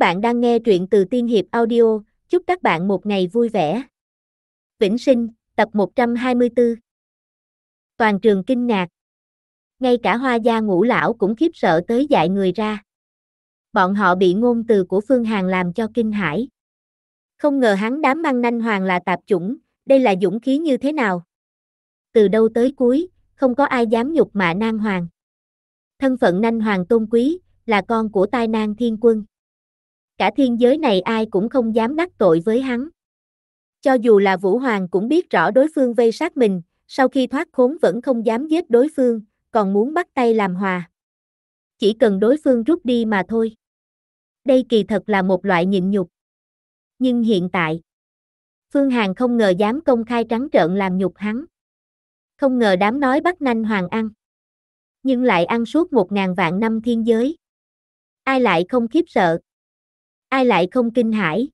bạn đang nghe truyện từ Tiên Hiệp Audio, chúc các bạn một ngày vui vẻ. Vĩnh sinh, tập 124 Toàn trường kinh ngạc. Ngay cả hoa gia ngũ lão cũng khiếp sợ tới dạy người ra. Bọn họ bị ngôn từ của Phương Hàn làm cho kinh hãi. Không ngờ hắn đám mang nanh hoàng là tạp chủng, đây là dũng khí như thế nào? Từ đâu tới cuối, không có ai dám nhục mạ nan hoàng. Thân phận nanh hoàng tôn quý, là con của tai Nang thiên quân cả thiên giới này ai cũng không dám đắc tội với hắn. Cho dù là Vũ Hoàng cũng biết rõ đối phương vây sát mình, sau khi thoát khốn vẫn không dám giết đối phương, còn muốn bắt tay làm hòa. Chỉ cần đối phương rút đi mà thôi. Đây kỳ thật là một loại nhịn nhục. Nhưng hiện tại, Phương Hàn không ngờ dám công khai trắng trợn làm nhục hắn. Không ngờ đám nói bắt nanh hoàng ăn. Nhưng lại ăn suốt một ngàn vạn năm thiên giới. Ai lại không khiếp sợ ai lại không kinh hãi.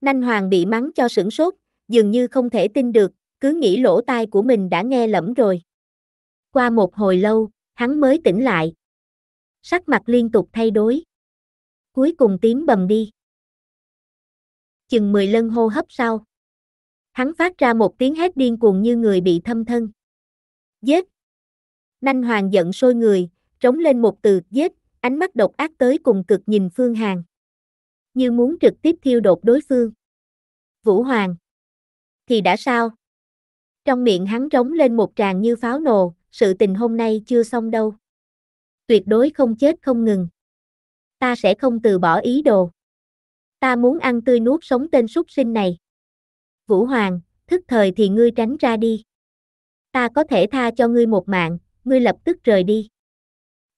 Nanh Hoàng bị mắng cho sửng sốt, dường như không thể tin được, cứ nghĩ lỗ tai của mình đã nghe lẫm rồi. Qua một hồi lâu, hắn mới tỉnh lại. Sắc mặt liên tục thay đổi. Cuối cùng tím bầm đi. Chừng 10 lần hô hấp sau. Hắn phát ra một tiếng hét điên cuồng như người bị thâm thân. Giết! Nanh Hoàng giận sôi người, trống lên một từ giết, ánh mắt độc ác tới cùng cực nhìn Phương Hàn như muốn trực tiếp thiêu đột đối phương. Vũ Hoàng. Thì đã sao? Trong miệng hắn trống lên một tràng như pháo nổ, sự tình hôm nay chưa xong đâu. Tuyệt đối không chết không ngừng. Ta sẽ không từ bỏ ý đồ. Ta muốn ăn tươi nuốt sống tên súc sinh này. Vũ Hoàng, thức thời thì ngươi tránh ra đi. Ta có thể tha cho ngươi một mạng, ngươi lập tức rời đi.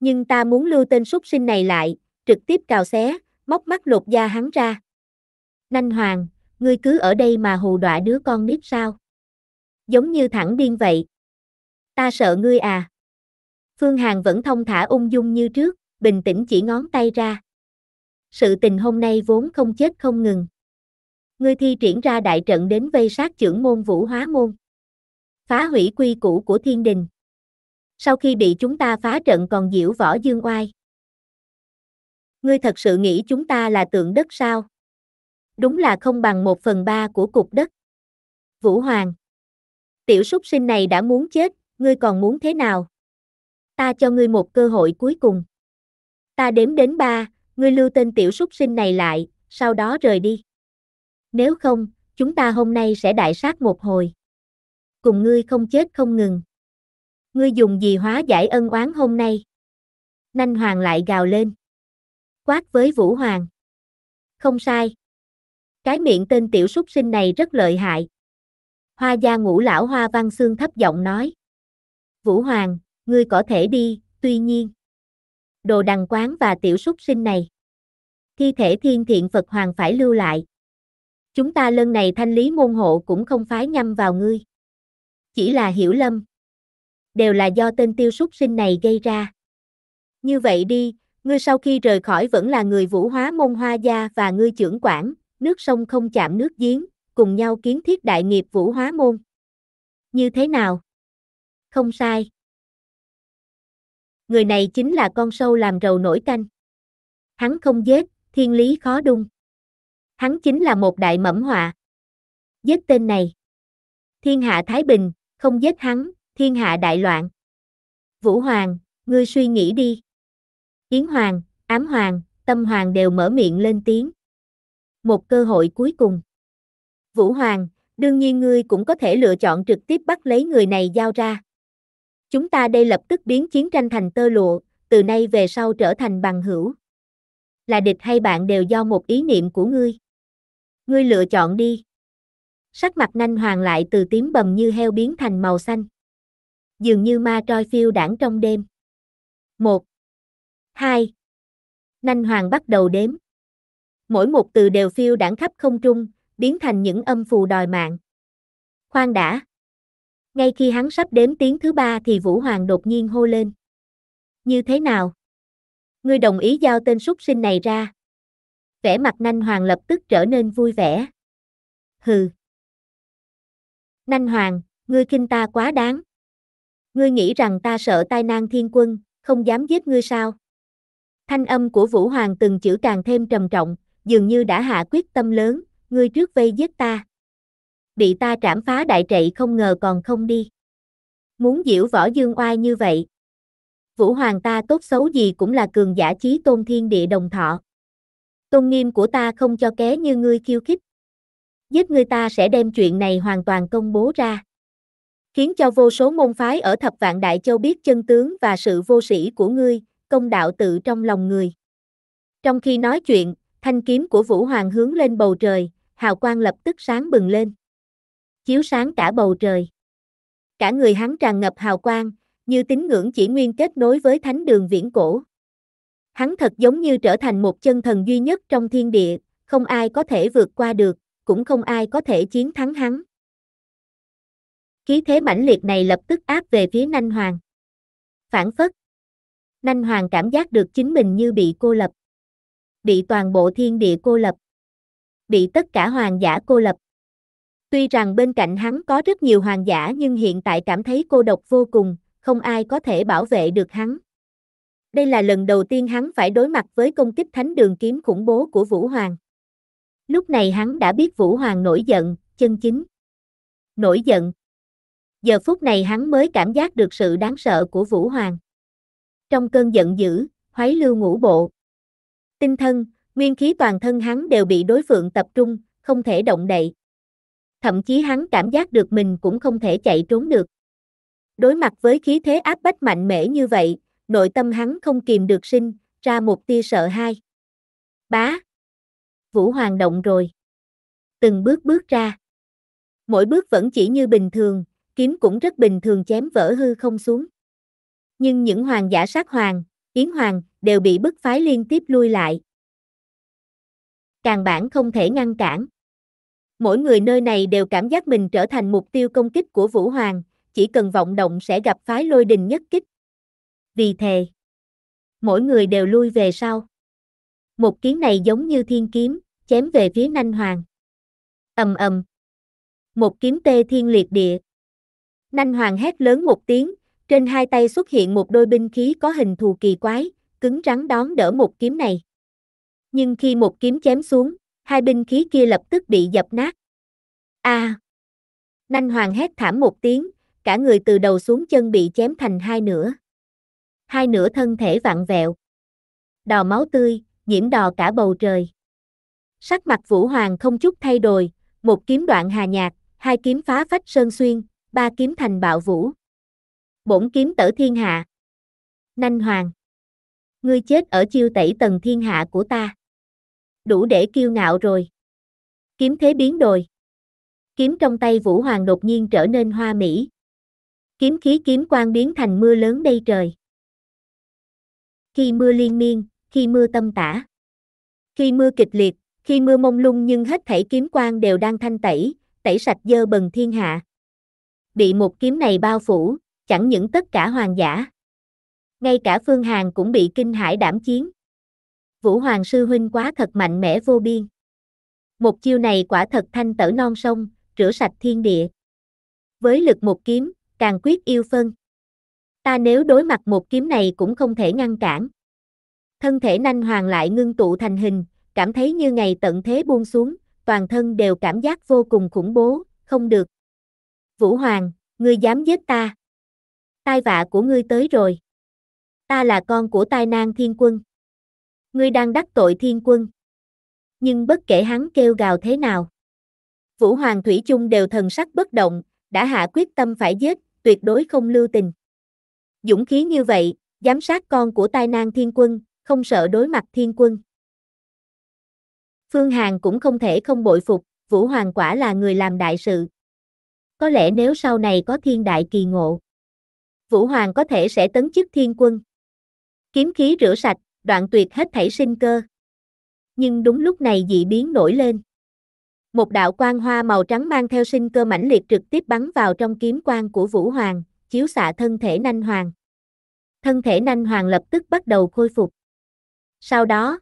Nhưng ta muốn lưu tên súc sinh này lại, trực tiếp cào xé, móc mắt lột da hắn ra. Nanh hoàng, ngươi cứ ở đây mà hù đọa đứa con nít sao? Giống như thẳng điên vậy. Ta sợ ngươi à? Phương Hàn vẫn thông thả ung dung như trước, bình tĩnh chỉ ngón tay ra. Sự tình hôm nay vốn không chết không ngừng. Ngươi thi triển ra đại trận đến vây sát trưởng môn vũ hóa môn. Phá hủy quy củ của thiên đình. Sau khi bị chúng ta phá trận còn diễu võ dương oai. Ngươi thật sự nghĩ chúng ta là tượng đất sao? Đúng là không bằng một phần ba của cục đất. Vũ Hoàng. Tiểu súc sinh này đã muốn chết, ngươi còn muốn thế nào? Ta cho ngươi một cơ hội cuối cùng. Ta đếm đến ba, ngươi lưu tên tiểu súc sinh này lại, sau đó rời đi. Nếu không, chúng ta hôm nay sẽ đại sát một hồi. Cùng ngươi không chết không ngừng. Ngươi dùng gì hóa giải ân oán hôm nay? Nanh Hoàng lại gào lên quát với Vũ Hoàng. Không sai. Cái miệng tên tiểu súc sinh này rất lợi hại. Hoa gia ngũ lão hoa văn xương thấp giọng nói. Vũ Hoàng, ngươi có thể đi, tuy nhiên. Đồ đằng quán và tiểu súc sinh này. Thi thể thiên thiện Phật Hoàng phải lưu lại. Chúng ta lần này thanh lý môn hộ cũng không phái nhằm vào ngươi. Chỉ là hiểu lâm Đều là do tên tiêu súc sinh này gây ra. Như vậy đi, Ngươi sau khi rời khỏi vẫn là người vũ hóa môn hoa gia và ngươi trưởng quản, nước sông không chạm nước giếng, cùng nhau kiến thiết đại nghiệp vũ hóa môn. Như thế nào? Không sai. Người này chính là con sâu làm rầu nổi canh. Hắn không giết, thiên lý khó đung. Hắn chính là một đại mẫm họa. Giết tên này. Thiên hạ Thái Bình, không giết hắn, thiên hạ đại loạn. Vũ Hoàng, ngươi suy nghĩ đi. Yến Hoàng, Ám Hoàng, Tâm Hoàng đều mở miệng lên tiếng. Một cơ hội cuối cùng. Vũ Hoàng, đương nhiên ngươi cũng có thể lựa chọn trực tiếp bắt lấy người này giao ra. Chúng ta đây lập tức biến chiến tranh thành tơ lụa, từ nay về sau trở thành bằng hữu. Là địch hay bạn đều do một ý niệm của ngươi. Ngươi lựa chọn đi. Sắc mặt nanh hoàng lại từ tím bầm như heo biến thành màu xanh. Dường như ma trôi phiêu đảng trong đêm. Một. 2. Nanh hoàng bắt đầu đếm. Mỗi một từ đều phiêu đảng khắp không trung, biến thành những âm phù đòi mạng. Khoan đã. Ngay khi hắn sắp đếm tiếng thứ ba thì Vũ Hoàng đột nhiên hô lên. Như thế nào? Ngươi đồng ý giao tên súc sinh này ra. Vẻ mặt Nanh Hoàng lập tức trở nên vui vẻ. Hừ. Nanh Hoàng, ngươi kinh ta quá đáng. Ngươi nghĩ rằng ta sợ tai nan thiên quân, không dám giết ngươi sao? Thanh âm của Vũ Hoàng từng chữ càng thêm trầm trọng, dường như đã hạ quyết tâm lớn, ngươi trước vây giết ta. Bị ta trảm phá đại trậy không ngờ còn không đi. Muốn diễu võ dương oai như vậy. Vũ Hoàng ta tốt xấu gì cũng là cường giả chí tôn thiên địa đồng thọ. Tôn nghiêm của ta không cho ké như ngươi khiêu khích. Giết ngươi ta sẽ đem chuyện này hoàn toàn công bố ra. Khiến cho vô số môn phái ở thập vạn đại châu biết chân tướng và sự vô sĩ của ngươi, công đạo tự trong lòng người. Trong khi nói chuyện, thanh kiếm của Vũ Hoàng hướng lên bầu trời, hào quang lập tức sáng bừng lên. Chiếu sáng cả bầu trời. Cả người hắn tràn ngập hào quang, như tín ngưỡng chỉ nguyên kết nối với thánh đường viễn cổ. Hắn thật giống như trở thành một chân thần duy nhất trong thiên địa, không ai có thể vượt qua được, cũng không ai có thể chiến thắng hắn. Khí thế mãnh liệt này lập tức áp về phía Nanh Hoàng. Phản phất, Nanh Hoàng cảm giác được chính mình như bị cô lập. Bị toàn bộ thiên địa cô lập. Bị tất cả hoàng giả cô lập. Tuy rằng bên cạnh hắn có rất nhiều hoàng giả nhưng hiện tại cảm thấy cô độc vô cùng, không ai có thể bảo vệ được hắn. Đây là lần đầu tiên hắn phải đối mặt với công kích thánh đường kiếm khủng bố của Vũ Hoàng. Lúc này hắn đã biết Vũ Hoàng nổi giận, chân chính. Nổi giận. Giờ phút này hắn mới cảm giác được sự đáng sợ của Vũ Hoàng trong cơn giận dữ, hoái lưu ngũ bộ. Tinh thân, nguyên khí toàn thân hắn đều bị đối phượng tập trung, không thể động đậy. Thậm chí hắn cảm giác được mình cũng không thể chạy trốn được. Đối mặt với khí thế áp bách mạnh mẽ như vậy, nội tâm hắn không kìm được sinh, ra một tia sợ hai. Bá! Vũ Hoàng động rồi. Từng bước bước ra. Mỗi bước vẫn chỉ như bình thường, kiếm cũng rất bình thường chém vỡ hư không xuống nhưng những hoàng giả sát hoàng, yến hoàng, đều bị bức phái liên tiếp lui lại. Càng bản không thể ngăn cản. Mỗi người nơi này đều cảm giác mình trở thành mục tiêu công kích của Vũ Hoàng, chỉ cần vọng động sẽ gặp phái lôi đình nhất kích. Vì thế, mỗi người đều lui về sau. Một kiếm này giống như thiên kiếm, chém về phía Nanh Hoàng. ầm ầm. Một kiếm tê thiên liệt địa. Nanh Hoàng hét lớn một tiếng, trên hai tay xuất hiện một đôi binh khí có hình thù kỳ quái, cứng rắn đón đỡ một kiếm này. Nhưng khi một kiếm chém xuống, hai binh khí kia lập tức bị dập nát. A! À. Nanh hoàng hét thảm một tiếng, cả người từ đầu xuống chân bị chém thành hai nửa. Hai nửa thân thể vặn vẹo. Đò máu tươi, nhiễm đò cả bầu trời. Sắc mặt Vũ Hoàng không chút thay đổi, một kiếm đoạn hà nhạc, hai kiếm phá phách sơn xuyên, ba kiếm thành bạo vũ bổn kiếm Tử thiên hạ. Nanh hoàng. Ngươi chết ở chiêu tẩy tầng thiên hạ của ta. Đủ để kiêu ngạo rồi. Kiếm thế biến đổi, Kiếm trong tay Vũ Hoàng đột nhiên trở nên hoa mỹ. Kiếm khí kiếm quang biến thành mưa lớn đầy trời. Khi mưa liên miên, khi mưa tâm tả. Khi mưa kịch liệt, khi mưa mông lung nhưng hết thảy kiếm quang đều đang thanh tẩy, tẩy sạch dơ bần thiên hạ. Bị một kiếm này bao phủ, chẳng những tất cả hoàng giả. Ngay cả Phương Hàn cũng bị kinh hãi đảm chiến. Vũ Hoàng Sư Huynh quá thật mạnh mẽ vô biên. Một chiêu này quả thật thanh tở non sông, rửa sạch thiên địa. Với lực một kiếm, càng quyết yêu phân. Ta nếu đối mặt một kiếm này cũng không thể ngăn cản. Thân thể nanh hoàng lại ngưng tụ thành hình, cảm thấy như ngày tận thế buông xuống, toàn thân đều cảm giác vô cùng khủng bố, không được. Vũ Hoàng, ngươi dám giết ta tai vạ của ngươi tới rồi. Ta là con của tai Nang thiên quân. Ngươi đang đắc tội thiên quân. Nhưng bất kể hắn kêu gào thế nào. Vũ Hoàng Thủy chung đều thần sắc bất động, đã hạ quyết tâm phải giết, tuyệt đối không lưu tình. Dũng khí như vậy, giám sát con của tai Nang thiên quân, không sợ đối mặt thiên quân. Phương Hàn cũng không thể không bội phục, Vũ Hoàng quả là người làm đại sự. Có lẽ nếu sau này có thiên đại kỳ ngộ. Vũ Hoàng có thể sẽ tấn chức thiên quân. Kiếm khí rửa sạch, đoạn tuyệt hết thảy sinh cơ. Nhưng đúng lúc này dị biến nổi lên. Một đạo quang hoa màu trắng mang theo sinh cơ mãnh liệt trực tiếp bắn vào trong kiếm quang của Vũ Hoàng, chiếu xạ thân thể nanh hoàng. Thân thể nanh hoàng lập tức bắt đầu khôi phục. Sau đó,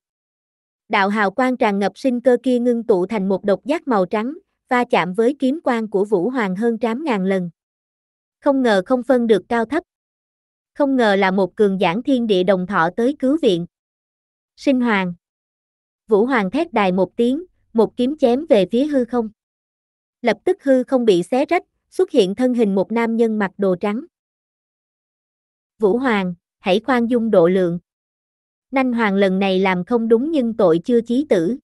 đạo hào quang tràn ngập sinh cơ kia ngưng tụ thành một độc giác màu trắng, va chạm với kiếm quang của Vũ Hoàng hơn trăm ngàn lần. Không ngờ không phân được cao thấp. Không ngờ là một cường giảng thiên địa đồng thọ tới cứu viện. Sinh hoàng. Vũ hoàng thét đài một tiếng, một kiếm chém về phía hư không. Lập tức hư không bị xé rách, xuất hiện thân hình một nam nhân mặc đồ trắng. Vũ hoàng, hãy khoan dung độ lượng. Nanh hoàng lần này làm không đúng nhưng tội chưa chí tử.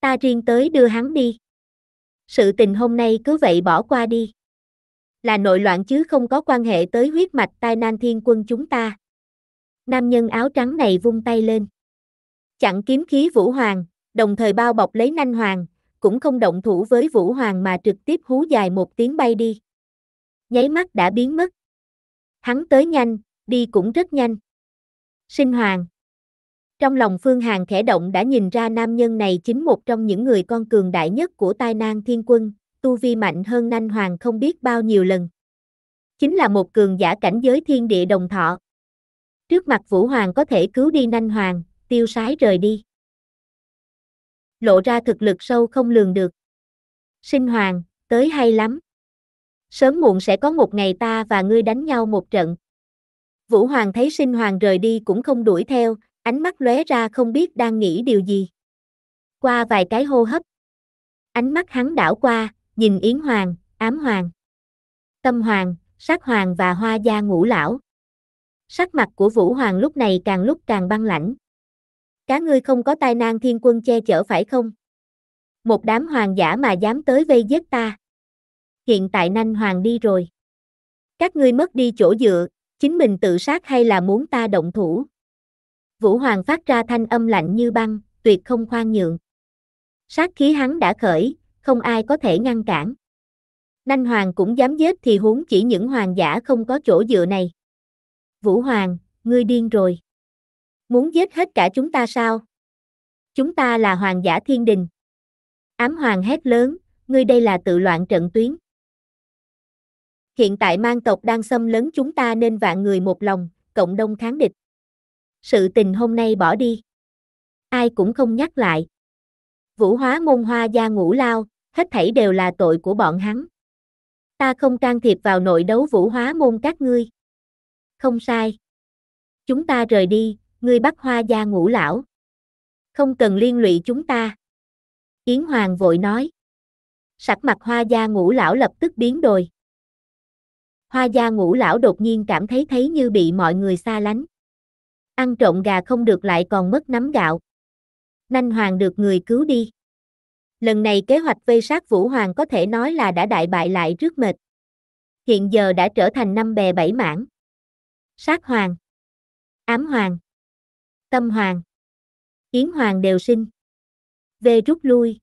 Ta riêng tới đưa hắn đi. Sự tình hôm nay cứ vậy bỏ qua đi là nội loạn chứ không có quan hệ tới huyết mạch tai nan thiên quân chúng ta. Nam nhân áo trắng này vung tay lên. Chặn kiếm khí Vũ Hoàng, đồng thời bao bọc lấy nanh hoàng, cũng không động thủ với Vũ Hoàng mà trực tiếp hú dài một tiếng bay đi. Nháy mắt đã biến mất. Hắn tới nhanh, đi cũng rất nhanh. Sinh Hoàng Trong lòng Phương Hàn khẽ động đã nhìn ra nam nhân này chính một trong những người con cường đại nhất của tai nan thiên quân, tu vi mạnh hơn nanh hoàng không biết bao nhiêu lần. Chính là một cường giả cảnh giới thiên địa đồng thọ. Trước mặt Vũ Hoàng có thể cứu đi nanh hoàng, tiêu sái rời đi. Lộ ra thực lực sâu không lường được. Sinh hoàng, tới hay lắm. Sớm muộn sẽ có một ngày ta và ngươi đánh nhau một trận. Vũ Hoàng thấy sinh hoàng rời đi cũng không đuổi theo, ánh mắt lóe ra không biết đang nghĩ điều gì. Qua vài cái hô hấp, ánh mắt hắn đảo qua, nhìn Yến Hoàng, Ám Hoàng, Tâm Hoàng, Sát Hoàng và Hoa Gia Ngũ Lão. Sắc mặt của Vũ Hoàng lúc này càng lúc càng băng lãnh. Cá ngươi không có tai nan thiên quân che chở phải không? Một đám hoàng giả mà dám tới vây giết ta. Hiện tại nanh hoàng đi rồi. Các ngươi mất đi chỗ dựa, chính mình tự sát hay là muốn ta động thủ? Vũ Hoàng phát ra thanh âm lạnh như băng, tuyệt không khoan nhượng. Sát khí hắn đã khởi, không ai có thể ngăn cản. Nanh hoàng cũng dám giết thì huống chỉ những hoàng giả không có chỗ dựa này. Vũ hoàng, ngươi điên rồi. Muốn giết hết cả chúng ta sao? Chúng ta là hoàng giả thiên đình. Ám hoàng hét lớn, ngươi đây là tự loạn trận tuyến. Hiện tại mang tộc đang xâm lấn chúng ta nên vạn người một lòng, cộng đông kháng địch. Sự tình hôm nay bỏ đi. Ai cũng không nhắc lại. Vũ hóa môn hoa gia ngũ lao, hết thảy đều là tội của bọn hắn. Ta không can thiệp vào nội đấu vũ hóa môn các ngươi. Không sai. Chúng ta rời đi, ngươi bắt hoa gia ngũ lão. Không cần liên lụy chúng ta. Yến Hoàng vội nói. Sắc mặt hoa gia ngũ lão lập tức biến đổi. Hoa gia ngũ lão đột nhiên cảm thấy thấy như bị mọi người xa lánh. Ăn trộm gà không được lại còn mất nắm gạo. Nanh hoàng được người cứu đi. Lần này kế hoạch vây sát Vũ Hoàng có thể nói là đã đại bại lại trước mệt. Hiện giờ đã trở thành năm bè bảy mảng. Sát Hoàng, Ám Hoàng, Tâm Hoàng, Yến Hoàng đều sinh. V rút lui.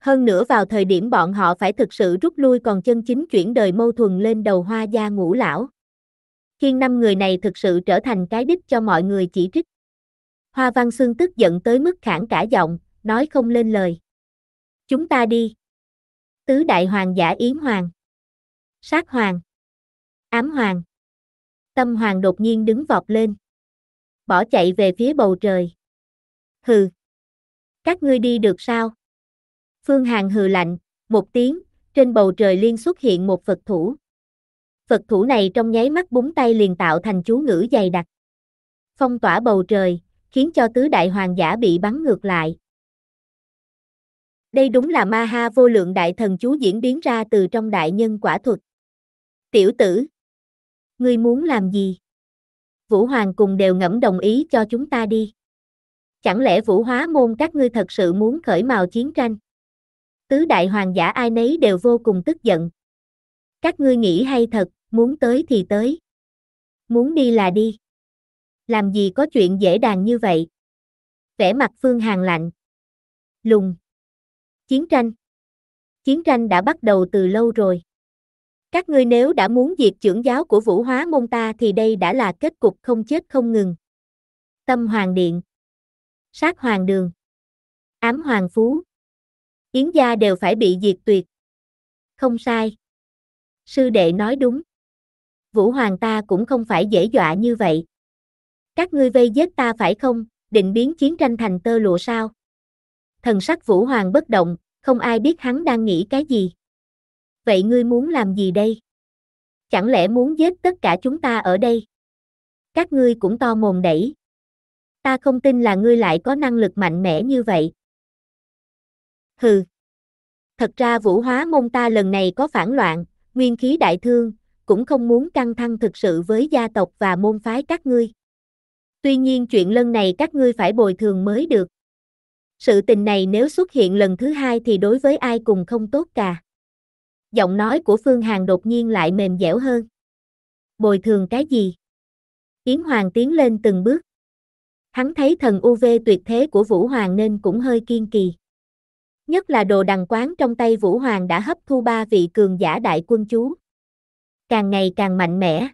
Hơn nữa vào thời điểm bọn họ phải thực sự rút lui còn chân chính chuyển đời mâu thuẫn lên đầu hoa gia ngũ lão. Khiên năm người này thực sự trở thành cái đích cho mọi người chỉ trích. Hoa Văn Xương tức giận tới mức khản cả giọng, nói không lên lời. Chúng ta đi. Tứ đại hoàng giả Yến Hoàng. Sát Hoàng. Ám Hoàng. Tâm Hoàng đột nhiên đứng vọt lên. Bỏ chạy về phía bầu trời. Hừ. Các ngươi đi được sao? Phương Hàng hừ lạnh, một tiếng, trên bầu trời liên xuất hiện một Phật thủ. Phật thủ này trong nháy mắt búng tay liền tạo thành chú ngữ dày đặc. Phong tỏa bầu trời, khiến cho tứ đại hoàng giả bị bắn ngược lại. Đây đúng là ma ha vô lượng đại thần chú diễn biến ra từ trong đại nhân quả thuật. Tiểu tử, ngươi muốn làm gì? Vũ Hoàng cùng đều ngẫm đồng ý cho chúng ta đi. Chẳng lẽ vũ hóa môn các ngươi thật sự muốn khởi mào chiến tranh? Tứ đại hoàng giả ai nấy đều vô cùng tức giận. Các ngươi nghĩ hay thật, muốn tới thì tới. Muốn đi là đi. Làm gì có chuyện dễ dàng như vậy? Vẻ mặt Phương Hàng lạnh. Lùng. Chiến tranh Chiến tranh đã bắt đầu từ lâu rồi. Các ngươi nếu đã muốn diệt trưởng giáo của vũ hóa môn ta thì đây đã là kết cục không chết không ngừng. Tâm Hoàng Điện Sát Hoàng Đường Ám Hoàng Phú Yến gia đều phải bị diệt tuyệt. Không sai. Sư đệ nói đúng. Vũ Hoàng ta cũng không phải dễ dọa như vậy. Các ngươi vây giết ta phải không, định biến chiến tranh thành tơ lụa sao? thần sắc Vũ Hoàng bất động, không ai biết hắn đang nghĩ cái gì. Vậy ngươi muốn làm gì đây? Chẳng lẽ muốn giết tất cả chúng ta ở đây? Các ngươi cũng to mồm đẩy. Ta không tin là ngươi lại có năng lực mạnh mẽ như vậy. Hừ. Thật ra vũ hóa môn ta lần này có phản loạn, nguyên khí đại thương, cũng không muốn căng thẳng thực sự với gia tộc và môn phái các ngươi. Tuy nhiên chuyện lần này các ngươi phải bồi thường mới được sự tình này nếu xuất hiện lần thứ hai thì đối với ai cùng không tốt cả. Giọng nói của Phương Hàn đột nhiên lại mềm dẻo hơn. Bồi thường cái gì? Yến Hoàng tiến lên từng bước. Hắn thấy thần UV tuyệt thế của Vũ Hoàng nên cũng hơi kiên kỳ. Nhất là đồ đằng quán trong tay Vũ Hoàng đã hấp thu ba vị cường giả đại quân chú. Càng ngày càng mạnh mẽ.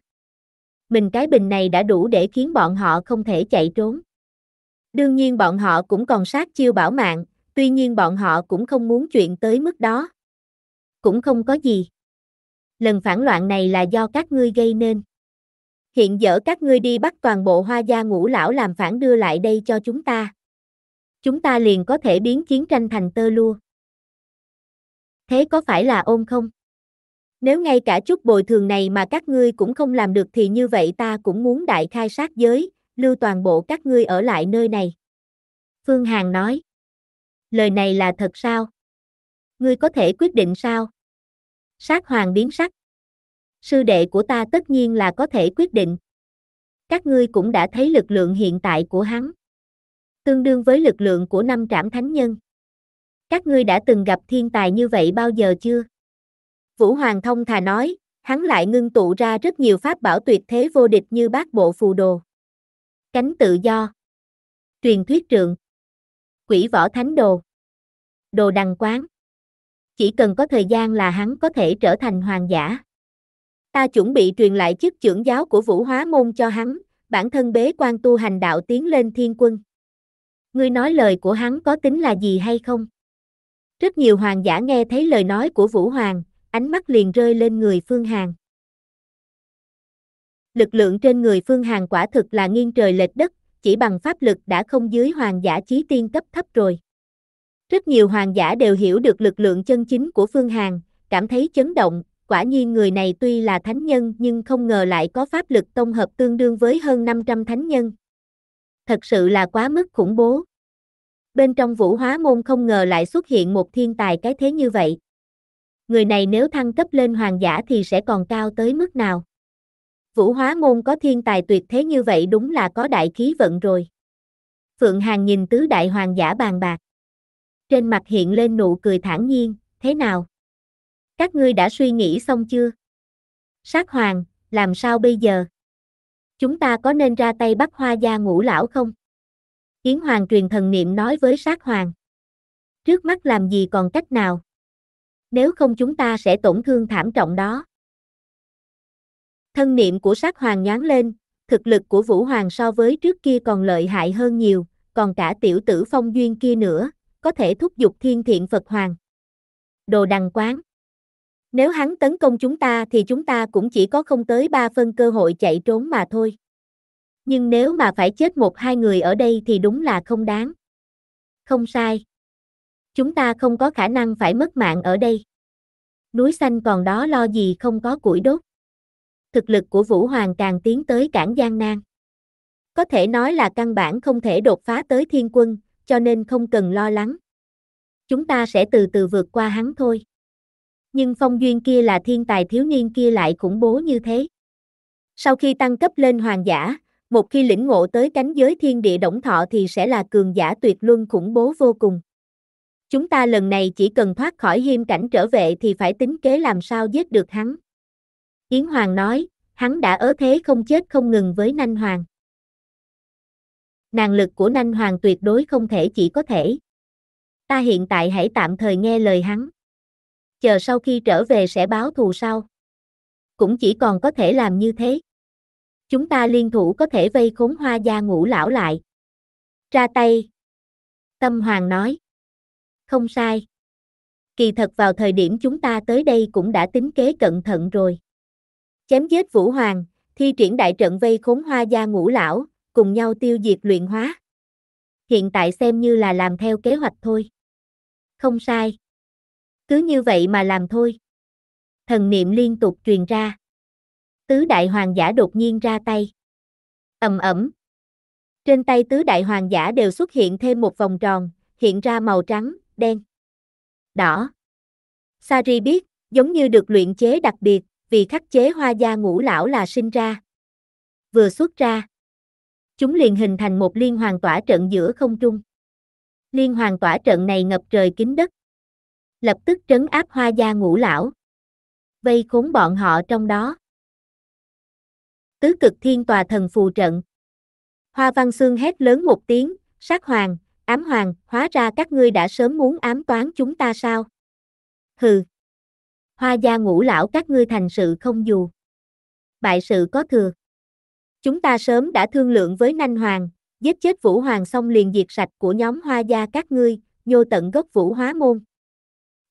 Mình cái bình này đã đủ để khiến bọn họ không thể chạy trốn. Đương nhiên bọn họ cũng còn sát chiêu bảo mạng, tuy nhiên bọn họ cũng không muốn chuyện tới mức đó. Cũng không có gì. Lần phản loạn này là do các ngươi gây nên. Hiện giờ các ngươi đi bắt toàn bộ hoa gia ngũ lão làm phản đưa lại đây cho chúng ta. Chúng ta liền có thể biến chiến tranh thành tơ lua. Thế có phải là ôm không? Nếu ngay cả chút bồi thường này mà các ngươi cũng không làm được thì như vậy ta cũng muốn đại khai sát giới, lưu toàn bộ các ngươi ở lại nơi này. Phương Hàn nói. Lời này là thật sao? Ngươi có thể quyết định sao? Sát hoàng biến sắc. Sư đệ của ta tất nhiên là có thể quyết định. Các ngươi cũng đã thấy lực lượng hiện tại của hắn. Tương đương với lực lượng của năm trảm thánh nhân. Các ngươi đã từng gặp thiên tài như vậy bao giờ chưa? Vũ Hoàng Thông Thà nói, hắn lại ngưng tụ ra rất nhiều pháp bảo tuyệt thế vô địch như bát bộ phù đồ. Cánh tự do. Truyền thuyết trượng. Quỷ võ thánh đồ. Đồ đằng quán. Chỉ cần có thời gian là hắn có thể trở thành hoàng giả. Ta chuẩn bị truyền lại chức trưởng giáo của vũ hóa môn cho hắn, bản thân bế quan tu hành đạo tiến lên thiên quân. Ngươi nói lời của hắn có tính là gì hay không? Rất nhiều hoàng giả nghe thấy lời nói của Vũ Hoàng, ánh mắt liền rơi lên người Phương hàng lực lượng trên người Phương Hàn quả thực là nghiêng trời lệch đất, chỉ bằng pháp lực đã không dưới hoàng giả chí tiên cấp thấp rồi. Rất nhiều hoàng giả đều hiểu được lực lượng chân chính của Phương Hàn, cảm thấy chấn động, quả nhiên người này tuy là thánh nhân nhưng không ngờ lại có pháp lực tông hợp tương đương với hơn 500 thánh nhân. Thật sự là quá mức khủng bố. Bên trong vũ hóa môn không ngờ lại xuất hiện một thiên tài cái thế như vậy. Người này nếu thăng cấp lên hoàng giả thì sẽ còn cao tới mức nào? Vũ hóa môn có thiên tài tuyệt thế như vậy đúng là có đại khí vận rồi. Phượng Hàng nhìn tứ đại hoàng giả bàn bạc. Trên mặt hiện lên nụ cười thản nhiên, thế nào? Các ngươi đã suy nghĩ xong chưa? Sát hoàng, làm sao bây giờ? Chúng ta có nên ra tay bắt hoa gia ngũ lão không? Yến Hoàng truyền thần niệm nói với sát hoàng. Trước mắt làm gì còn cách nào? Nếu không chúng ta sẽ tổn thương thảm trọng đó. Thân niệm của sát hoàng nhán lên, thực lực của Vũ Hoàng so với trước kia còn lợi hại hơn nhiều, còn cả tiểu tử phong duyên kia nữa, có thể thúc giục thiên thiện Phật Hoàng. Đồ đằng quán Nếu hắn tấn công chúng ta thì chúng ta cũng chỉ có không tới ba phân cơ hội chạy trốn mà thôi. Nhưng nếu mà phải chết một hai người ở đây thì đúng là không đáng. Không sai. Chúng ta không có khả năng phải mất mạng ở đây. Núi xanh còn đó lo gì không có củi đốt thực lực của Vũ Hoàng càng tiến tới cảng gian nan. Có thể nói là căn bản không thể đột phá tới thiên quân, cho nên không cần lo lắng. Chúng ta sẽ từ từ vượt qua hắn thôi. Nhưng phong duyên kia là thiên tài thiếu niên kia lại khủng bố như thế. Sau khi tăng cấp lên hoàng giả, một khi lĩnh ngộ tới cánh giới thiên địa động thọ thì sẽ là cường giả tuyệt luân khủng bố vô cùng. Chúng ta lần này chỉ cần thoát khỏi hiêm cảnh trở về thì phải tính kế làm sao giết được hắn. Yến Hoàng nói, hắn đã ở thế không chết không ngừng với Nanh Hoàng. Nàng lực của Nanh Hoàng tuyệt đối không thể chỉ có thể. Ta hiện tại hãy tạm thời nghe lời hắn. Chờ sau khi trở về sẽ báo thù sau. Cũng chỉ còn có thể làm như thế. Chúng ta liên thủ có thể vây khốn hoa gia ngũ lão lại. Ra tay. Tâm Hoàng nói. Không sai. Kỳ thật vào thời điểm chúng ta tới đây cũng đã tính kế cẩn thận rồi chém giết Vũ Hoàng, thi triển đại trận vây khốn hoa gia ngũ lão, cùng nhau tiêu diệt luyện hóa. Hiện tại xem như là làm theo kế hoạch thôi. Không sai. Cứ như vậy mà làm thôi. Thần niệm liên tục truyền ra. Tứ đại hoàng giả đột nhiên ra tay. ầm ẩm. Trên tay tứ đại hoàng giả đều xuất hiện thêm một vòng tròn, hiện ra màu trắng, đen, đỏ. Sari biết, giống như được luyện chế đặc biệt, vì khắc chế hoa gia ngũ lão là sinh ra. Vừa xuất ra, chúng liền hình thành một liên hoàn tỏa trận giữa không trung. Liên hoàn tỏa trận này ngập trời kín đất, lập tức trấn áp hoa gia ngũ lão, vây khốn bọn họ trong đó. Tứ cực thiên tòa thần phù trận. Hoa văn xương hét lớn một tiếng, sát hoàng, ám hoàng, hóa ra các ngươi đã sớm muốn ám toán chúng ta sao? Hừ hoa gia ngũ lão các ngươi thành sự không dù. Bại sự có thừa. Chúng ta sớm đã thương lượng với Nanh Hoàng, giết chết Vũ Hoàng xong liền diệt sạch của nhóm hoa gia các ngươi, nhô tận gốc Vũ Hóa Môn.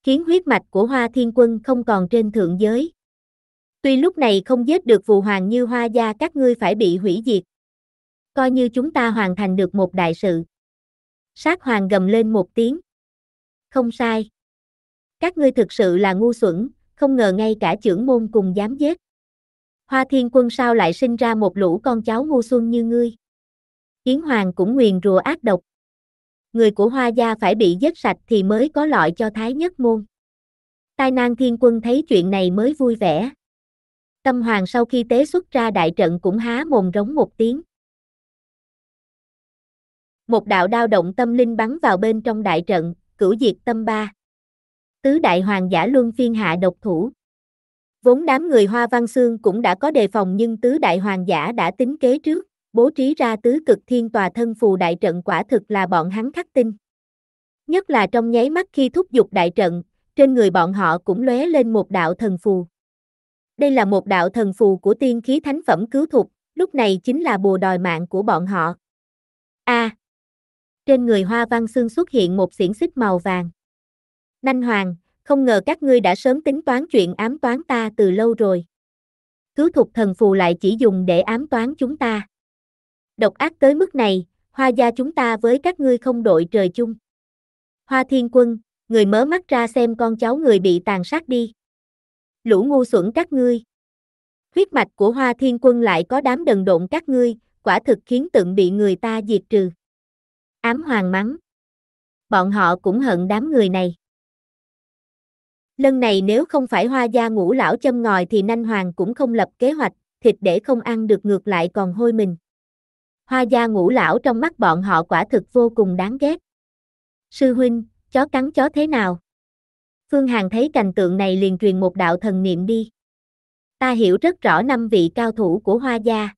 Khiến huyết mạch của Hoa Thiên Quân không còn trên thượng giới. Tuy lúc này không giết được Vũ Hoàng như hoa gia các ngươi phải bị hủy diệt. Coi như chúng ta hoàn thành được một đại sự. Sát Hoàng gầm lên một tiếng. Không sai. Các ngươi thực sự là ngu xuẩn, không ngờ ngay cả trưởng môn cùng dám giết. Hoa thiên quân sao lại sinh ra một lũ con cháu ngu xuân như ngươi. Yến Hoàng cũng nguyền rùa ác độc. Người của hoa gia phải bị giết sạch thì mới có lợi cho thái nhất môn. Tai nan thiên quân thấy chuyện này mới vui vẻ. Tâm hoàng sau khi tế xuất ra đại trận cũng há mồm rống một tiếng. Một đạo đao động tâm linh bắn vào bên trong đại trận, cửu diệt tâm ba tứ đại hoàng giả luân phiên hạ độc thủ. Vốn đám người Hoa Văn Xương cũng đã có đề phòng nhưng tứ đại hoàng giả đã tính kế trước, bố trí ra tứ cực thiên tòa thân phù đại trận quả thực là bọn hắn khắc tinh. Nhất là trong nháy mắt khi thúc giục đại trận, trên người bọn họ cũng lóe lên một đạo thần phù. Đây là một đạo thần phù của tiên khí thánh phẩm cứu thục, lúc này chính là bùa đòi mạng của bọn họ. A. À, trên người Hoa Văn Xương xuất hiện một xiển xích màu vàng. Nanh Hoàng, không ngờ các ngươi đã sớm tính toán chuyện ám toán ta từ lâu rồi. Cứu thục thần phù lại chỉ dùng để ám toán chúng ta. Độc ác tới mức này, hoa gia chúng ta với các ngươi không đội trời chung. Hoa thiên quân, người mớ mắt ra xem con cháu người bị tàn sát đi. Lũ ngu xuẩn các ngươi. Huyết mạch của hoa thiên quân lại có đám đần độn các ngươi, quả thực khiến tượng bị người ta diệt trừ. Ám hoàng mắng. Bọn họ cũng hận đám người này. Lần này nếu không phải hoa gia ngũ lão châm ngòi thì nanh hoàng cũng không lập kế hoạch, thịt để không ăn được ngược lại còn hôi mình. Hoa gia ngũ lão trong mắt bọn họ quả thực vô cùng đáng ghét. Sư huynh, chó cắn chó thế nào? Phương Hàn thấy cảnh tượng này liền truyền một đạo thần niệm đi. Ta hiểu rất rõ năm vị cao thủ của Hoa gia.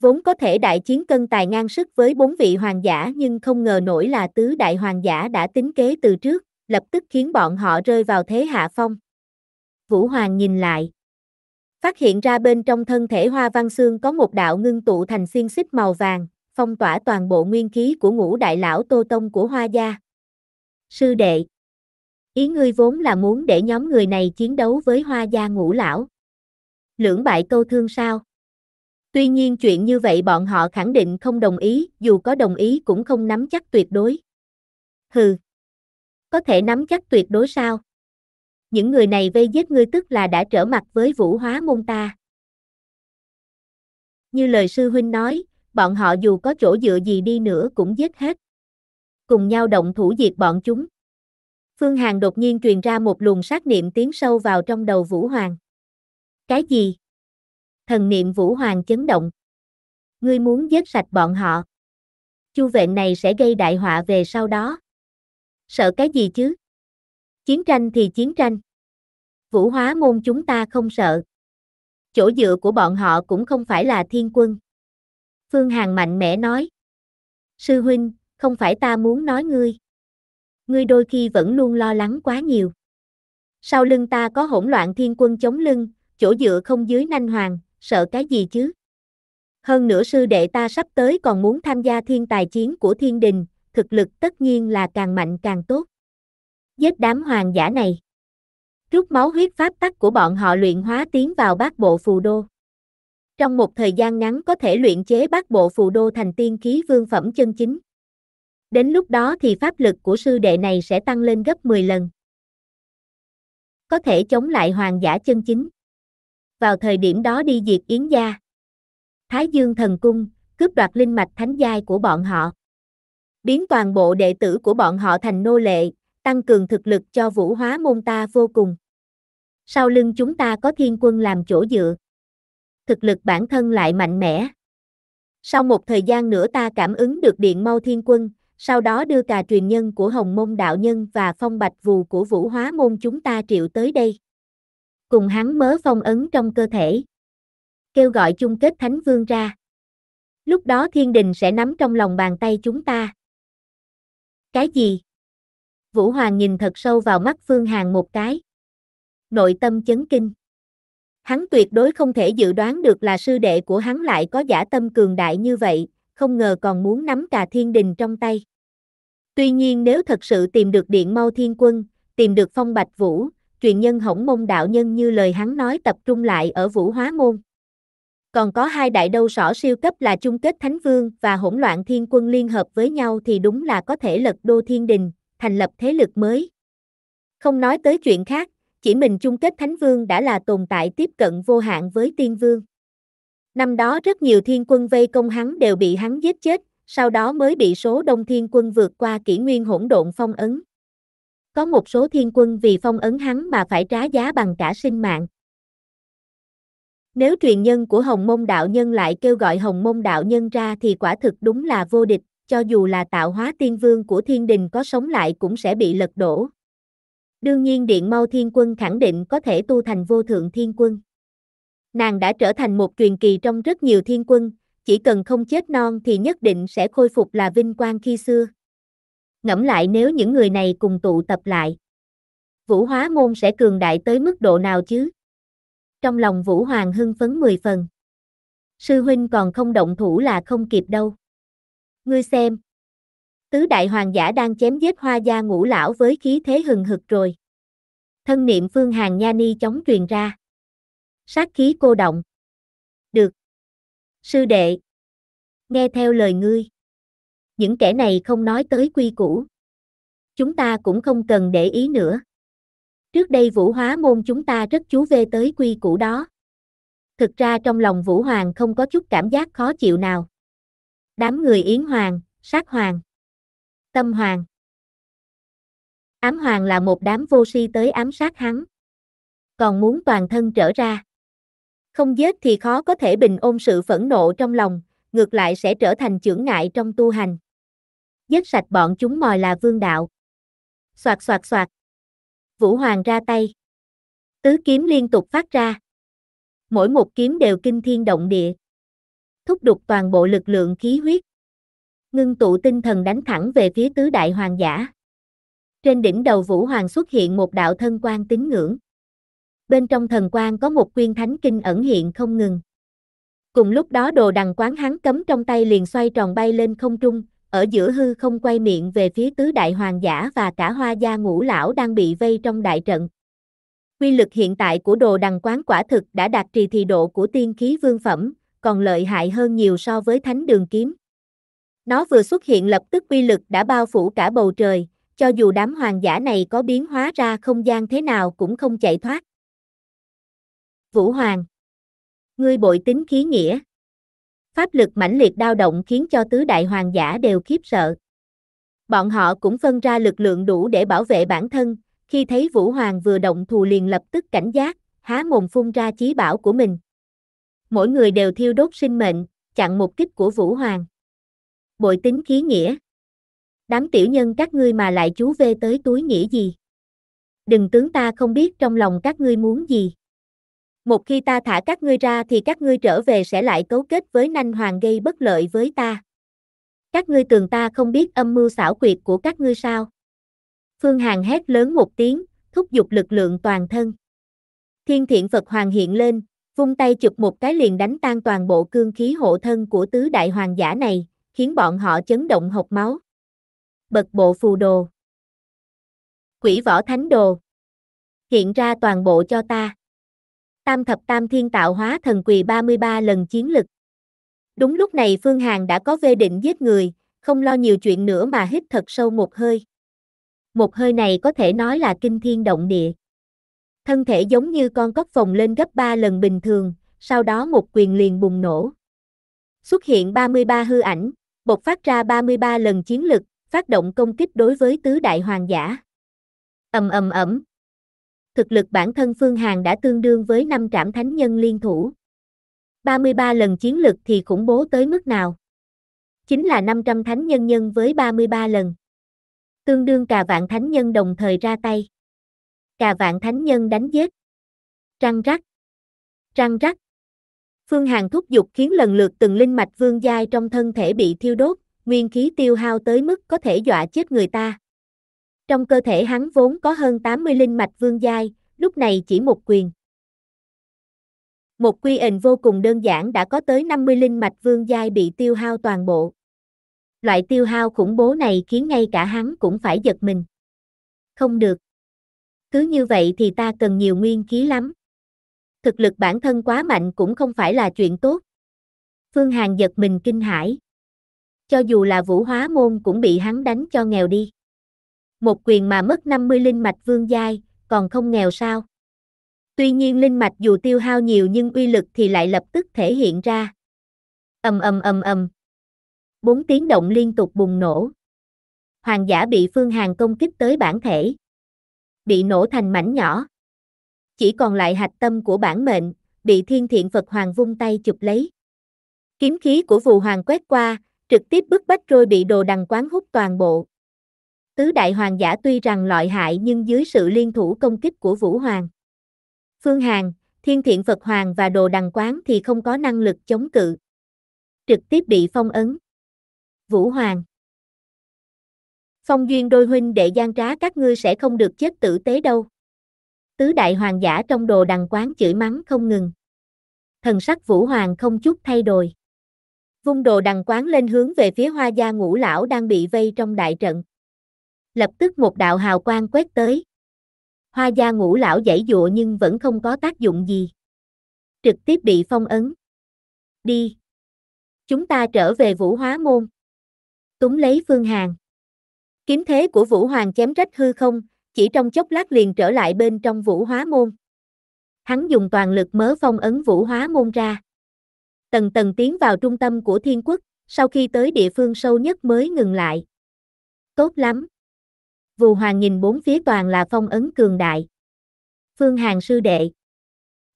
Vốn có thể đại chiến cân tài ngang sức với bốn vị hoàng giả nhưng không ngờ nổi là tứ đại hoàng giả đã tính kế từ trước, lập tức khiến bọn họ rơi vào thế hạ phong. Vũ Hoàng nhìn lại. Phát hiện ra bên trong thân thể hoa văn xương có một đạo ngưng tụ thành xiên xích màu vàng, phong tỏa toàn bộ nguyên khí của ngũ đại lão Tô Tông của hoa gia. Sư đệ. Ý ngươi vốn là muốn để nhóm người này chiến đấu với hoa gia ngũ lão. Lưỡng bại câu thương sao? Tuy nhiên chuyện như vậy bọn họ khẳng định không đồng ý, dù có đồng ý cũng không nắm chắc tuyệt đối. Hừ có thể nắm chắc tuyệt đối sao? Những người này vây giết ngươi tức là đã trở mặt với vũ hóa môn ta. Như lời sư huynh nói, bọn họ dù có chỗ dựa gì đi nữa cũng giết hết. Cùng nhau động thủ diệt bọn chúng. Phương Hàn đột nhiên truyền ra một luồng sát niệm tiến sâu vào trong đầu Vũ Hoàng. Cái gì? Thần niệm Vũ Hoàng chấn động. Ngươi muốn giết sạch bọn họ. Chu vện này sẽ gây đại họa về sau đó. Sợ cái gì chứ? Chiến tranh thì chiến tranh. Vũ hóa môn chúng ta không sợ. Chỗ dựa của bọn họ cũng không phải là thiên quân. Phương Hằng mạnh mẽ nói. Sư huynh, không phải ta muốn nói ngươi. Ngươi đôi khi vẫn luôn lo lắng quá nhiều. Sau lưng ta có hỗn loạn thiên quân chống lưng, chỗ dựa không dưới nanh hoàng, sợ cái gì chứ? Hơn nữa sư đệ ta sắp tới còn muốn tham gia thiên tài chiến của thiên đình, thực lực tất nhiên là càng mạnh càng tốt. Giết đám hoàng giả này. Rút máu huyết pháp tắc của bọn họ luyện hóa tiến vào bát bộ phù đô. Trong một thời gian ngắn có thể luyện chế bát bộ phù đô thành tiên khí vương phẩm chân chính. Đến lúc đó thì pháp lực của sư đệ này sẽ tăng lên gấp 10 lần. Có thể chống lại hoàng giả chân chính. Vào thời điểm đó đi diệt Yến gia. Thái Dương thần cung, cướp đoạt linh mạch thánh giai của bọn họ biến toàn bộ đệ tử của bọn họ thành nô lệ, tăng cường thực lực cho vũ hóa môn ta vô cùng. Sau lưng chúng ta có thiên quân làm chỗ dựa. Thực lực bản thân lại mạnh mẽ. Sau một thời gian nữa ta cảm ứng được điện mau thiên quân, sau đó đưa cả truyền nhân của Hồng Môn Đạo Nhân và phong bạch vù của Vũ Hóa Môn chúng ta triệu tới đây. Cùng hắn mớ phong ấn trong cơ thể. Kêu gọi chung kết Thánh Vương ra. Lúc đó thiên đình sẽ nắm trong lòng bàn tay chúng ta. Cái gì? Vũ Hoàng nhìn thật sâu vào mắt Phương Hàn một cái. Nội tâm chấn kinh. Hắn tuyệt đối không thể dự đoán được là sư đệ của hắn lại có giả tâm cường đại như vậy, không ngờ còn muốn nắm cả thiên đình trong tay. Tuy nhiên nếu thật sự tìm được điện mau thiên quân, tìm được phong bạch vũ, truyền nhân hổng môn đạo nhân như lời hắn nói tập trung lại ở vũ hóa môn còn có hai đại đâu sỏ siêu cấp là chung kết Thánh Vương và hỗn loạn thiên quân liên hợp với nhau thì đúng là có thể lật đô thiên đình, thành lập thế lực mới. Không nói tới chuyện khác, chỉ mình chung kết Thánh Vương đã là tồn tại tiếp cận vô hạn với Tiên Vương. Năm đó rất nhiều thiên quân vây công hắn đều bị hắn giết chết, sau đó mới bị số đông thiên quân vượt qua kỷ nguyên hỗn độn phong ấn. Có một số thiên quân vì phong ấn hắn mà phải trả giá bằng cả sinh mạng. Nếu truyền nhân của Hồng Môn Đạo Nhân lại kêu gọi Hồng Môn Đạo Nhân ra thì quả thực đúng là vô địch, cho dù là tạo hóa tiên vương của thiên đình có sống lại cũng sẽ bị lật đổ. Đương nhiên Điện Mau Thiên Quân khẳng định có thể tu thành vô thượng thiên quân. Nàng đã trở thành một truyền kỳ trong rất nhiều thiên quân, chỉ cần không chết non thì nhất định sẽ khôi phục là vinh quang khi xưa. Ngẫm lại nếu những người này cùng tụ tập lại. Vũ hóa môn sẽ cường đại tới mức độ nào chứ? trong lòng Vũ Hoàng hưng phấn mười phần. Sư huynh còn không động thủ là không kịp đâu. Ngươi xem. Tứ đại hoàng giả đang chém giết hoa gia ngũ lão với khí thế hừng hực rồi. Thân niệm phương hàng nha ni chóng truyền ra. Sát khí cô động. Được. Sư đệ. Nghe theo lời ngươi. Những kẻ này không nói tới quy củ. Chúng ta cũng không cần để ý nữa. Trước đây Vũ Hóa Môn chúng ta rất chú vê tới quy củ đó. Thực ra trong lòng Vũ Hoàng không có chút cảm giác khó chịu nào. Đám người Yến Hoàng, Sát Hoàng, Tâm Hoàng. Ám Hoàng là một đám vô si tới ám sát hắn. Còn muốn toàn thân trở ra. Không giết thì khó có thể bình ôn sự phẫn nộ trong lòng, ngược lại sẽ trở thành chướng ngại trong tu hành. Giết sạch bọn chúng mòi là vương đạo. Soạt soạt soạt. Vũ Hoàng ra tay. Tứ kiếm liên tục phát ra. Mỗi một kiếm đều kinh thiên động địa. Thúc đục toàn bộ lực lượng khí huyết. Ngưng tụ tinh thần đánh thẳng về phía tứ đại hoàng giả. Trên đỉnh đầu Vũ Hoàng xuất hiện một đạo thân quan tín ngưỡng. Bên trong thần quan có một quyên thánh kinh ẩn hiện không ngừng. Cùng lúc đó đồ đằng quán hắn cấm trong tay liền xoay tròn bay lên không trung, ở giữa hư không quay miệng về phía tứ đại hoàng giả và cả hoa gia ngũ lão đang bị vây trong đại trận. Quy lực hiện tại của đồ đằng quán quả thực đã đạt trì thị độ của tiên khí vương phẩm, còn lợi hại hơn nhiều so với thánh đường kiếm. Nó vừa xuất hiện lập tức quy lực đã bao phủ cả bầu trời, cho dù đám hoàng giả này có biến hóa ra không gian thế nào cũng không chạy thoát. Vũ Hoàng Ngươi bội tính khí nghĩa Pháp lực mãnh liệt dao động khiến cho tứ đại hoàng giả đều khiếp sợ. Bọn họ cũng phân ra lực lượng đủ để bảo vệ bản thân, khi thấy Vũ Hoàng vừa động thù liền lập tức cảnh giác, há mồm phun ra chí bảo của mình. Mỗi người đều thiêu đốt sinh mệnh, chặn một kích của Vũ Hoàng. Bội tính khí nghĩa. Đám tiểu nhân các ngươi mà lại chú vê tới túi nghĩa gì? Đừng tướng ta không biết trong lòng các ngươi muốn gì một khi ta thả các ngươi ra thì các ngươi trở về sẽ lại cấu kết với nanh hoàng gây bất lợi với ta. Các ngươi tưởng ta không biết âm mưu xảo quyệt của các ngươi sao? Phương Hàn hét lớn một tiếng, thúc giục lực lượng toàn thân. Thiên thiện Phật Hoàng hiện lên, vung tay chụp một cái liền đánh tan toàn bộ cương khí hộ thân của tứ đại hoàng giả này, khiến bọn họ chấn động hộc máu. Bật bộ phù đồ. Quỷ võ thánh đồ. Hiện ra toàn bộ cho ta tam thập tam thiên tạo hóa thần quỳ 33 lần chiến lực. Đúng lúc này Phương Hàn đã có vê định giết người, không lo nhiều chuyện nữa mà hít thật sâu một hơi. Một hơi này có thể nói là kinh thiên động địa. Thân thể giống như con cóc phồng lên gấp 3 lần bình thường, sau đó một quyền liền bùng nổ. Xuất hiện 33 hư ảnh, bộc phát ra 33 lần chiến lực, phát động công kích đối với tứ đại hoàng giả. Ầm ầm ầm, thực lực bản thân Phương Hàn đã tương đương với 5 trảm thánh nhân liên thủ. 33 lần chiến lực thì khủng bố tới mức nào? Chính là 500 thánh nhân nhân với 33 lần. Tương đương cả vạn thánh nhân đồng thời ra tay. Cả vạn thánh nhân đánh giết. Trăng rắc. Trăng rắc. Phương Hàn thúc giục khiến lần lượt từng linh mạch vương giai trong thân thể bị thiêu đốt, nguyên khí tiêu hao tới mức có thể dọa chết người ta. Trong cơ thể hắn vốn có hơn 80 linh mạch vương giai, lúc này chỉ một quyền. Một quy ệnh vô cùng đơn giản đã có tới 50 linh mạch vương giai bị tiêu hao toàn bộ. Loại tiêu hao khủng bố này khiến ngay cả hắn cũng phải giật mình. Không được. Cứ như vậy thì ta cần nhiều nguyên khí lắm. Thực lực bản thân quá mạnh cũng không phải là chuyện tốt. Phương Hàn giật mình kinh hãi. Cho dù là vũ hóa môn cũng bị hắn đánh cho nghèo đi một quyền mà mất 50 linh mạch vương giai, còn không nghèo sao? Tuy nhiên linh mạch dù tiêu hao nhiều nhưng uy lực thì lại lập tức thể hiện ra. Ầm ầm ầm ầm. Bốn tiếng động liên tục bùng nổ. Hoàng giả bị Phương Hàn công kích tới bản thể. Bị nổ thành mảnh nhỏ. Chỉ còn lại hạch tâm của bản mệnh, bị thiên thiện Phật Hoàng vung tay chụp lấy. Kiếm khí của vù hoàng quét qua, trực tiếp bức bách rồi bị đồ đằng quán hút toàn bộ. Tứ đại hoàng giả tuy rằng loại hại nhưng dưới sự liên thủ công kích của Vũ Hoàng, Phương Hàn, Thiên Thiện Phật Hoàng và Đồ Đằng Quán thì không có năng lực chống cự. Trực tiếp bị phong ấn. Vũ Hoàng Phong duyên đôi huynh đệ gian trá các ngươi sẽ không được chết tử tế đâu. Tứ đại hoàng giả trong đồ đằng quán chửi mắng không ngừng. Thần sắc Vũ Hoàng không chút thay đổi. Vung đồ đằng quán lên hướng về phía hoa gia ngũ lão đang bị vây trong đại trận lập tức một đạo hào quang quét tới. Hoa gia ngũ lão dãy dụa nhưng vẫn không có tác dụng gì. Trực tiếp bị phong ấn. Đi. Chúng ta trở về vũ hóa môn. Túng lấy phương hàng. Kiếm thế của vũ hoàng chém rách hư không, chỉ trong chốc lát liền trở lại bên trong vũ hóa môn. Hắn dùng toàn lực mớ phong ấn vũ hóa môn ra. Tầng tầng tiến vào trung tâm của thiên quốc, sau khi tới địa phương sâu nhất mới ngừng lại. Tốt lắm. Vù Hoàng nhìn bốn phía toàn là phong ấn cường đại. Phương Hàng sư đệ.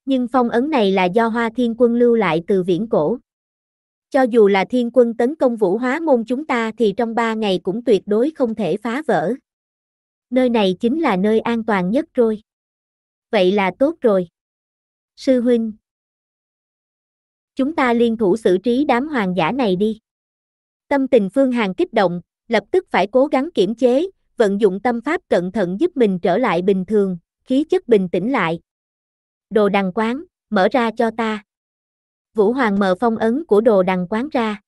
Nhưng phong ấn này là do Hoa Thiên Quân lưu lại từ viễn cổ. Cho dù là thiên quân tấn công vũ hóa môn chúng ta thì trong ba ngày cũng tuyệt đối không thể phá vỡ. Nơi này chính là nơi an toàn nhất rồi. Vậy là tốt rồi. Sư huynh. Chúng ta liên thủ xử trí đám hoàng giả này đi. Tâm tình Phương Hàng kích động, lập tức phải cố gắng kiểm chế, vận dụng tâm pháp cẩn thận giúp mình trở lại bình thường, khí chất bình tĩnh lại. Đồ đằng quán, mở ra cho ta. Vũ Hoàng mở phong ấn của đồ đằng quán ra.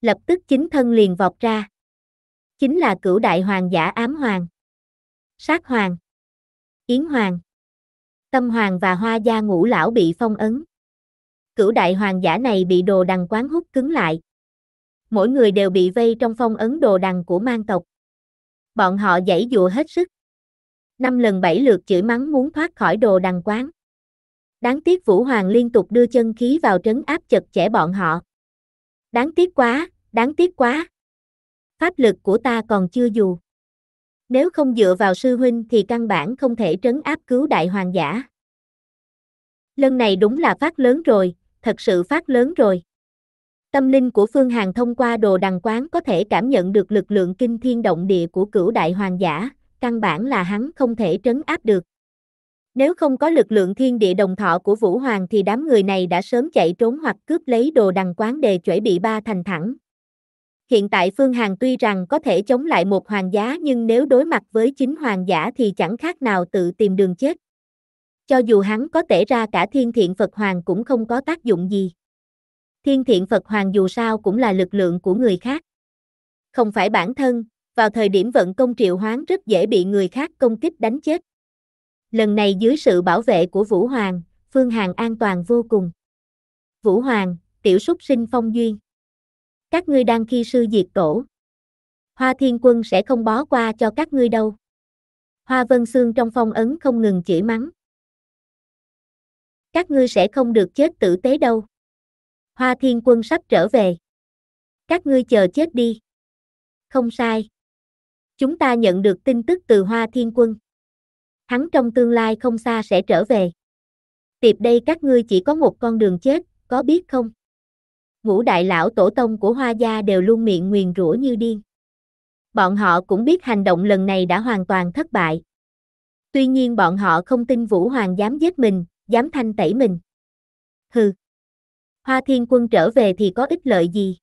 Lập tức chính thân liền vọt ra. Chính là cửu đại hoàng giả ám hoàng. Sát hoàng. Yến hoàng. Tâm hoàng và hoa gia ngũ lão bị phong ấn. Cửu đại hoàng giả này bị đồ đằng quán hút cứng lại. Mỗi người đều bị vây trong phong ấn đồ đằng của mang tộc bọn họ giãy dụa hết sức. Năm lần bảy lượt chửi mắng muốn thoát khỏi đồ đằng quán. Đáng tiếc Vũ Hoàng liên tục đưa chân khí vào trấn áp chật chẽ bọn họ. Đáng tiếc quá, đáng tiếc quá. Pháp lực của ta còn chưa dù. Nếu không dựa vào sư huynh thì căn bản không thể trấn áp cứu đại hoàng giả. Lần này đúng là phát lớn rồi, thật sự phát lớn rồi. Tâm linh của Phương Hằng thông qua đồ đằng quán có thể cảm nhận được lực lượng kinh thiên động địa của cửu đại hoàng giả, căn bản là hắn không thể trấn áp được. Nếu không có lực lượng thiên địa đồng thọ của Vũ Hoàng thì đám người này đã sớm chạy trốn hoặc cướp lấy đồ đằng quán để chuẩn bị ba thành thẳng. Hiện tại Phương Hằng tuy rằng có thể chống lại một hoàng giá nhưng nếu đối mặt với chính hoàng giả thì chẳng khác nào tự tìm đường chết. Cho dù hắn có tể ra cả thiên thiện Phật Hoàng cũng không có tác dụng gì. Thiên thiện Phật Hoàng dù sao cũng là lực lượng của người khác. Không phải bản thân, vào thời điểm vận công triệu hoán rất dễ bị người khác công kích đánh chết. Lần này dưới sự bảo vệ của Vũ Hoàng, Phương Hàng an toàn vô cùng. Vũ Hoàng, tiểu súc sinh phong duyên. Các ngươi đang khi sư diệt tổ. Hoa Thiên Quân sẽ không bó qua cho các ngươi đâu. Hoa Vân Xương trong phong ấn không ngừng chỉ mắng. Các ngươi sẽ không được chết tử tế đâu. Hoa Thiên Quân sắp trở về. Các ngươi chờ chết đi. Không sai. Chúng ta nhận được tin tức từ Hoa Thiên Quân. Hắn trong tương lai không xa sẽ trở về. Tiệp đây các ngươi chỉ có một con đường chết, có biết không? Ngũ đại lão tổ tông của Hoa gia đều luôn miệng nguyền rủa như điên. Bọn họ cũng biết hành động lần này đã hoàn toàn thất bại. Tuy nhiên bọn họ không tin Vũ Hoàng dám giết mình, dám thanh tẩy mình. Hừ. Hoa Thiên Quân trở về thì có ích lợi gì?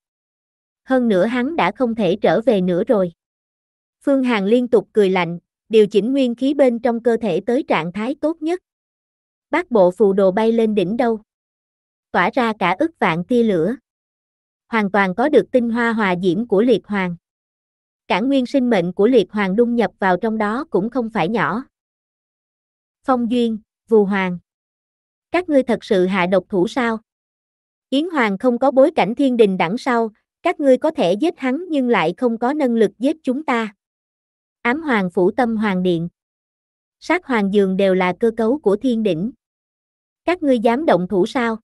Hơn nữa hắn đã không thể trở về nữa rồi. Phương Hàn liên tục cười lạnh, điều chỉnh nguyên khí bên trong cơ thể tới trạng thái tốt nhất. Bác bộ phù đồ bay lên đỉnh đâu. Tỏa ra cả ức vạn tia lửa. Hoàn toàn có được tinh hoa hòa diễm của liệt hoàng. Cả nguyên sinh mệnh của liệt hoàng đung nhập vào trong đó cũng không phải nhỏ. Phong duyên, vù hoàng. Các ngươi thật sự hạ độc thủ sao? Yến Hoàng không có bối cảnh thiên đình đẳng sau, các ngươi có thể giết hắn nhưng lại không có năng lực giết chúng ta. Ám Hoàng Phủ Tâm Hoàng Điện Sát Hoàng Dường đều là cơ cấu của thiên đỉnh. Các ngươi dám động thủ sao?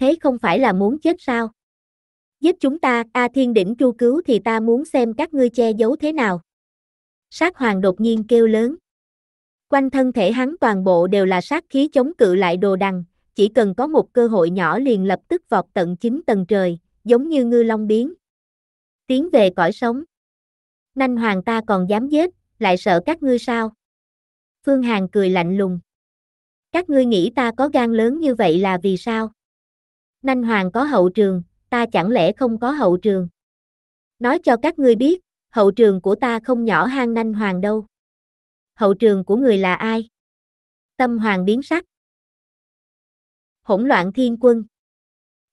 Thế không phải là muốn chết sao? Giết chúng ta, A Thiên Đỉnh chu cứu thì ta muốn xem các ngươi che giấu thế nào. Sát Hoàng đột nhiên kêu lớn. Quanh thân thể hắn toàn bộ đều là sát khí chống cự lại đồ đằng, chỉ cần có một cơ hội nhỏ liền lập tức vọt tận 9 tầng trời, giống như ngư long biến. Tiến về cõi sống. Nanh hoàng ta còn dám giết, lại sợ các ngươi sao? Phương Hàn cười lạnh lùng. Các ngươi nghĩ ta có gan lớn như vậy là vì sao? Nanh hoàng có hậu trường, ta chẳng lẽ không có hậu trường? Nói cho các ngươi biết, hậu trường của ta không nhỏ hang nanh hoàng đâu. Hậu trường của người là ai? Tâm hoàng biến sắc hỗn loạn thiên quân.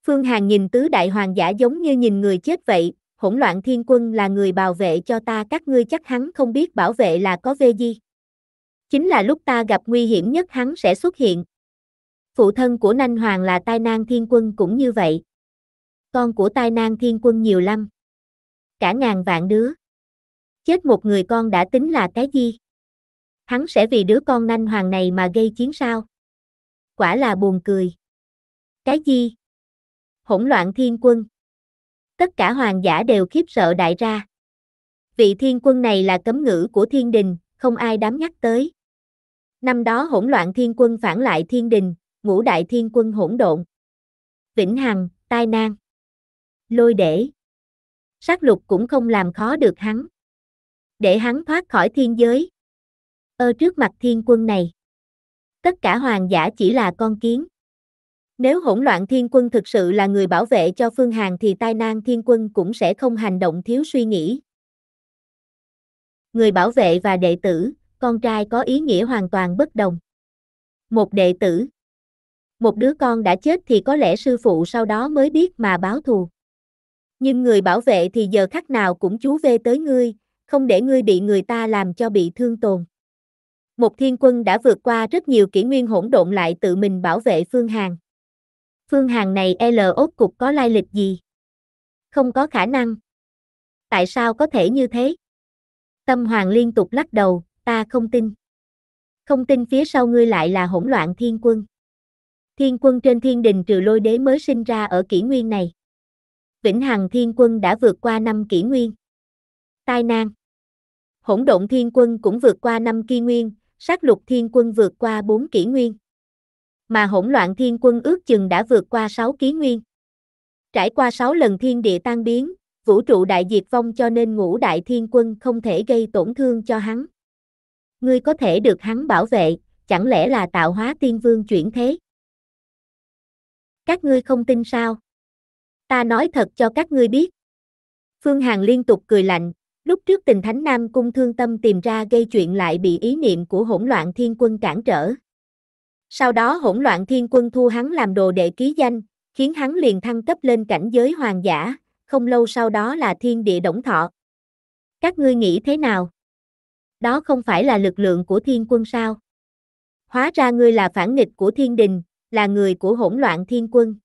Phương Hàn nhìn tứ đại hoàng giả giống như nhìn người chết vậy, hỗn loạn thiên quân là người bảo vệ cho ta các ngươi chắc hắn không biết bảo vệ là có vê gì. Chính là lúc ta gặp nguy hiểm nhất hắn sẽ xuất hiện. Phụ thân của Nanh Hoàng là tai nan thiên quân cũng như vậy. Con của tai nan thiên quân nhiều lắm. Cả ngàn vạn đứa. Chết một người con đã tính là cái gì? Hắn sẽ vì đứa con Nanh Hoàng này mà gây chiến sao? Quả là buồn cười. Cái gì? Hỗn loạn thiên quân. Tất cả hoàng giả đều khiếp sợ đại ra. Vị thiên quân này là cấm ngữ của thiên đình, không ai dám nhắc tới. Năm đó hỗn loạn thiên quân phản lại thiên đình, ngũ đại thiên quân hỗn độn. Vĩnh Hằng, tai nan. Lôi để. Sát lục cũng không làm khó được hắn. Để hắn thoát khỏi thiên giới. Ơ trước mặt thiên quân này. Tất cả hoàng giả chỉ là con kiến. Nếu hỗn loạn thiên quân thực sự là người bảo vệ cho Phương Hàn thì tai nan thiên quân cũng sẽ không hành động thiếu suy nghĩ. Người bảo vệ và đệ tử, con trai có ý nghĩa hoàn toàn bất đồng. Một đệ tử Một đứa con đã chết thì có lẽ sư phụ sau đó mới biết mà báo thù. Nhưng người bảo vệ thì giờ khắc nào cũng chú vê tới ngươi, không để ngươi bị người ta làm cho bị thương tồn. Một thiên quân đã vượt qua rất nhiều kỷ nguyên hỗn độn lại tự mình bảo vệ Phương Hàn. Phương hàng này L ốt cục có lai lịch gì? Không có khả năng. Tại sao có thể như thế? Tâm Hoàng liên tục lắc đầu, ta không tin. Không tin phía sau ngươi lại là hỗn loạn thiên quân. Thiên quân trên thiên đình trừ lôi đế mới sinh ra ở kỷ nguyên này. Vĩnh Hằng thiên quân đã vượt qua năm kỷ nguyên. Tai nan. Hỗn độn thiên quân cũng vượt qua năm kỷ nguyên, sát lục thiên quân vượt qua bốn kỷ nguyên mà hỗn loạn thiên quân ước chừng đã vượt qua 6 ký nguyên. Trải qua 6 lần thiên địa tan biến, vũ trụ đại diệt vong cho nên ngũ đại thiên quân không thể gây tổn thương cho hắn. Ngươi có thể được hắn bảo vệ, chẳng lẽ là tạo hóa tiên vương chuyển thế? Các ngươi không tin sao? Ta nói thật cho các ngươi biết. Phương Hằng liên tục cười lạnh, lúc trước tình thánh Nam Cung thương tâm tìm ra gây chuyện lại bị ý niệm của hỗn loạn thiên quân cản trở, sau đó hỗn loạn thiên quân thu hắn làm đồ đệ ký danh, khiến hắn liền thăng cấp lên cảnh giới hoàng giả, không lâu sau đó là thiên địa đổng thọ. Các ngươi nghĩ thế nào? Đó không phải là lực lượng của thiên quân sao? Hóa ra ngươi là phản nghịch của thiên đình, là người của hỗn loạn thiên quân.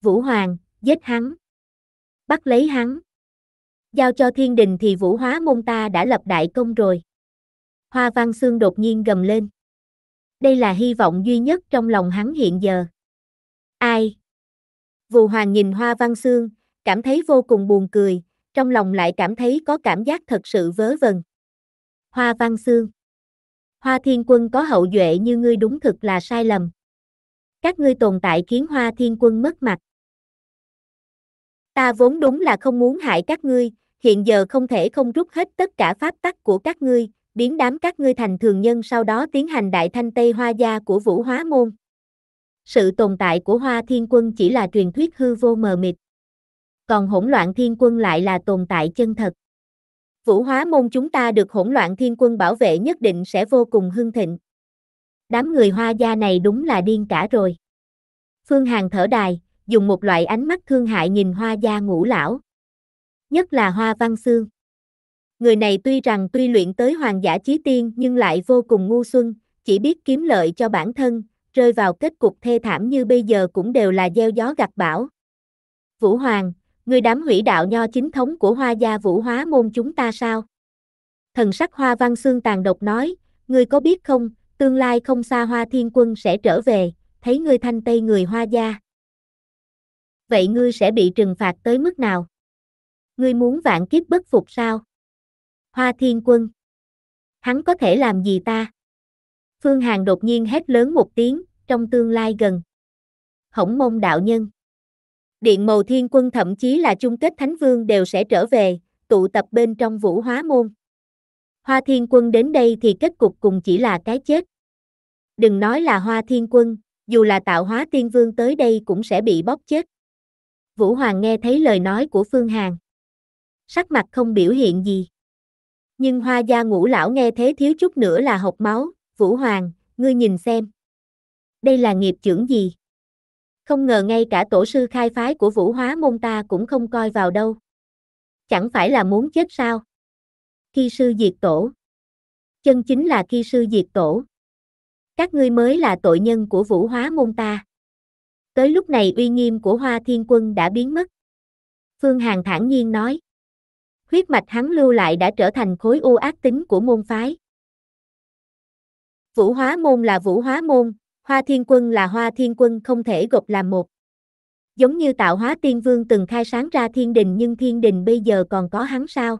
Vũ Hoàng, giết hắn. Bắt lấy hắn. Giao cho thiên đình thì vũ hóa môn ta đã lập đại công rồi. Hoa văn xương đột nhiên gầm lên đây là hy vọng duy nhất trong lòng hắn hiện giờ. Ai? Vù Hoàng nhìn Hoa Văn Sương, cảm thấy vô cùng buồn cười, trong lòng lại cảm thấy có cảm giác thật sự vớ vẩn. Hoa Văn Sương, Hoa Thiên Quân có hậu duệ như ngươi đúng thực là sai lầm. Các ngươi tồn tại khiến Hoa Thiên Quân mất mặt. Ta vốn đúng là không muốn hại các ngươi, hiện giờ không thể không rút hết tất cả pháp tắc của các ngươi, biến đám các ngươi thành thường nhân sau đó tiến hành đại thanh tây hoa gia của vũ hóa môn. Sự tồn tại của hoa thiên quân chỉ là truyền thuyết hư vô mờ mịt. Còn hỗn loạn thiên quân lại là tồn tại chân thật. Vũ hóa môn chúng ta được hỗn loạn thiên quân bảo vệ nhất định sẽ vô cùng hưng thịnh. Đám người hoa gia này đúng là điên cả rồi. Phương Hàn thở đài, dùng một loại ánh mắt thương hại nhìn hoa gia ngũ lão. Nhất là hoa văn xương người này tuy rằng tuy luyện tới hoàng giả chí tiên nhưng lại vô cùng ngu xuân, chỉ biết kiếm lợi cho bản thân, rơi vào kết cục thê thảm như bây giờ cũng đều là gieo gió gặt bão. Vũ Hoàng, người đám hủy đạo nho chính thống của hoa gia vũ hóa môn chúng ta sao? Thần sắc hoa văn xương tàn độc nói, ngươi có biết không, tương lai không xa hoa thiên quân sẽ trở về, thấy ngươi thanh tây người hoa gia. Vậy ngươi sẽ bị trừng phạt tới mức nào? Ngươi muốn vạn kiếp bất phục sao? Hoa Thiên Quân. Hắn có thể làm gì ta? Phương Hàn đột nhiên hét lớn một tiếng, trong tương lai gần. Hổng môn đạo nhân. Điện Mầu thiên quân thậm chí là chung kết thánh vương đều sẽ trở về, tụ tập bên trong vũ hóa môn. Hoa thiên quân đến đây thì kết cục cùng chỉ là cái chết. Đừng nói là hoa thiên quân, dù là tạo hóa Thiên vương tới đây cũng sẽ bị bóp chết. Vũ Hoàng nghe thấy lời nói của Phương Hàn. Sắc mặt không biểu hiện gì nhưng hoa gia ngũ lão nghe thế thiếu chút nữa là hộc máu, Vũ Hoàng, ngươi nhìn xem. Đây là nghiệp trưởng gì? Không ngờ ngay cả tổ sư khai phái của vũ hóa môn ta cũng không coi vào đâu. Chẳng phải là muốn chết sao? Khi sư diệt tổ. Chân chính là khi sư diệt tổ. Các ngươi mới là tội nhân của vũ hóa môn ta. Tới lúc này uy nghiêm của hoa thiên quân đã biến mất. Phương Hàn thản nhiên nói huyết mạch hắn lưu lại đã trở thành khối u ác tính của môn phái. Vũ hóa môn là vũ hóa môn, hoa thiên quân là hoa thiên quân không thể gộp làm một. Giống như tạo hóa tiên vương từng khai sáng ra thiên đình nhưng thiên đình bây giờ còn có hắn sao?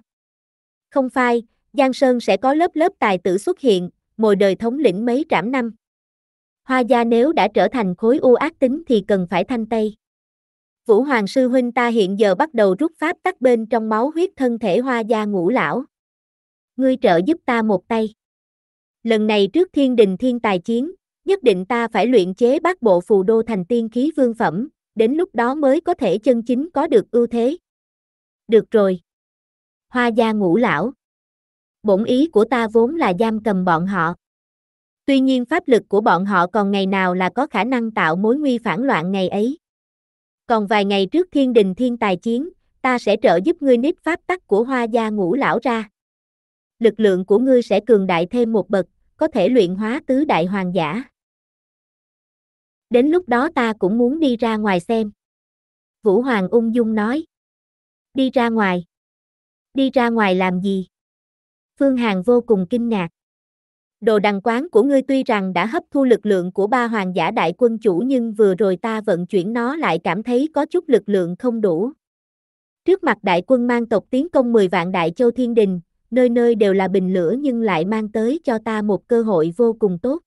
Không phai, Giang Sơn sẽ có lớp lớp tài tử xuất hiện, mồi đời thống lĩnh mấy trảm năm. Hoa gia nếu đã trở thành khối u ác tính thì cần phải thanh tây. Vũ Hoàng Sư Huynh ta hiện giờ bắt đầu rút pháp tắc bên trong máu huyết thân thể hoa gia ngũ lão. Ngươi trợ giúp ta một tay. Lần này trước thiên đình thiên tài chiến, nhất định ta phải luyện chế bát bộ phù đô thành tiên khí vương phẩm, đến lúc đó mới có thể chân chính có được ưu thế. Được rồi. Hoa gia ngũ lão. Bổn ý của ta vốn là giam cầm bọn họ. Tuy nhiên pháp lực của bọn họ còn ngày nào là có khả năng tạo mối nguy phản loạn ngày ấy. Còn vài ngày trước thiên đình thiên tài chiến, ta sẽ trợ giúp ngươi nít pháp tắc của hoa gia ngũ lão ra. Lực lượng của ngươi sẽ cường đại thêm một bậc, có thể luyện hóa tứ đại hoàng giả. Đến lúc đó ta cũng muốn đi ra ngoài xem. Vũ Hoàng ung dung nói. Đi ra ngoài. Đi ra ngoài làm gì? Phương Hàn vô cùng kinh ngạc đồ đằng quán của ngươi tuy rằng đã hấp thu lực lượng của ba hoàng giả đại quân chủ nhưng vừa rồi ta vận chuyển nó lại cảm thấy có chút lực lượng không đủ. Trước mặt đại quân mang tộc tiến công 10 vạn đại châu thiên đình, nơi nơi đều là bình lửa nhưng lại mang tới cho ta một cơ hội vô cùng tốt.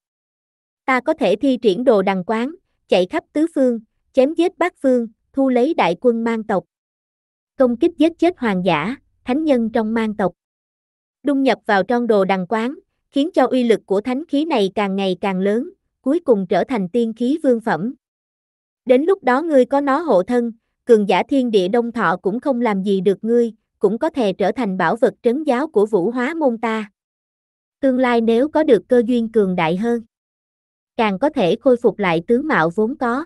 Ta có thể thi triển đồ đằng quán, chạy khắp tứ phương, chém giết bát phương, thu lấy đại quân mang tộc. Công kích giết chết hoàng giả, thánh nhân trong mang tộc. Đung nhập vào trong đồ đằng quán, khiến cho uy lực của thánh khí này càng ngày càng lớn, cuối cùng trở thành tiên khí vương phẩm. Đến lúc đó ngươi có nó hộ thân, cường giả thiên địa đông thọ cũng không làm gì được ngươi, cũng có thể trở thành bảo vật trấn giáo của vũ hóa môn ta. Tương lai nếu có được cơ duyên cường đại hơn, càng có thể khôi phục lại tướng mạo vốn có.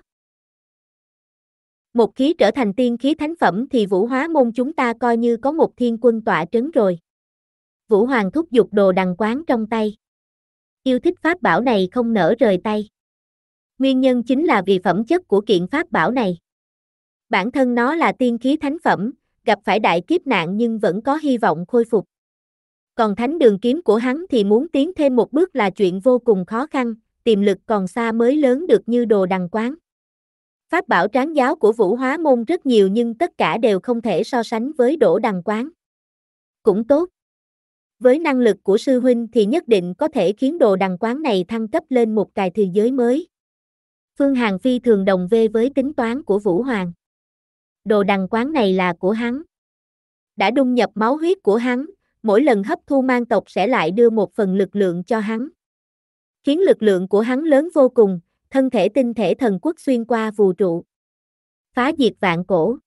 Một khí trở thành tiên khí thánh phẩm thì vũ hóa môn chúng ta coi như có một thiên quân tọa trấn rồi. Vũ Hoàng thúc giục đồ đằng quán trong tay. Yêu thích pháp bảo này không nỡ rời tay. Nguyên nhân chính là vì phẩm chất của kiện pháp bảo này. Bản thân nó là tiên khí thánh phẩm, gặp phải đại kiếp nạn nhưng vẫn có hy vọng khôi phục. Còn thánh đường kiếm của hắn thì muốn tiến thêm một bước là chuyện vô cùng khó khăn, tiềm lực còn xa mới lớn được như đồ đằng quán. Pháp bảo tráng giáo của vũ hóa môn rất nhiều nhưng tất cả đều không thể so sánh với đổ đằng quán. Cũng tốt. Với năng lực của sư huynh thì nhất định có thể khiến đồ đằng quán này thăng cấp lên một cài thế giới mới. Phương Hàng Phi thường đồng vê với tính toán của Vũ Hoàng. Đồ đằng quán này là của hắn. Đã đung nhập máu huyết của hắn, mỗi lần hấp thu mang tộc sẽ lại đưa một phần lực lượng cho hắn. Khiến lực lượng của hắn lớn vô cùng, thân thể tinh thể thần quốc xuyên qua phù trụ. Phá diệt vạn cổ.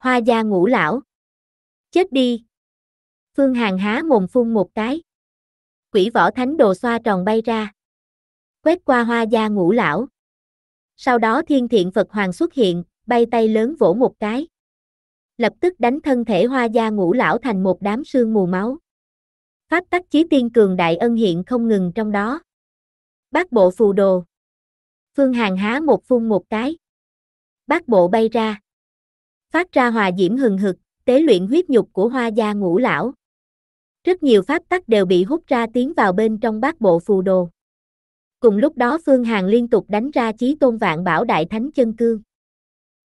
Hoa gia ngũ lão. Chết đi, Phương Hàng há mồm phun một cái. Quỷ võ thánh đồ xoa tròn bay ra. Quét qua hoa gia ngũ lão. Sau đó thiên thiện Phật Hoàng xuất hiện, bay tay lớn vỗ một cái. Lập tức đánh thân thể hoa gia ngũ lão thành một đám sương mù máu. Pháp tắc chí tiên cường đại ân hiện không ngừng trong đó. Bác bộ phù đồ. Phương Hàng há một phun một cái. Bác bộ bay ra. Phát ra hòa diễm hừng hực, tế luyện huyết nhục của hoa gia ngũ lão rất nhiều pháp tắc đều bị hút ra tiến vào bên trong bát bộ phù đồ. Cùng lúc đó Phương hàng liên tục đánh ra chí tôn vạn bảo đại thánh chân cương.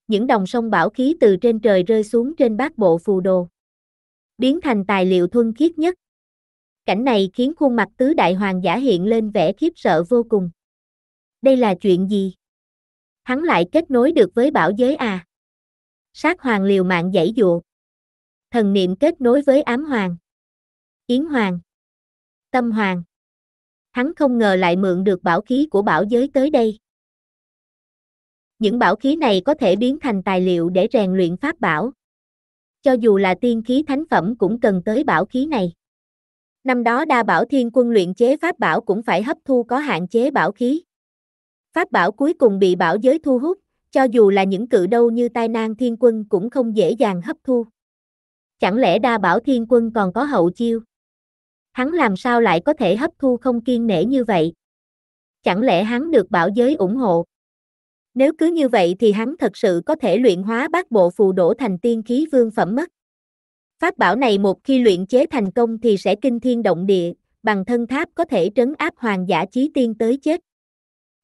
Những đồng sông bảo khí từ trên trời rơi xuống trên bát bộ phù đồ. Biến thành tài liệu thuần khiết nhất. Cảnh này khiến khuôn mặt tứ đại hoàng giả hiện lên vẻ khiếp sợ vô cùng. Đây là chuyện gì? Hắn lại kết nối được với bảo giới à? Sát hoàng liều mạng dãy dụa. Thần niệm kết nối với ám hoàng. Yến Hoàng, Tâm Hoàng. Hắn không ngờ lại mượn được bảo khí của bảo giới tới đây. Những bảo khí này có thể biến thành tài liệu để rèn luyện pháp bảo. Cho dù là tiên khí thánh phẩm cũng cần tới bảo khí này. Năm đó đa bảo thiên quân luyện chế pháp bảo cũng phải hấp thu có hạn chế bảo khí. Pháp bảo cuối cùng bị bảo giới thu hút, cho dù là những cự đâu như tai nan thiên quân cũng không dễ dàng hấp thu. Chẳng lẽ đa bảo thiên quân còn có hậu chiêu? hắn làm sao lại có thể hấp thu không kiên nể như vậy? Chẳng lẽ hắn được bảo giới ủng hộ? Nếu cứ như vậy thì hắn thật sự có thể luyện hóa bát bộ phù đổ thành tiên khí vương phẩm mất. Pháp bảo này một khi luyện chế thành công thì sẽ kinh thiên động địa, bằng thân tháp có thể trấn áp hoàng giả chí tiên tới chết.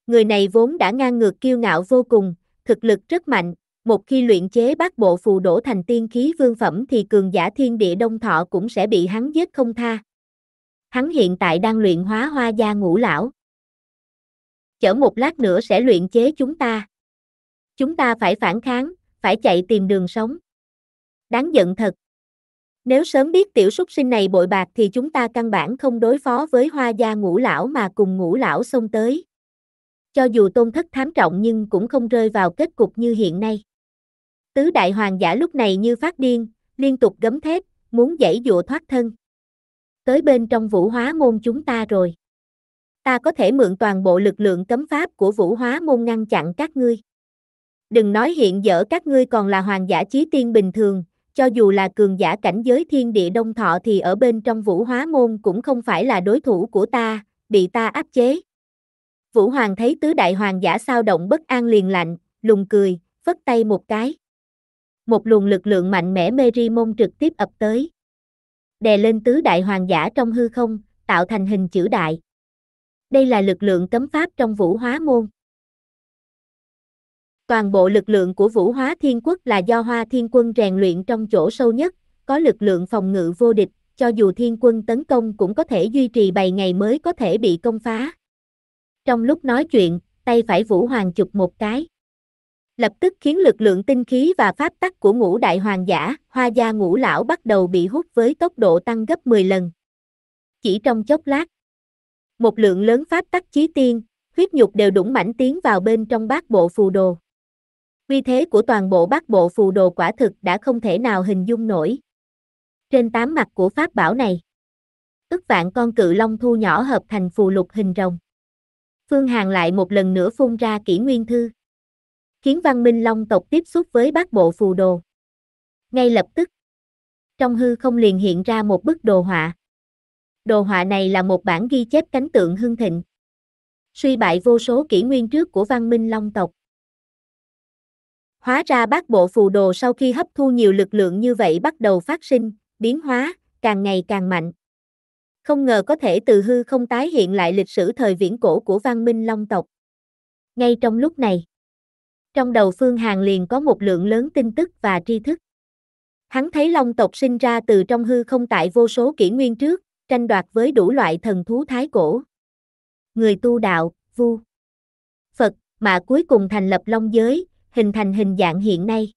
Người này vốn đã ngang ngược kiêu ngạo vô cùng, thực lực rất mạnh, một khi luyện chế bát bộ phù đổ thành tiên khí vương phẩm thì cường giả thiên địa đông thọ cũng sẽ bị hắn giết không tha hắn hiện tại đang luyện hóa hoa gia ngũ lão. Chở một lát nữa sẽ luyện chế chúng ta. Chúng ta phải phản kháng, phải chạy tìm đường sống. Đáng giận thật. Nếu sớm biết tiểu súc sinh này bội bạc thì chúng ta căn bản không đối phó với hoa gia ngũ lão mà cùng ngũ lão xông tới. Cho dù tôn thất thám trọng nhưng cũng không rơi vào kết cục như hiện nay. Tứ đại hoàng giả lúc này như phát điên, liên tục gấm thép, muốn giải dụa thoát thân tới bên trong vũ hóa môn chúng ta rồi. Ta có thể mượn toàn bộ lực lượng cấm pháp của vũ hóa môn ngăn chặn các ngươi. Đừng nói hiện giờ các ngươi còn là hoàng giả chí tiên bình thường, cho dù là cường giả cảnh giới thiên địa đông thọ thì ở bên trong vũ hóa môn cũng không phải là đối thủ của ta, bị ta áp chế. Vũ Hoàng thấy tứ đại hoàng giả sao động bất an liền lạnh, lùng cười, phất tay một cái. Một luồng lực lượng mạnh mẽ mê ri môn trực tiếp ập tới đè lên tứ đại hoàng giả trong hư không, tạo thành hình chữ đại. Đây là lực lượng cấm pháp trong vũ hóa môn. Toàn bộ lực lượng của vũ hóa thiên quốc là do hoa thiên quân rèn luyện trong chỗ sâu nhất, có lực lượng phòng ngự vô địch, cho dù thiên quân tấn công cũng có thể duy trì 7 ngày mới có thể bị công phá. Trong lúc nói chuyện, tay phải vũ hoàng chụp một cái lập tức khiến lực lượng tinh khí và pháp tắc của ngũ đại hoàng giả, hoa gia ngũ lão bắt đầu bị hút với tốc độ tăng gấp 10 lần. Chỉ trong chốc lát, một lượng lớn pháp tắc chí tiên, huyết nhục đều đủng mảnh tiến vào bên trong bát bộ phù đồ. Vì thế của toàn bộ bát bộ phù đồ quả thực đã không thể nào hình dung nổi. Trên tám mặt của pháp bảo này, ức vạn con cự long thu nhỏ hợp thành phù lục hình rồng. Phương hàng lại một lần nữa phun ra kỹ nguyên thư khiến văn minh long tộc tiếp xúc với bát bộ phù đồ. Ngay lập tức, trong hư không liền hiện ra một bức đồ họa. Đồ họa này là một bản ghi chép cánh tượng hưng thịnh. Suy bại vô số kỷ nguyên trước của văn minh long tộc. Hóa ra bát bộ phù đồ sau khi hấp thu nhiều lực lượng như vậy bắt đầu phát sinh, biến hóa, càng ngày càng mạnh. Không ngờ có thể từ hư không tái hiện lại lịch sử thời viễn cổ của văn minh long tộc. Ngay trong lúc này, trong đầu Phương Hàng liền có một lượng lớn tin tức và tri thức. Hắn thấy Long tộc sinh ra từ trong hư không tại vô số kỷ nguyên trước, tranh đoạt với đủ loại thần thú thái cổ. Người tu đạo, vu, Phật, mà cuối cùng thành lập Long giới, hình thành hình dạng hiện nay.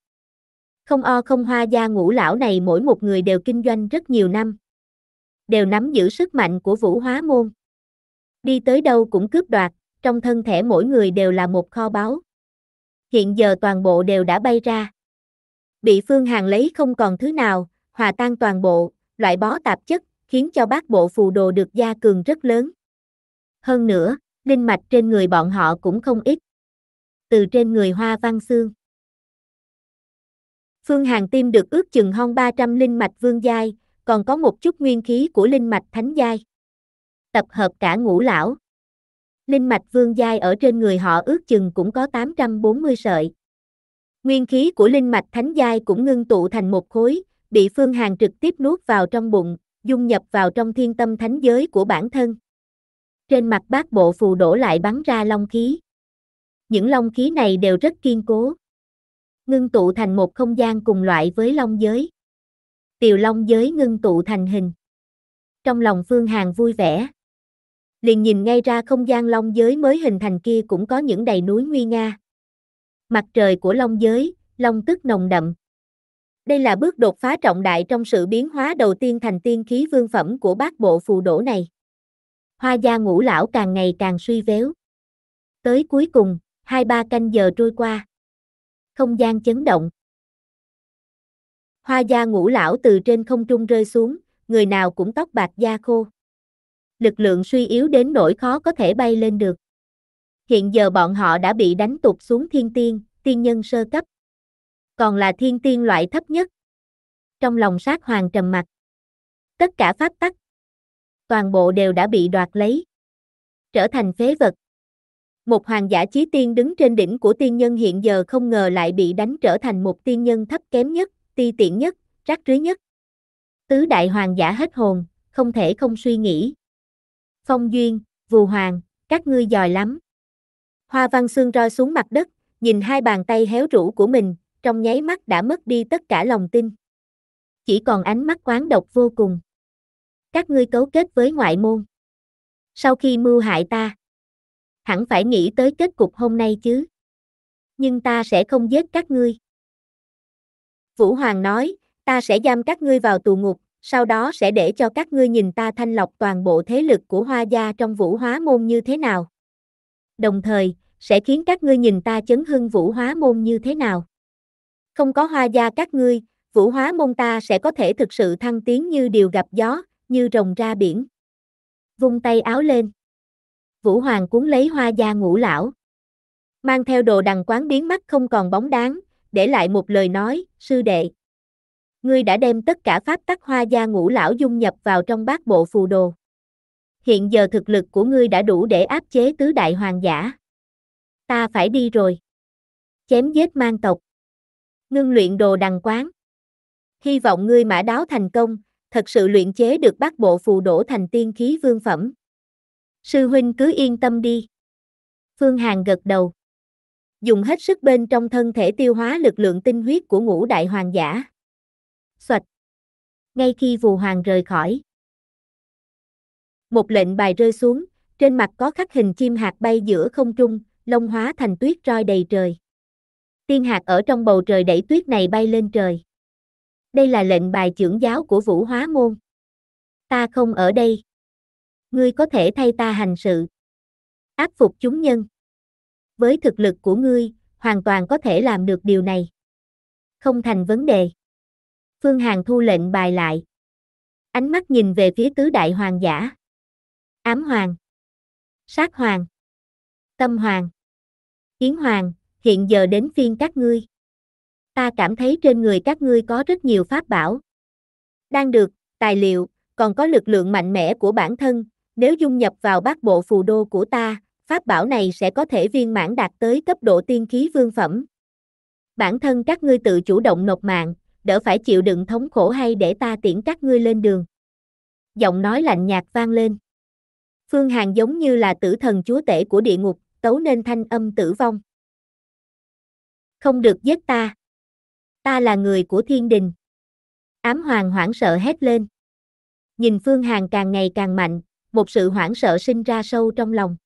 Không o không hoa gia ngũ lão này mỗi một người đều kinh doanh rất nhiều năm. Đều nắm giữ sức mạnh của vũ hóa môn. Đi tới đâu cũng cướp đoạt, trong thân thể mỗi người đều là một kho báu hiện giờ toàn bộ đều đã bay ra. Bị Phương Hằng lấy không còn thứ nào, hòa tan toàn bộ, loại bó tạp chất, khiến cho bác bộ phù đồ được gia cường rất lớn. Hơn nữa, linh mạch trên người bọn họ cũng không ít. Từ trên người hoa văn xương. Phương Hằng tim được ước chừng hong 300 linh mạch vương giai, còn có một chút nguyên khí của linh mạch thánh giai. Tập hợp cả ngũ lão linh mạch vương giai ở trên người họ ước chừng cũng có 840 sợi. Nguyên khí của linh mạch thánh giai cũng ngưng tụ thành một khối, bị Phương Hàn trực tiếp nuốt vào trong bụng, dung nhập vào trong thiên tâm thánh giới của bản thân. Trên mặt bát bộ phù đổ lại bắn ra long khí. Những long khí này đều rất kiên cố. Ngưng tụ thành một không gian cùng loại với long giới. Tiều long giới ngưng tụ thành hình. Trong lòng Phương Hàn vui vẻ, liền nhìn ngay ra không gian long giới mới hình thành kia cũng có những đầy núi nguy nga. Mặt trời của long giới, long tức nồng đậm. Đây là bước đột phá trọng đại trong sự biến hóa đầu tiên thành tiên khí vương phẩm của bác bộ phù đổ này. Hoa gia ngũ lão càng ngày càng suy véo. Tới cuối cùng, hai ba canh giờ trôi qua. Không gian chấn động. Hoa gia ngũ lão từ trên không trung rơi xuống, người nào cũng tóc bạc da khô lực lượng suy yếu đến nỗi khó có thể bay lên được. Hiện giờ bọn họ đã bị đánh tụt xuống thiên tiên, tiên nhân sơ cấp. Còn là thiên tiên loại thấp nhất. Trong lòng sát hoàng trầm mặt. Tất cả pháp tắc. Toàn bộ đều đã bị đoạt lấy. Trở thành phế vật. Một hoàng giả chí tiên đứng trên đỉnh của tiên nhân hiện giờ không ngờ lại bị đánh trở thành một tiên nhân thấp kém nhất, ti tiện nhất, rắc rưới nhất. Tứ đại hoàng giả hết hồn, không thể không suy nghĩ, phong duyên, vù hoàng, các ngươi giỏi lắm. Hoa văn xương roi xuống mặt đất, nhìn hai bàn tay héo rũ của mình, trong nháy mắt đã mất đi tất cả lòng tin. Chỉ còn ánh mắt quán độc vô cùng. Các ngươi cấu kết với ngoại môn. Sau khi mưu hại ta, hẳn phải nghĩ tới kết cục hôm nay chứ. Nhưng ta sẽ không giết các ngươi. Vũ Hoàng nói, ta sẽ giam các ngươi vào tù ngục, sau đó sẽ để cho các ngươi nhìn ta thanh lọc toàn bộ thế lực của hoa gia trong vũ hóa môn như thế nào. Đồng thời, sẽ khiến các ngươi nhìn ta chấn hưng vũ hóa môn như thế nào. Không có hoa gia các ngươi, vũ hóa môn ta sẽ có thể thực sự thăng tiến như điều gặp gió, như rồng ra biển. Vung tay áo lên. Vũ Hoàng cuốn lấy hoa gia ngũ lão. Mang theo đồ đằng quán biến mất không còn bóng dáng, để lại một lời nói, sư đệ, ngươi đã đem tất cả pháp tắc hoa gia ngũ lão dung nhập vào trong bát bộ phù đồ. Hiện giờ thực lực của ngươi đã đủ để áp chế tứ đại hoàng giả. Ta phải đi rồi. Chém giết mang tộc. Ngưng luyện đồ đằng quán. Hy vọng ngươi mã đáo thành công, thật sự luyện chế được bát bộ phù đổ thành tiên khí vương phẩm. Sư huynh cứ yên tâm đi. Phương Hàn gật đầu. Dùng hết sức bên trong thân thể tiêu hóa lực lượng tinh huyết của ngũ đại hoàng giả. Xoạch. Ngay khi Vù Hoàng rời khỏi. Một lệnh bài rơi xuống, trên mặt có khắc hình chim hạt bay giữa không trung, lông hóa thành tuyết roi đầy trời. Tiên hạt ở trong bầu trời đẩy tuyết này bay lên trời. Đây là lệnh bài trưởng giáo của Vũ Hóa Môn. Ta không ở đây. Ngươi có thể thay ta hành sự. Áp phục chúng nhân. Với thực lực của ngươi, hoàn toàn có thể làm được điều này. Không thành vấn đề. Phương Hằng thu lệnh bài lại. Ánh mắt nhìn về phía tứ đại hoàng giả. Ám hoàng. Sát hoàng. Tâm hoàng. Yến hoàng, hiện giờ đến phiên các ngươi. Ta cảm thấy trên người các ngươi có rất nhiều pháp bảo. Đang được, tài liệu, còn có lực lượng mạnh mẽ của bản thân, nếu dung nhập vào bát bộ phù đô của ta, pháp bảo này sẽ có thể viên mãn đạt tới cấp độ tiên khí vương phẩm. Bản thân các ngươi tự chủ động nộp mạng, đỡ phải chịu đựng thống khổ hay để ta tiễn các ngươi lên đường. Giọng nói lạnh nhạt vang lên. Phương Hàn giống như là tử thần chúa tể của địa ngục, tấu nên thanh âm tử vong. Không được giết ta. Ta là người của thiên đình. Ám hoàng hoảng sợ hét lên. Nhìn Phương Hàn càng ngày càng mạnh, một sự hoảng sợ sinh ra sâu trong lòng.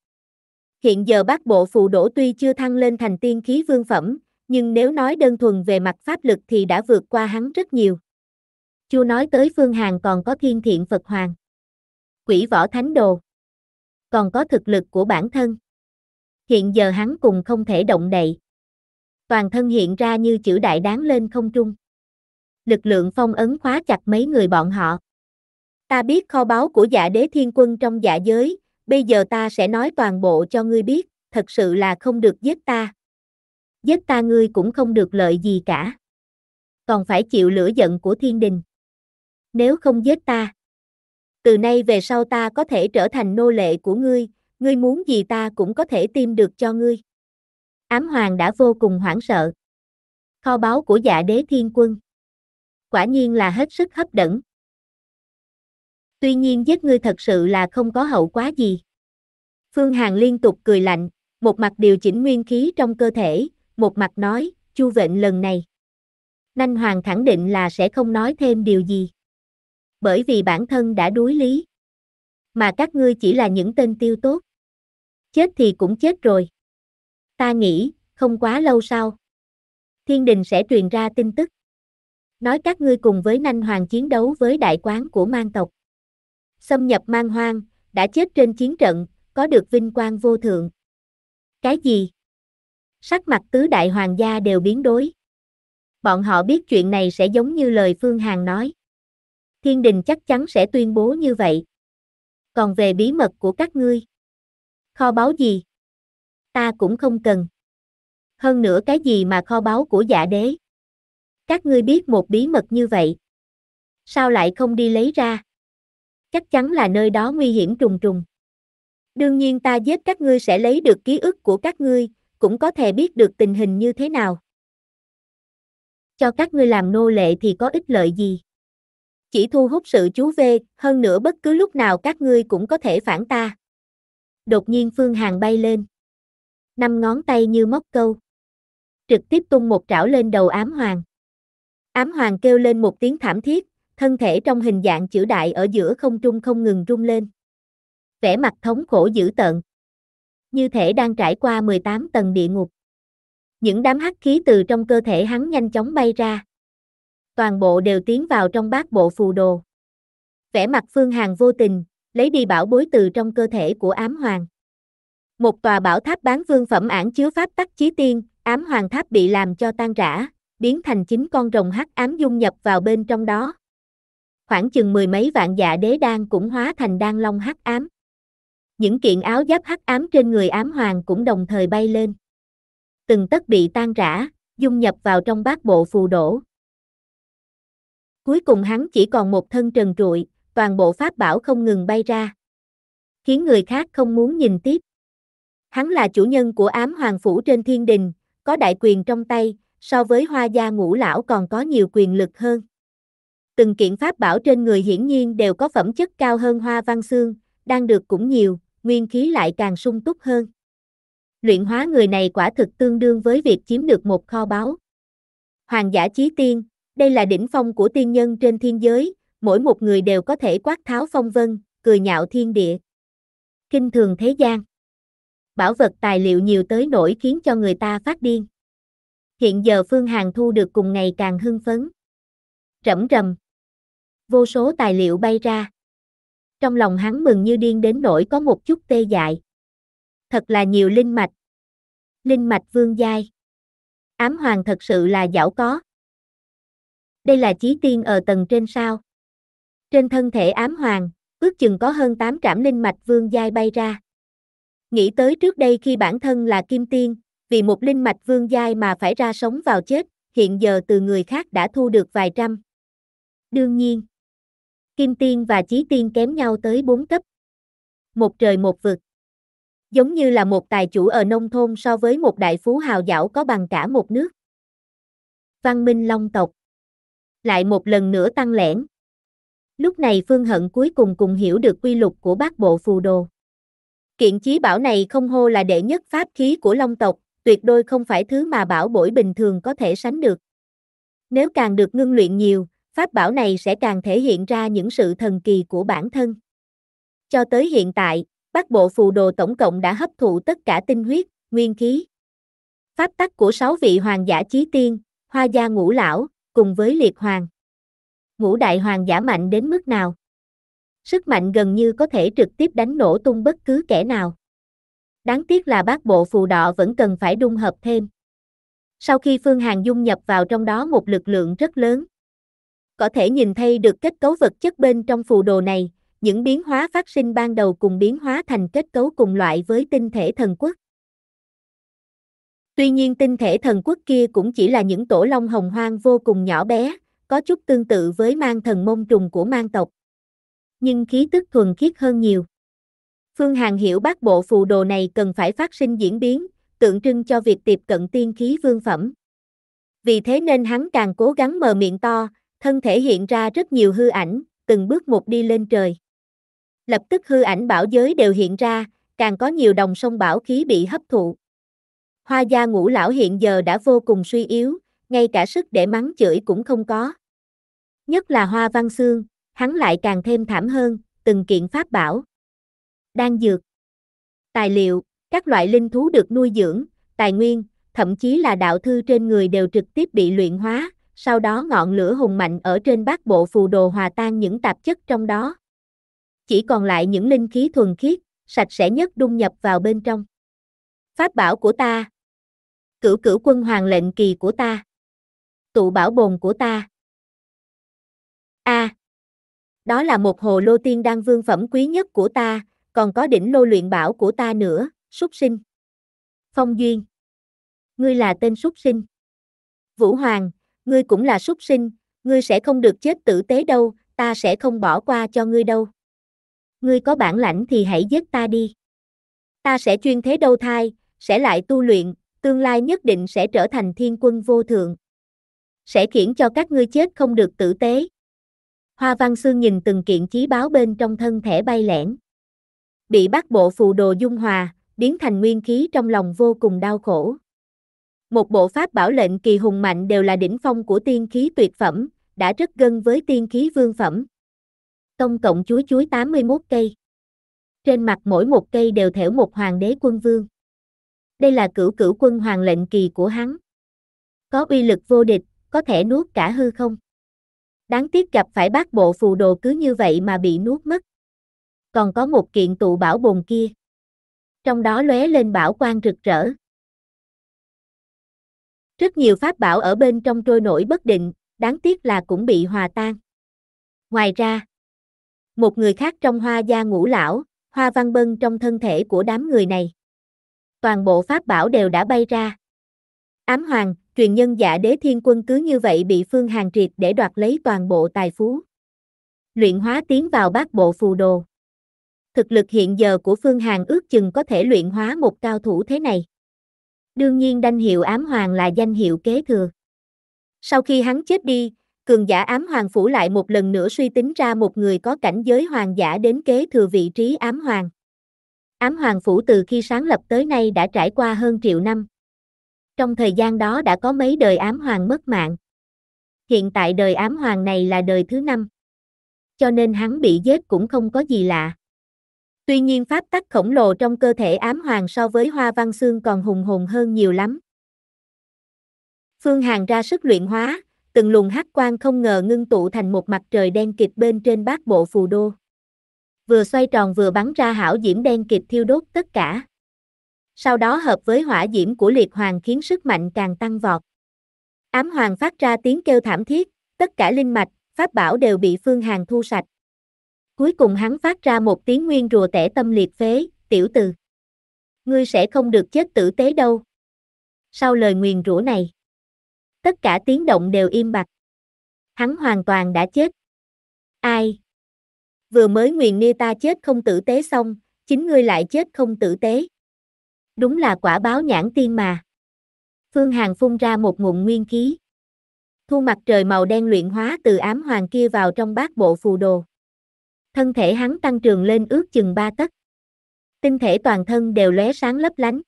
Hiện giờ bác bộ phù đổ tuy chưa thăng lên thành tiên khí vương phẩm, nhưng nếu nói đơn thuần về mặt pháp lực thì đã vượt qua hắn rất nhiều. Chưa nói tới Phương Hàn còn có thiên thiện Phật Hoàng, quỷ võ thánh đồ, còn có thực lực của bản thân. Hiện giờ hắn cùng không thể động đậy. Toàn thân hiện ra như chữ đại đáng lên không trung. Lực lượng phong ấn khóa chặt mấy người bọn họ. Ta biết kho báu của dạ đế thiên quân trong dạ giới, bây giờ ta sẽ nói toàn bộ cho ngươi biết, thật sự là không được giết ta, giết ta ngươi cũng không được lợi gì cả. Còn phải chịu lửa giận của thiên đình. Nếu không giết ta, từ nay về sau ta có thể trở thành nô lệ của ngươi, ngươi muốn gì ta cũng có thể tìm được cho ngươi. Ám hoàng đã vô cùng hoảng sợ. Kho báu của dạ đế thiên quân. Quả nhiên là hết sức hấp dẫn. Tuy nhiên giết ngươi thật sự là không có hậu quá gì. Phương Hàn liên tục cười lạnh, một mặt điều chỉnh nguyên khí trong cơ thể, một mặt nói, chu vệnh lần này. Nanh Hoàng khẳng định là sẽ không nói thêm điều gì. Bởi vì bản thân đã đuối lý. Mà các ngươi chỉ là những tên tiêu tốt. Chết thì cũng chết rồi. Ta nghĩ, không quá lâu sau. Thiên đình sẽ truyền ra tin tức. Nói các ngươi cùng với Nanh Hoàng chiến đấu với đại quán của mang tộc. Xâm nhập mang hoang, đã chết trên chiến trận, có được vinh quang vô thượng. Cái gì? sắc mặt tứ đại hoàng gia đều biến đổi. Bọn họ biết chuyện này sẽ giống như lời Phương hàn nói. Thiên đình chắc chắn sẽ tuyên bố như vậy. Còn về bí mật của các ngươi, kho báu gì? Ta cũng không cần. Hơn nữa cái gì mà kho báu của giả đế? Các ngươi biết một bí mật như vậy, sao lại không đi lấy ra? Chắc chắn là nơi đó nguy hiểm trùng trùng. Đương nhiên ta giết các ngươi sẽ lấy được ký ức của các ngươi, cũng có thể biết được tình hình như thế nào. Cho các ngươi làm nô lệ thì có ích lợi gì? Chỉ thu hút sự chú vê, hơn nữa bất cứ lúc nào các ngươi cũng có thể phản ta. Đột nhiên Phương Hàng bay lên. Năm ngón tay như móc câu. Trực tiếp tung một trảo lên đầu ám hoàng. Ám hoàng kêu lên một tiếng thảm thiết, thân thể trong hình dạng chữ đại ở giữa không trung không ngừng rung lên. Vẻ mặt thống khổ dữ tợn như thể đang trải qua 18 tầng địa ngục. Những đám hắc khí từ trong cơ thể hắn nhanh chóng bay ra. Toàn bộ đều tiến vào trong bát bộ phù đồ. Vẻ mặt Phương Hàn vô tình, lấy đi bảo bối từ trong cơ thể của ám hoàng. Một tòa bảo tháp bán vương phẩm ản chứa pháp tắc chí tiên, ám hoàng tháp bị làm cho tan rã, biến thành chính con rồng hắc ám dung nhập vào bên trong đó. Khoảng chừng mười mấy vạn dạ đế đan cũng hóa thành đan long hắc ám những kiện áo giáp hắc ám trên người ám hoàng cũng đồng thời bay lên. Từng tất bị tan rã, dung nhập vào trong bát bộ phù đổ. Cuối cùng hắn chỉ còn một thân trần trụi, toàn bộ pháp bảo không ngừng bay ra. Khiến người khác không muốn nhìn tiếp. Hắn là chủ nhân của ám hoàng phủ trên thiên đình, có đại quyền trong tay, so với hoa gia ngũ lão còn có nhiều quyền lực hơn. Từng kiện pháp bảo trên người hiển nhiên đều có phẩm chất cao hơn hoa văn xương, đang được cũng nhiều, nguyên khí lại càng sung túc hơn. Luyện hóa người này quả thực tương đương với việc chiếm được một kho báu. Hoàng giả chí tiên, đây là đỉnh phong của tiên nhân trên thiên giới, mỗi một người đều có thể quát tháo phong vân, cười nhạo thiên địa. Kinh thường thế gian. Bảo vật tài liệu nhiều tới nỗi khiến cho người ta phát điên. Hiện giờ Phương Hàn thu được cùng ngày càng hưng phấn. Rẫm rầm. Vô số tài liệu bay ra trong lòng hắn mừng như điên đến nỗi có một chút tê dại. Thật là nhiều linh mạch. Linh mạch vương giai. Ám hoàng thật sự là giảo có. Đây là chí tiên ở tầng trên sao. Trên thân thể ám hoàng, ước chừng có hơn 8 trảm linh mạch vương giai bay ra. Nghĩ tới trước đây khi bản thân là kim tiên, vì một linh mạch vương giai mà phải ra sống vào chết, hiện giờ từ người khác đã thu được vài trăm. Đương nhiên, Kim Tiên và Chí Tiên kém nhau tới 4 cấp. Một trời một vực. Giống như là một tài chủ ở nông thôn so với một đại phú hào giảo có bằng cả một nước. Văn minh long tộc. Lại một lần nữa tăng lẻn. Lúc này Phương Hận cuối cùng cùng hiểu được quy luật của bác bộ phù đồ. Kiện chí bảo này không hô là đệ nhất pháp khí của long tộc, tuyệt đôi không phải thứ mà bảo bối bình thường có thể sánh được. Nếu càng được ngưng luyện nhiều, pháp bảo này sẽ càng thể hiện ra những sự thần kỳ của bản thân. Cho tới hiện tại, Bắc Bộ Phù Đồ tổng cộng đã hấp thụ tất cả tinh huyết, nguyên khí. Pháp tắc của sáu vị hoàng giả chí tiên, hoa gia ngũ lão, cùng với liệt hoàng. Ngũ đại hoàng giả mạnh đến mức nào? Sức mạnh gần như có thể trực tiếp đánh nổ tung bất cứ kẻ nào. Đáng tiếc là bác bộ phù đỏ vẫn cần phải đung hợp thêm. Sau khi Phương Hàng dung nhập vào trong đó một lực lượng rất lớn, có thể nhìn thấy được kết cấu vật chất bên trong phù đồ này, những biến hóa phát sinh ban đầu cùng biến hóa thành kết cấu cùng loại với tinh thể thần quốc. Tuy nhiên tinh thể thần quốc kia cũng chỉ là những tổ long hồng hoang vô cùng nhỏ bé, có chút tương tự với mang thần môn trùng của mang tộc. Nhưng khí tức thuần khiết hơn nhiều. Phương Hàn hiểu bác bộ phù đồ này cần phải phát sinh diễn biến, tượng trưng cho việc tiếp cận tiên khí vương phẩm. Vì thế nên hắn càng cố gắng mờ miệng to, thân thể hiện ra rất nhiều hư ảnh, từng bước một đi lên trời. Lập tức hư ảnh bảo giới đều hiện ra, càng có nhiều đồng sông bảo khí bị hấp thụ. Hoa gia ngũ lão hiện giờ đã vô cùng suy yếu, ngay cả sức để mắng chửi cũng không có. Nhất là hoa văn xương, hắn lại càng thêm thảm hơn, từng kiện pháp bảo. đang dược, tài liệu, các loại linh thú được nuôi dưỡng, tài nguyên, thậm chí là đạo thư trên người đều trực tiếp bị luyện hóa, sau đó ngọn lửa hùng mạnh ở trên bát bộ phù đồ hòa tan những tạp chất trong đó. Chỉ còn lại những linh khí thuần khiết, sạch sẽ nhất đung nhập vào bên trong. Pháp bảo của ta. Cửu cửu quân hoàng lệnh kỳ của ta. Tụ bảo bồn của ta. A. À, đó là một hồ lô tiên đan vương phẩm quý nhất của ta, còn có đỉnh lô luyện bảo của ta nữa, súc sinh. Phong Duyên. Ngươi là tên súc sinh. Vũ Hoàng, ngươi cũng là súc sinh, ngươi sẽ không được chết tử tế đâu, ta sẽ không bỏ qua cho ngươi đâu. Ngươi có bản lãnh thì hãy giết ta đi. Ta sẽ chuyên thế đầu thai, sẽ lại tu luyện, tương lai nhất định sẽ trở thành thiên quân vô thượng. Sẽ khiến cho các ngươi chết không được tử tế. Hoa Văn Xương nhìn từng kiện chí báo bên trong thân thể bay lẻn. Bị bắt bộ phù đồ dung hòa, biến thành nguyên khí trong lòng vô cùng đau khổ. Một bộ pháp bảo lệnh kỳ hùng mạnh đều là đỉnh phong của tiên khí tuyệt phẩm, đã rất gần với tiên khí vương phẩm. Tông cộng chuối chuối 81 cây. Trên mặt mỗi một cây đều thẻo một hoàng đế quân vương. Đây là cửu cửu quân hoàng lệnh kỳ của hắn. Có uy lực vô địch, có thể nuốt cả hư không. Đáng tiếc gặp phải bác bộ phù đồ cứ như vậy mà bị nuốt mất. Còn có một kiện tụ bảo bồn kia. Trong đó lóe lên bảo quan rực rỡ. Rất nhiều pháp bảo ở bên trong trôi nổi bất định, đáng tiếc là cũng bị hòa tan. Ngoài ra, một người khác trong hoa gia ngũ lão, hoa văn bân trong thân thể của đám người này. Toàn bộ pháp bảo đều đã bay ra. Ám hoàng, truyền nhân giả đế thiên quân cứ như vậy bị phương hàng triệt để đoạt lấy toàn bộ tài phú. Luyện hóa tiến vào bát bộ phù đồ. Thực lực hiện giờ của phương hàng ước chừng có thể luyện hóa một cao thủ thế này. Đương nhiên danh hiệu ám hoàng là danh hiệu kế thừa. Sau khi hắn chết đi, cường giả ám hoàng phủ lại một lần nữa suy tính ra một người có cảnh giới hoàng giả đến kế thừa vị trí ám hoàng. Ám hoàng phủ từ khi sáng lập tới nay đã trải qua hơn triệu năm. Trong thời gian đó đã có mấy đời ám hoàng mất mạng. Hiện tại đời ám hoàng này là đời thứ năm. Cho nên hắn bị giết cũng không có gì lạ. Tuy nhiên pháp tắc khổng lồ trong cơ thể ám hoàng so với hoa văn xương còn hùng hồn hơn nhiều lắm. Phương Hàn ra sức luyện hóa, từng luồng hắc quang không ngờ ngưng tụ thành một mặt trời đen kịt bên trên bát bộ phù đô. Vừa xoay tròn vừa bắn ra hảo diễm đen kịt thiêu đốt tất cả. Sau đó hợp với hỏa diễm của liệt hoàng khiến sức mạnh càng tăng vọt. Ám hoàng phát ra tiếng kêu thảm thiết, tất cả linh mạch, pháp bảo đều bị Phương Hàn thu sạch. Cuối cùng hắn phát ra một tiếng nguyên rùa tẻ tâm liệt phế, tiểu từ. Ngươi sẽ không được chết tử tế đâu. Sau lời nguyền rủa này, tất cả tiếng động đều im bặt. Hắn hoàn toàn đã chết. Ai? Vừa mới nguyền nia ta chết không tử tế xong, chính ngươi lại chết không tử tế. Đúng là quả báo nhãn tiên mà. Phương Hàn phun ra một ngụm nguyên khí. Thu mặt trời màu đen luyện hóa từ ám hoàng kia vào trong bát bộ phù đồ. Thân thể hắn tăng trường lên ước chừng ba tấc. Tinh thể toàn thân đều lóe sáng lấp lánh.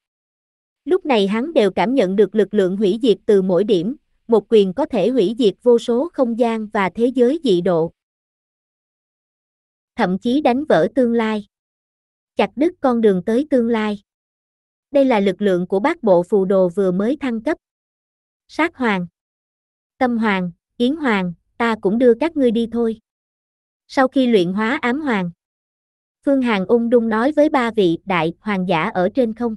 Lúc này hắn đều cảm nhận được lực lượng hủy diệt từ mỗi điểm, một quyền có thể hủy diệt vô số không gian và thế giới dị độ. Thậm chí đánh vỡ tương lai. Chặt đứt con đường tới tương lai. Đây là lực lượng của bác bộ phù đồ vừa mới thăng cấp. Sát hoàng. Tâm hoàng, Yến hoàng, ta cũng đưa các ngươi đi thôi sau khi luyện hóa ám hoàng. Phương Hàng ung dung nói với ba vị đại hoàng giả ở trên không.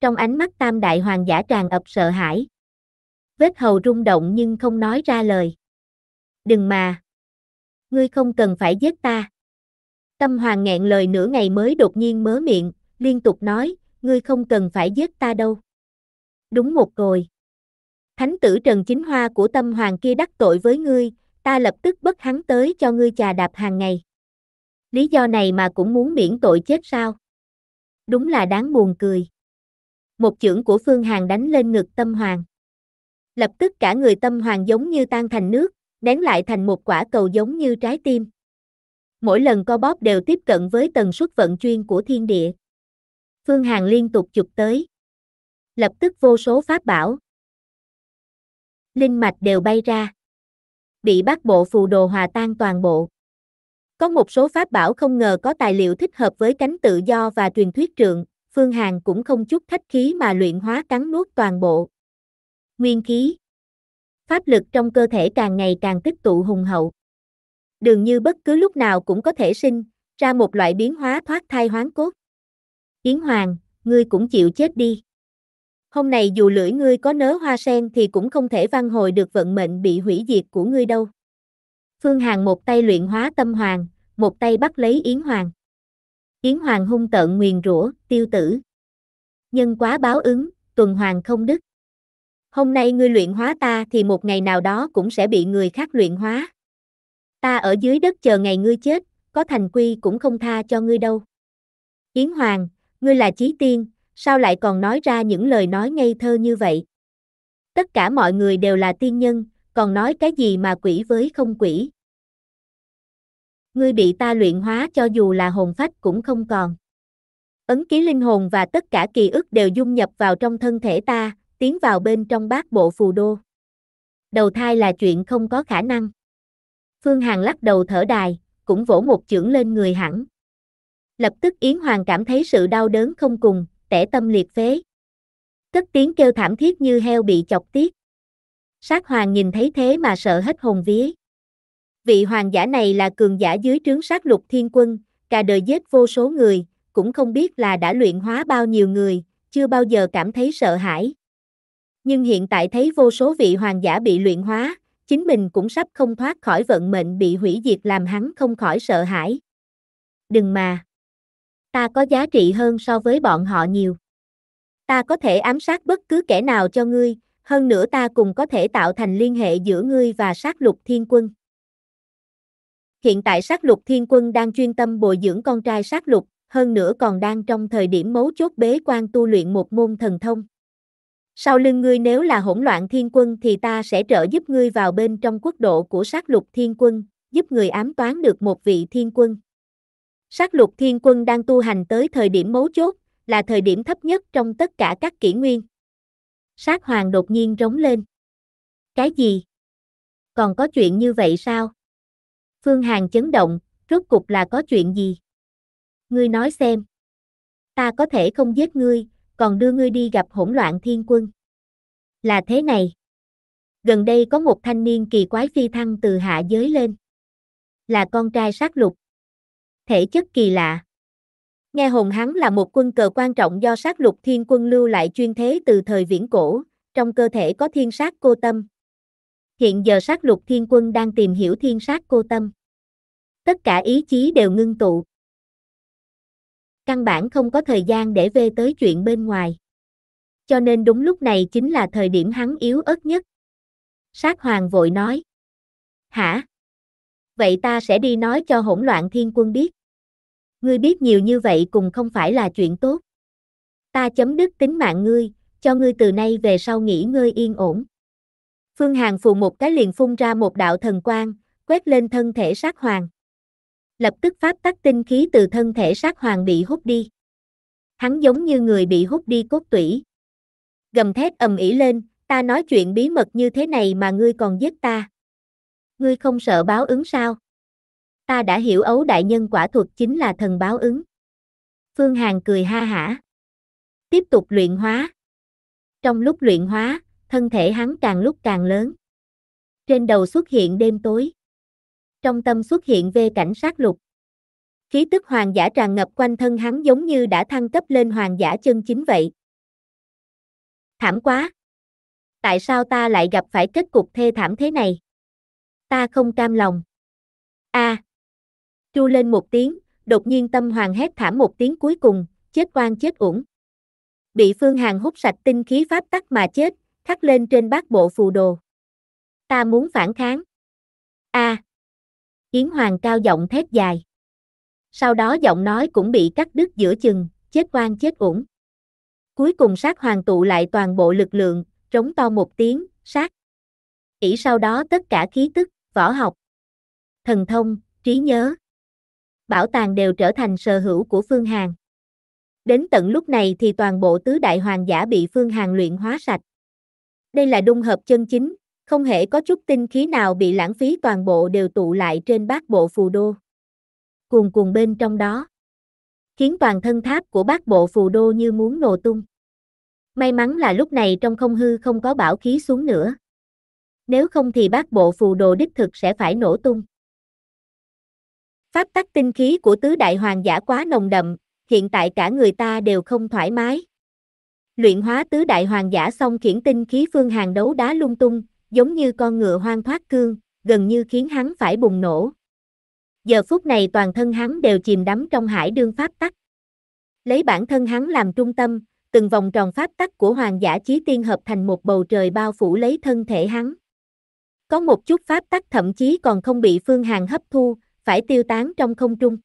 Trong ánh mắt tam đại hoàng giả tràn ập sợ hãi. Vết hầu rung động nhưng không nói ra lời. Đừng mà. Ngươi không cần phải giết ta. Tâm hoàng nghẹn lời nửa ngày mới đột nhiên mớ miệng, liên tục nói, ngươi không cần phải giết ta đâu. Đúng một rồi. Thánh tử Trần Chính Hoa của tâm hoàng kia đắc tội với ngươi, ta lập tức bất hắn tới cho ngươi trà đạp hàng ngày. Lý do này mà cũng muốn miễn tội chết sao? Đúng là đáng buồn cười. Một chưởng của Phương Hàn đánh lên ngực Tâm Hoàng. Lập tức cả người Tâm Hoàng giống như tan thành nước, nén lại thành một quả cầu giống như trái tim. Mỗi lần co bóp đều tiếp cận với tần suất vận chuyên của thiên địa. Phương Hàn liên tục chụp tới. Lập tức vô số pháp bảo. Linh mạch đều bay ra bị bát bộ phù đồ hòa tan toàn bộ. Có một số pháp bảo không ngờ có tài liệu thích hợp với cánh tự do và truyền thuyết trượng, Phương Hàn cũng không chút thách khí mà luyện hóa cắn nuốt toàn bộ. Nguyên khí Pháp lực trong cơ thể càng ngày càng tích tụ hùng hậu. Đường như bất cứ lúc nào cũng có thể sinh, ra một loại biến hóa thoát thai hoán cốt. Yến Hoàng, ngươi cũng chịu chết đi. Hôm nay dù lưỡi ngươi có nớ hoa sen thì cũng không thể văn hồi được vận mệnh bị hủy diệt của ngươi đâu. Phương Hằng một tay luyện hóa tâm hoàng, một tay bắt lấy Yến Hoàng. Yến Hoàng hung tợn nguyền rủa, tiêu tử. Nhân quá báo ứng, tuần hoàng không đức. Hôm nay ngươi luyện hóa ta thì một ngày nào đó cũng sẽ bị người khác luyện hóa. Ta ở dưới đất chờ ngày ngươi chết, có thành quy cũng không tha cho ngươi đâu. Yến Hoàng, ngươi là chí tiên, sao lại còn nói ra những lời nói ngây thơ như vậy? Tất cả mọi người đều là tiên nhân, còn nói cái gì mà quỷ với không quỷ? Ngươi bị ta luyện hóa cho dù là hồn phách cũng không còn. Ấn ký linh hồn và tất cả ký ức đều dung nhập vào trong thân thể ta, tiến vào bên trong bát bộ phù đô. Đầu thai là chuyện không có khả năng. Phương Hằng lắc đầu thở dài cũng vỗ một chưởng lên người hẳn. Lập tức Yến Hoàng cảm thấy sự đau đớn không cùng, tẻ tâm liệt phế. Cất tiếng kêu thảm thiết như heo bị chọc tiết. Sát hoàng nhìn thấy thế mà sợ hết hồn vía. Vị hoàng giả này là cường giả dưới trướng sát lục thiên quân, cả đời giết vô số người, cũng không biết là đã luyện hóa bao nhiêu người, chưa bao giờ cảm thấy sợ hãi. Nhưng hiện tại thấy vô số vị hoàng giả bị luyện hóa, chính mình cũng sắp không thoát khỏi vận mệnh bị hủy diệt làm hắn không khỏi sợ hãi. Đừng mà ta có giá trị hơn so với bọn họ nhiều. Ta có thể ám sát bất cứ kẻ nào cho ngươi, hơn nữa ta cùng có thể tạo thành liên hệ giữa ngươi và sát lục thiên quân. Hiện tại sát lục thiên quân đang chuyên tâm bồi dưỡng con trai sát lục, hơn nữa còn đang trong thời điểm mấu chốt bế quan tu luyện một môn thần thông. Sau lưng ngươi nếu là hỗn loạn thiên quân thì ta sẽ trợ giúp ngươi vào bên trong quốc độ của sát lục thiên quân, giúp người ám toán được một vị thiên quân. Sát lục thiên quân đang tu hành tới thời điểm mấu chốt, là thời điểm thấp nhất trong tất cả các kỷ nguyên. Sát hoàng đột nhiên rống lên. Cái gì? Còn có chuyện như vậy sao? Phương Hàn chấn động, rốt cục là có chuyện gì? Ngươi nói xem. Ta có thể không giết ngươi, còn đưa ngươi đi gặp hỗn loạn thiên quân. Là thế này. Gần đây có một thanh niên kỳ quái phi thăng từ hạ giới lên. Là con trai sát lục thể chất kỳ lạ. Nghe hồn hắn là một quân cờ quan trọng do sát lục thiên quân lưu lại chuyên thế từ thời viễn cổ, trong cơ thể có thiên sát cô tâm. Hiện giờ sát lục thiên quân đang tìm hiểu thiên sát cô tâm. Tất cả ý chí đều ngưng tụ. Căn bản không có thời gian để về tới chuyện bên ngoài. Cho nên đúng lúc này chính là thời điểm hắn yếu ớt nhất. Sát hoàng vội nói. Hả? vậy ta sẽ đi nói cho hỗn loạn thiên quân biết. Ngươi biết nhiều như vậy cùng không phải là chuyện tốt. Ta chấm dứt tính mạng ngươi, cho ngươi từ nay về sau nghỉ ngơi yên ổn. Phương hàng phù một cái liền phun ra một đạo thần quang, quét lên thân thể sát hoàng. Lập tức pháp tắc tinh khí từ thân thể sát hoàng bị hút đi. Hắn giống như người bị hút đi cốt tủy. Gầm thét ầm ĩ lên, ta nói chuyện bí mật như thế này mà ngươi còn giết ta. Ngươi không sợ báo ứng sao? Ta đã hiểu ấu đại nhân quả thuật chính là thần báo ứng. Phương Hàn cười ha hả. Tiếp tục luyện hóa. Trong lúc luyện hóa, thân thể hắn càng lúc càng lớn. Trên đầu xuất hiện đêm tối. Trong tâm xuất hiện vê cảnh sát lục. Khí tức hoàng giả tràn ngập quanh thân hắn giống như đã thăng cấp lên hoàng giả chân chính vậy. Thảm quá! Tại sao ta lại gặp phải kết cục thê thảm thế này? ta không cam lòng. A. À. Chu lên một tiếng, đột nhiên tâm hoàng hét thảm một tiếng cuối cùng, chết oan chết uổng. Bị Phương Hằng hút sạch tinh khí pháp tắc mà chết, khắc lên trên bát bộ phù đồ. Ta muốn phản kháng. A. À. Yến Hoàng cao giọng thét dài. Sau đó giọng nói cũng bị cắt đứt giữa chừng, chết oan chết uổng. Cuối cùng sát hoàng tụ lại toàn bộ lực lượng, trống to một tiếng, sát. Chỉ sau đó tất cả khí tức võ học, thần thông, trí nhớ. Bảo tàng đều trở thành sở hữu của Phương Hàn. Đến tận lúc này thì toàn bộ tứ đại hoàng giả bị Phương Hàn luyện hóa sạch. Đây là đung hợp chân chính, không hề có chút tinh khí nào bị lãng phí toàn bộ đều tụ lại trên bát bộ phù đô. Cuồn cuộn bên trong đó, khiến toàn thân tháp của bát bộ phù đô như muốn nổ tung. May mắn là lúc này trong không hư không có bảo khí xuống nữa nếu không thì bát bộ phù đồ đích thực sẽ phải nổ tung. Pháp tắc tinh khí của tứ đại hoàng giả quá nồng đậm, hiện tại cả người ta đều không thoải mái. Luyện hóa tứ đại hoàng giả xong khiển tinh khí phương hàng đấu đá lung tung, giống như con ngựa hoang thoát cương, gần như khiến hắn phải bùng nổ. Giờ phút này toàn thân hắn đều chìm đắm trong hải đương pháp tắc. Lấy bản thân hắn làm trung tâm, từng vòng tròn pháp tắc của hoàng giả chí tiên hợp thành một bầu trời bao phủ lấy thân thể hắn. Có một chút pháp tắc thậm chí còn không bị Phương Hằng hấp thu, phải tiêu tán trong không trung.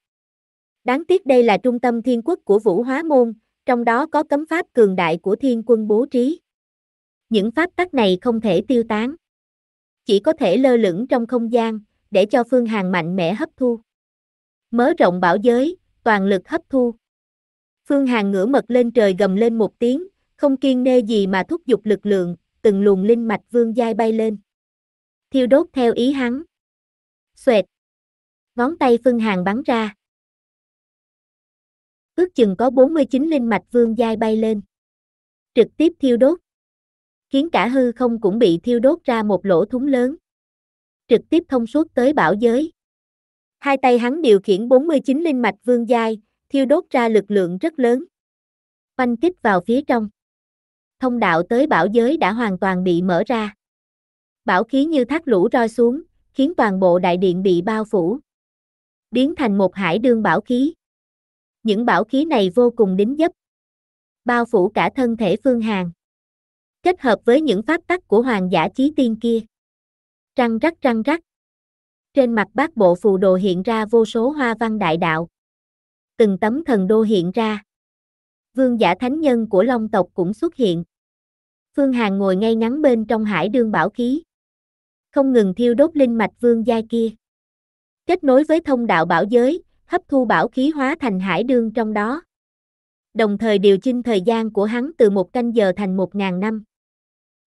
Đáng tiếc đây là trung tâm thiên quốc của Vũ Hóa Môn, trong đó có cấm pháp cường đại của thiên quân bố trí. Những pháp tắc này không thể tiêu tán. Chỉ có thể lơ lửng trong không gian, để cho Phương Hằng mạnh mẽ hấp thu. Mớ rộng bảo giới, toàn lực hấp thu. Phương Hằng ngửa mật lên trời gầm lên một tiếng, không kiên nê gì mà thúc giục lực lượng, từng luồng linh mạch vương giai bay lên thiêu đốt theo ý hắn. Xoẹt. Ngón tay Phương Hàng bắn ra. Ước chừng có 49 linh mạch vương giai bay lên. Trực tiếp thiêu đốt. Khiến cả hư không cũng bị thiêu đốt ra một lỗ thúng lớn. Trực tiếp thông suốt tới bảo giới. Hai tay hắn điều khiển 49 linh mạch vương giai, thiêu đốt ra lực lượng rất lớn. Oanh kích vào phía trong. Thông đạo tới bảo giới đã hoàn toàn bị mở ra bão khí như thác lũ roi xuống, khiến toàn bộ đại điện bị bao phủ. Biến thành một hải đương bão khí. Những bão khí này vô cùng đính dấp. Bao phủ cả thân thể Phương Hàn. Kết hợp với những pháp tắc của hoàng giả chí tiên kia. răng rắc răng rắc. Trên mặt bát bộ phù đồ hiện ra vô số hoa văn đại đạo. Từng tấm thần đô hiện ra. Vương giả thánh nhân của Long tộc cũng xuất hiện. Phương Hàn ngồi ngay ngắn bên trong hải đương bảo khí không ngừng thiêu đốt linh mạch vương giai kia. Kết nối với thông đạo bảo giới, hấp thu bảo khí hóa thành hải đương trong đó. Đồng thời điều chỉnh thời gian của hắn từ một canh giờ thành một ngàn năm.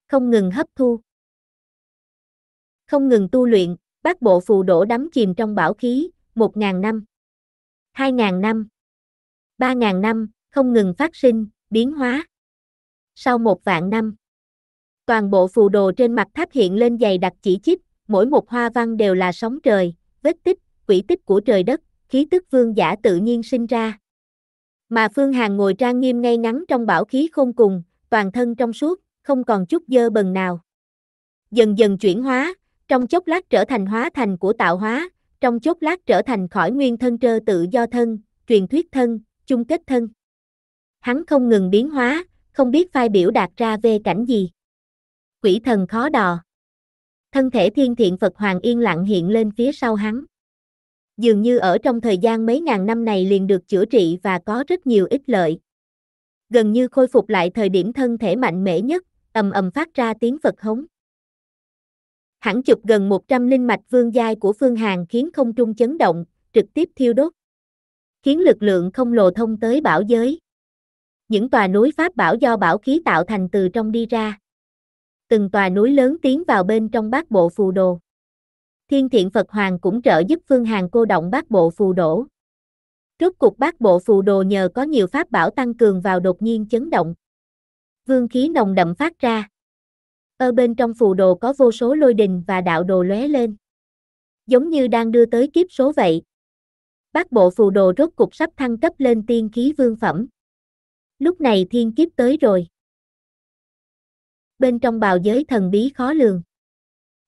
Không ngừng hấp thu. Không ngừng tu luyện, bác bộ phù đổ đắm chìm trong bảo khí, một ngàn năm. hai ngàn năm. ba ngàn năm, không ngừng phát sinh, biến hóa. Sau một vạn năm Toàn bộ phù đồ trên mặt tháp hiện lên dày đặc chỉ chích, mỗi một hoa văn đều là sóng trời, vết tích, quỷ tích của trời đất, khí tức vương giả tự nhiên sinh ra. Mà Phương Hàn ngồi trang nghiêm ngay ngắn trong bảo khí không cùng, toàn thân trong suốt, không còn chút dơ bần nào. Dần dần chuyển hóa, trong chốc lát trở thành hóa thành của tạo hóa, trong chốc lát trở thành khỏi nguyên thân trơ tự do thân, truyền thuyết thân, chung kết thân. Hắn không ngừng biến hóa, không biết phai biểu đạt ra về cảnh gì quỷ thần khó đò. Thân thể thiên thiện Phật Hoàng yên lặng hiện lên phía sau hắn. Dường như ở trong thời gian mấy ngàn năm này liền được chữa trị và có rất nhiều ích lợi. Gần như khôi phục lại thời điểm thân thể mạnh mẽ nhất, ầm ầm phát ra tiếng Phật hống. Hẳn chụp gần 100 linh mạch vương giai của Phương Hàn khiến không trung chấn động, trực tiếp thiêu đốt. Khiến lực lượng không lồ thông tới bảo giới. Những tòa núi Pháp bảo do bảo khí tạo thành từ trong đi ra từng tòa núi lớn tiến vào bên trong bát bộ phù đồ. Thiên thiện Phật Hoàng cũng trợ giúp Phương Hàng cô động bát bộ phù đổ. Rốt cục bát bộ phù đồ nhờ có nhiều pháp bảo tăng cường vào đột nhiên chấn động. Vương khí nồng đậm phát ra. Ở bên trong phù đồ có vô số lôi đình và đạo đồ lóe lên. Giống như đang đưa tới kiếp số vậy. Bát bộ phù đồ rốt cục sắp thăng cấp lên tiên khí vương phẩm. Lúc này thiên kiếp tới rồi bên trong bào giới thần bí khó lường.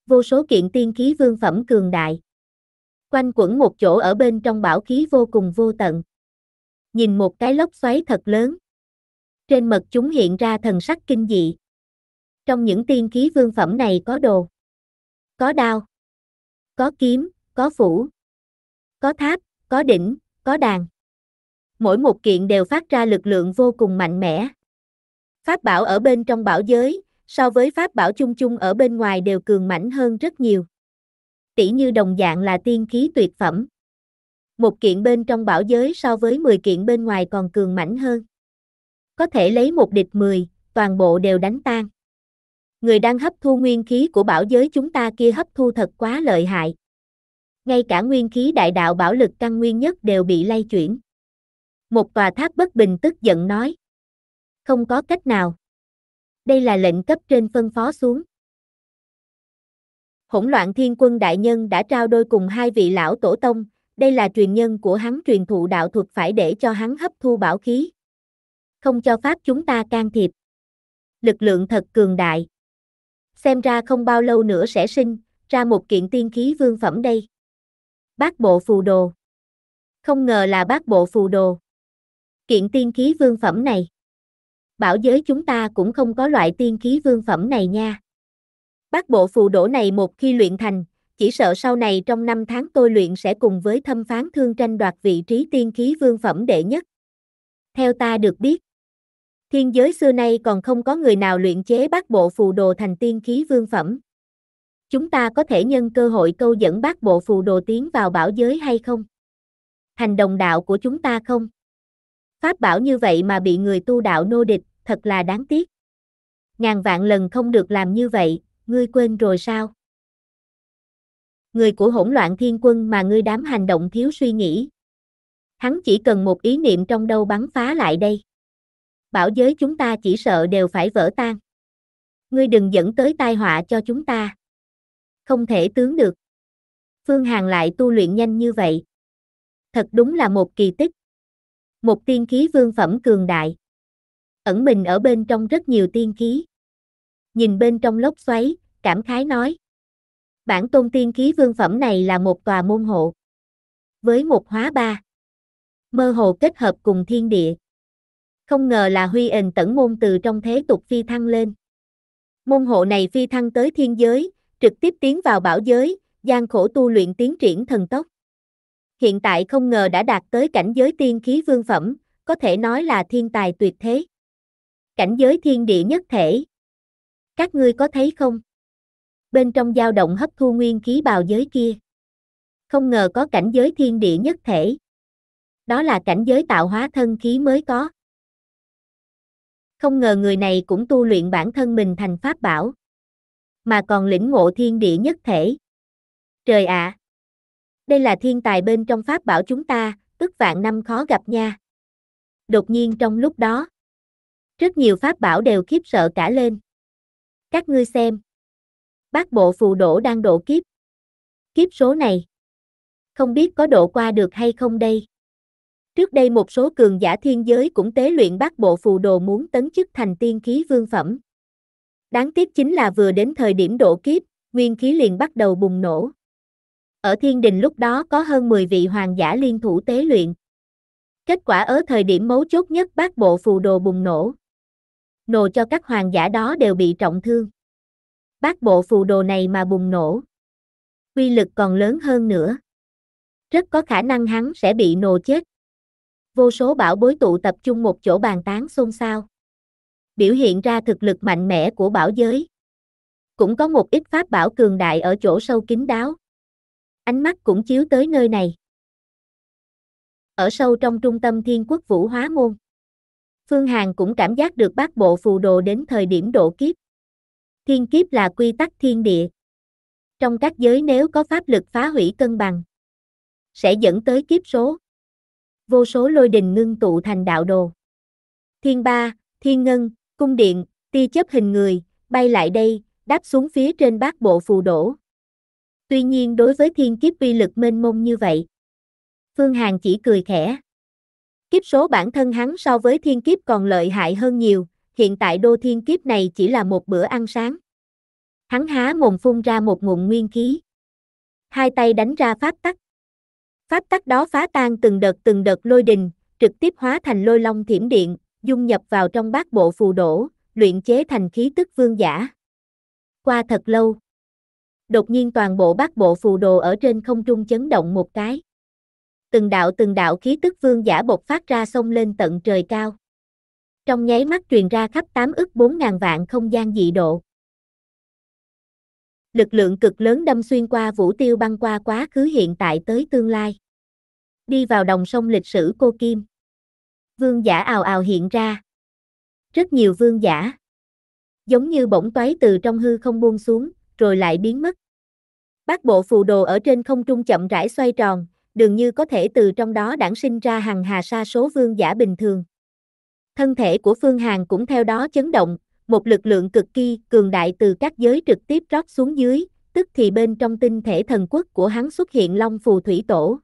Vô số kiện tiên khí vương phẩm cường đại. Quanh quẩn một chỗ ở bên trong bảo khí vô cùng vô tận. Nhìn một cái lốc xoáy thật lớn. Trên mật chúng hiện ra thần sắc kinh dị. Trong những tiên khí vương phẩm này có đồ, có đao, có kiếm, có phủ, có tháp, có đỉnh, có đàn. Mỗi một kiện đều phát ra lực lượng vô cùng mạnh mẽ. Pháp bảo ở bên trong bảo giới, so với pháp bảo chung chung ở bên ngoài đều cường mãnh hơn rất nhiều. Tỷ như đồng dạng là tiên khí tuyệt phẩm. Một kiện bên trong bảo giới so với 10 kiện bên ngoài còn cường mãnh hơn. Có thể lấy một địch 10, toàn bộ đều đánh tan. Người đang hấp thu nguyên khí của bảo giới chúng ta kia hấp thu thật quá lợi hại. Ngay cả nguyên khí đại đạo bảo lực căn nguyên nhất đều bị lay chuyển. Một tòa tháp bất bình tức giận nói. Không có cách nào đây là lệnh cấp trên phân phó xuống. Hỗn loạn thiên quân đại nhân đã trao đôi cùng hai vị lão tổ tông, đây là truyền nhân của hắn truyền thụ đạo thuật phải để cho hắn hấp thu bảo khí. Không cho pháp chúng ta can thiệp. Lực lượng thật cường đại. Xem ra không bao lâu nữa sẽ sinh, ra một kiện tiên khí vương phẩm đây. Bác bộ phù đồ. Không ngờ là bác bộ phù đồ. Kiện tiên khí vương phẩm này bảo giới chúng ta cũng không có loại tiên khí vương phẩm này nha. Bác bộ phù đổ này một khi luyện thành, chỉ sợ sau này trong năm tháng tôi luyện sẽ cùng với thâm phán thương tranh đoạt vị trí tiên khí vương phẩm đệ nhất. Theo ta được biết, thiên giới xưa nay còn không có người nào luyện chế bác bộ phù đồ thành tiên khí vương phẩm. Chúng ta có thể nhân cơ hội câu dẫn bác bộ phù đồ tiến vào bảo giới hay không? Thành đồng đạo của chúng ta không? Pháp bảo như vậy mà bị người tu đạo nô địch, thật là đáng tiếc. Ngàn vạn lần không được làm như vậy, ngươi quên rồi sao? Người của hỗn loạn thiên quân mà ngươi đám hành động thiếu suy nghĩ. Hắn chỉ cần một ý niệm trong đâu bắn phá lại đây. Bảo giới chúng ta chỉ sợ đều phải vỡ tan. Ngươi đừng dẫn tới tai họa cho chúng ta. Không thể tướng được. Phương hàng lại tu luyện nhanh như vậy. Thật đúng là một kỳ tích một tiên khí vương phẩm cường đại. Ẩn mình ở bên trong rất nhiều tiên khí. Nhìn bên trong lốc xoáy, cảm khái nói. Bản tôn tiên khí vương phẩm này là một tòa môn hộ. Với một hóa ba. Mơ hồ kết hợp cùng thiên địa. Không ngờ là huy ền tẩn môn từ trong thế tục phi thăng lên. Môn hộ này phi thăng tới thiên giới, trực tiếp tiến vào bảo giới, gian khổ tu luyện tiến triển thần tốc hiện tại không ngờ đã đạt tới cảnh giới tiên khí vương phẩm, có thể nói là thiên tài tuyệt thế. Cảnh giới thiên địa nhất thể. Các ngươi có thấy không? Bên trong dao động hấp thu nguyên khí bào giới kia. Không ngờ có cảnh giới thiên địa nhất thể. Đó là cảnh giới tạo hóa thân khí mới có. Không ngờ người này cũng tu luyện bản thân mình thành pháp bảo. Mà còn lĩnh ngộ thiên địa nhất thể. Trời ạ! À, đây là thiên tài bên trong pháp bảo chúng ta, tức vạn năm khó gặp nha. Đột nhiên trong lúc đó, rất nhiều pháp bảo đều khiếp sợ cả lên. Các ngươi xem, bác bộ phù đổ đang độ kiếp. Kiếp số này, không biết có độ qua được hay không đây. Trước đây một số cường giả thiên giới cũng tế luyện bác bộ phù đồ muốn tấn chức thành tiên khí vương phẩm. Đáng tiếc chính là vừa đến thời điểm độ kiếp, nguyên khí liền bắt đầu bùng nổ. Ở thiên đình lúc đó có hơn 10 vị hoàng giả liên thủ tế luyện. Kết quả ở thời điểm mấu chốt nhất bác bộ phù đồ bùng nổ. Nồ cho các hoàng giả đó đều bị trọng thương. Bác bộ phù đồ này mà bùng nổ. Quy lực còn lớn hơn nữa. Rất có khả năng hắn sẽ bị nồ chết. Vô số bảo bối tụ tập trung một chỗ bàn tán xôn xao. Biểu hiện ra thực lực mạnh mẽ của bảo giới. Cũng có một ít pháp bảo cường đại ở chỗ sâu kín đáo ánh mắt cũng chiếu tới nơi này. Ở sâu trong trung tâm thiên quốc vũ hóa môn, Phương Hàn cũng cảm giác được bác bộ phù đồ đến thời điểm độ kiếp. Thiên kiếp là quy tắc thiên địa. Trong các giới nếu có pháp lực phá hủy cân bằng, sẽ dẫn tới kiếp số. Vô số lôi đình ngưng tụ thành đạo đồ. Thiên ba, thiên ngân, cung điện, tia chớp hình người, bay lại đây, đáp xuống phía trên bát bộ phù đổ, Tuy nhiên đối với thiên kiếp uy lực mênh mông như vậy, Phương Hàn chỉ cười khẽ. Kiếp số bản thân hắn so với thiên kiếp còn lợi hại hơn nhiều, hiện tại đô thiên kiếp này chỉ là một bữa ăn sáng. Hắn há mồm phun ra một ngụm nguyên khí. Hai tay đánh ra pháp tắc. Pháp tắc đó phá tan từng đợt từng đợt lôi đình, trực tiếp hóa thành lôi long thiểm điện, dung nhập vào trong bát bộ phù đổ, luyện chế thành khí tức vương giả. Qua thật lâu, đột nhiên toàn bộ bát bộ phù đồ ở trên không trung chấn động một cái. Từng đạo từng đạo khí tức vương giả bộc phát ra xông lên tận trời cao. Trong nháy mắt truyền ra khắp 8 ức 4 ngàn vạn không gian dị độ. Lực lượng cực lớn đâm xuyên qua vũ tiêu băng qua quá khứ hiện tại tới tương lai. Đi vào đồng sông lịch sử cô Kim. Vương giả ào ào hiện ra. Rất nhiều vương giả. Giống như bỗng toái từ trong hư không buông xuống rồi lại biến mất. Bát bộ phù đồ ở trên không trung chậm rãi xoay tròn, dường như có thể từ trong đó đản sinh ra hàng hà sa số vương giả bình thường. Thân thể của Phương Hàn cũng theo đó chấn động, một lực lượng cực kỳ cường đại từ các giới trực tiếp rót xuống dưới, tức thì bên trong tinh thể thần quốc của hắn xuất hiện long phù thủy tổ.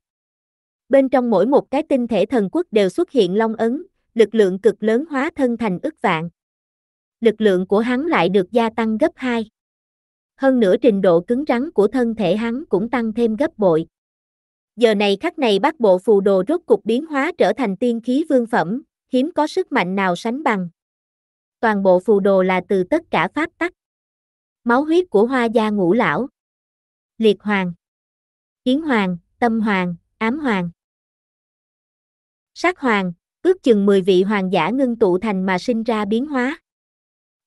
Bên trong mỗi một cái tinh thể thần quốc đều xuất hiện long ấn, lực lượng cực lớn hóa thân thành ức vạn. Lực lượng của hắn lại được gia tăng gấp 2 hơn nữa trình độ cứng rắn của thân thể hắn cũng tăng thêm gấp bội. Giờ này khắc này bác bộ phù đồ rốt cục biến hóa trở thành tiên khí vương phẩm, hiếm có sức mạnh nào sánh bằng. Toàn bộ phù đồ là từ tất cả pháp tắc. Máu huyết của hoa gia ngũ lão. Liệt hoàng. Kiến hoàng, tâm hoàng, ám hoàng. Sát hoàng, ước chừng 10 vị hoàng giả ngưng tụ thành mà sinh ra biến hóa.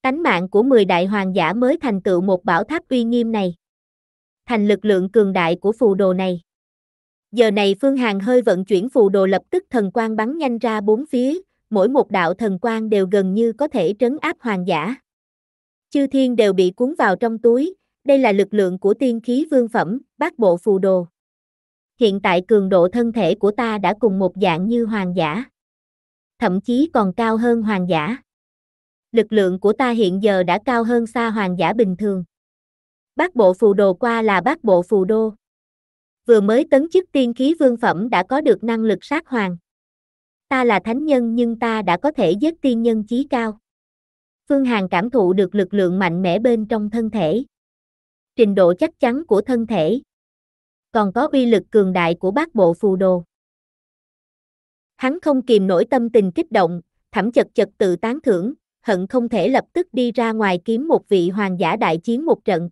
Tánh mạng của 10 đại hoàng giả mới thành tựu một bảo tháp uy nghiêm này. Thành lực lượng cường đại của phù đồ này. Giờ này Phương hàng hơi vận chuyển phù đồ lập tức thần quang bắn nhanh ra bốn phía, mỗi một đạo thần quang đều gần như có thể trấn áp hoàng giả. Chư thiên đều bị cuốn vào trong túi, đây là lực lượng của tiên khí vương phẩm, bát bộ phù đồ. Hiện tại cường độ thân thể của ta đã cùng một dạng như hoàng giả. Thậm chí còn cao hơn hoàng giả lực lượng của ta hiện giờ đã cao hơn xa hoàng giả bình thường. Bác bộ phù đồ qua là bác bộ phù đô. Vừa mới tấn chức tiên khí vương phẩm đã có được năng lực sát hoàng. Ta là thánh nhân nhưng ta đã có thể giết tiên nhân chí cao. Phương Hàn cảm thụ được lực lượng mạnh mẽ bên trong thân thể. Trình độ chắc chắn của thân thể. Còn có uy lực cường đại của bác bộ phù đồ. Hắn không kìm nổi tâm tình kích động, thẩm chật chật tự tán thưởng, hận không thể lập tức đi ra ngoài kiếm một vị hoàng giả đại chiến một trận.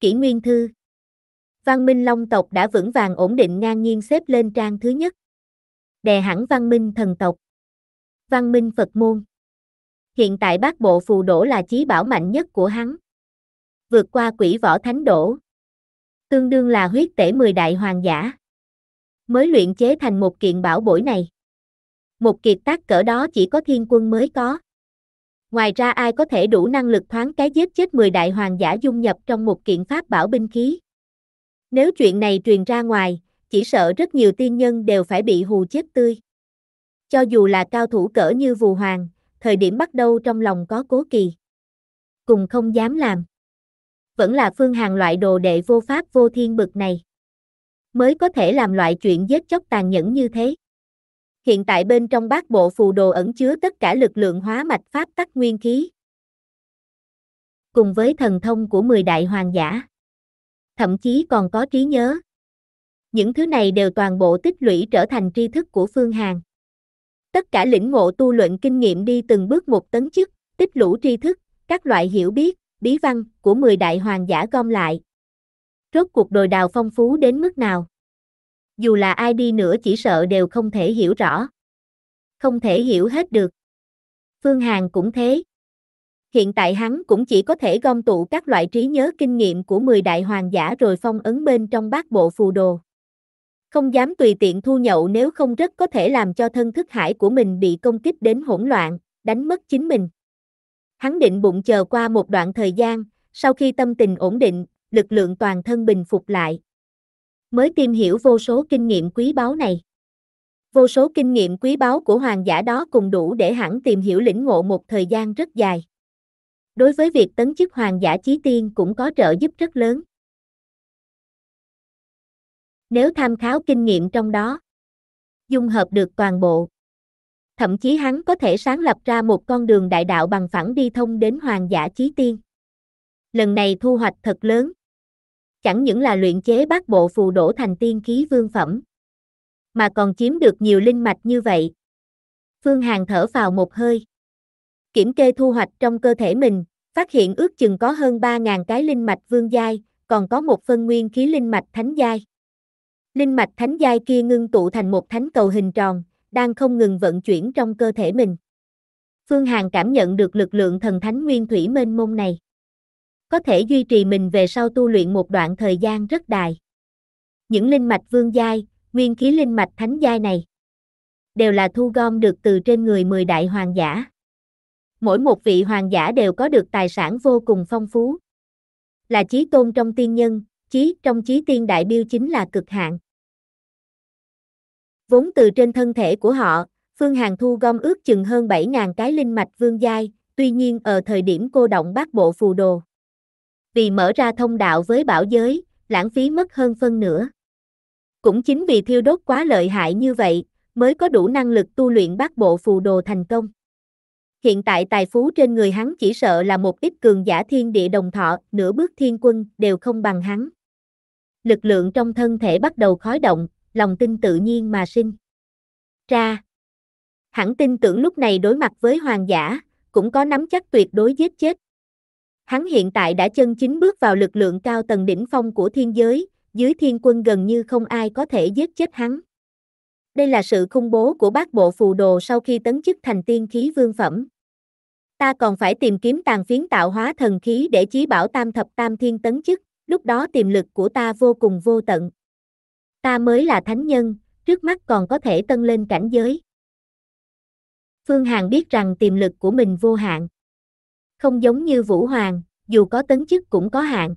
Kỷ Nguyên Thư Văn minh Long tộc đã vững vàng ổn định ngang nhiên xếp lên trang thứ nhất. Đè hẳn văn minh thần tộc. Văn minh Phật môn. Hiện tại bác bộ phù đổ là chí bảo mạnh nhất của hắn. Vượt qua quỷ võ thánh đổ. Tương đương là huyết tể mười đại hoàng giả. Mới luyện chế thành một kiện bảo bổi này. Một kiệt tác cỡ đó chỉ có thiên quân mới có. Ngoài ra ai có thể đủ năng lực thoáng cái giết chết 10 đại hoàng giả dung nhập trong một kiện pháp bảo binh khí. Nếu chuyện này truyền ra ngoài, chỉ sợ rất nhiều tiên nhân đều phải bị hù chết tươi. Cho dù là cao thủ cỡ như vù hoàng, thời điểm bắt đầu trong lòng có cố kỳ. Cùng không dám làm. Vẫn là phương hàng loại đồ đệ vô pháp vô thiên bực này. Mới có thể làm loại chuyện giết chóc tàn nhẫn như thế. Hiện tại bên trong bát bộ phù đồ ẩn chứa tất cả lực lượng hóa mạch pháp tắc nguyên khí. Cùng với thần thông của 10 đại hoàng giả. Thậm chí còn có trí nhớ. Những thứ này đều toàn bộ tích lũy trở thành tri thức của Phương Hàn. Tất cả lĩnh ngộ tu luyện kinh nghiệm đi từng bước một tấn chức, tích lũ tri thức, các loại hiểu biết, bí văn của 10 đại hoàng giả gom lại. Rốt cuộc đồi đào phong phú đến mức nào? dù là ai đi nữa chỉ sợ đều không thể hiểu rõ. Không thể hiểu hết được. Phương Hàn cũng thế. Hiện tại hắn cũng chỉ có thể gom tụ các loại trí nhớ kinh nghiệm của 10 đại hoàng giả rồi phong ấn bên trong bát bộ phù đồ. Không dám tùy tiện thu nhậu nếu không rất có thể làm cho thân thức hải của mình bị công kích đến hỗn loạn, đánh mất chính mình. Hắn định bụng chờ qua một đoạn thời gian, sau khi tâm tình ổn định, lực lượng toàn thân bình phục lại, mới tìm hiểu vô số kinh nghiệm quý báu này. Vô số kinh nghiệm quý báu của hoàng giả đó cùng đủ để hẳn tìm hiểu lĩnh ngộ một thời gian rất dài. Đối với việc tấn chức hoàng giả chí tiên cũng có trợ giúp rất lớn. Nếu tham khảo kinh nghiệm trong đó, dung hợp được toàn bộ, thậm chí hắn có thể sáng lập ra một con đường đại đạo bằng phẳng đi thông đến hoàng giả chí tiên. Lần này thu hoạch thật lớn, chẳng những là luyện chế bát bộ phù đổ thành tiên khí vương phẩm, mà còn chiếm được nhiều linh mạch như vậy. Phương Hàn thở vào một hơi. Kiểm kê thu hoạch trong cơ thể mình, phát hiện ước chừng có hơn 3.000 cái linh mạch vương giai, còn có một phân nguyên khí linh mạch thánh giai. Linh mạch thánh giai kia ngưng tụ thành một thánh cầu hình tròn, đang không ngừng vận chuyển trong cơ thể mình. Phương Hàn cảm nhận được lực lượng thần thánh nguyên thủy mênh mông này có thể duy trì mình về sau tu luyện một đoạn thời gian rất dài. Những linh mạch vương giai, nguyên khí linh mạch thánh giai này, đều là thu gom được từ trên người 10 đại hoàng giả. Mỗi một vị hoàng giả đều có được tài sản vô cùng phong phú. Là chí tôn trong tiên nhân, chí trong chí tiên đại biểu chính là cực hạn. Vốn từ trên thân thể của họ, Phương Hàn thu gom ước chừng hơn 7.000 cái linh mạch vương giai, tuy nhiên ở thời điểm cô động bát bộ phù đồ vì mở ra thông đạo với bảo giới, lãng phí mất hơn phân nửa. Cũng chính vì thiêu đốt quá lợi hại như vậy, mới có đủ năng lực tu luyện bát bộ phù đồ thành công. Hiện tại tài phú trên người hắn chỉ sợ là một ít cường giả thiên địa đồng thọ, nửa bước thiên quân đều không bằng hắn. Lực lượng trong thân thể bắt đầu khói động, lòng tin tự nhiên mà sinh. Ra. Hẳn tin tưởng lúc này đối mặt với hoàng giả, cũng có nắm chắc tuyệt đối giết chết Hắn hiện tại đã chân chính bước vào lực lượng cao tầng đỉnh phong của thiên giới, dưới thiên quân gần như không ai có thể giết chết hắn. Đây là sự khung bố của bác bộ phù đồ sau khi tấn chức thành tiên khí vương phẩm. Ta còn phải tìm kiếm tàn phiến tạo hóa thần khí để chí bảo tam thập tam thiên tấn chức, lúc đó tiềm lực của ta vô cùng vô tận. Ta mới là thánh nhân, trước mắt còn có thể tân lên cảnh giới. Phương Hằng biết rằng tiềm lực của mình vô hạn không giống như Vũ Hoàng, dù có tấn chức cũng có hạn.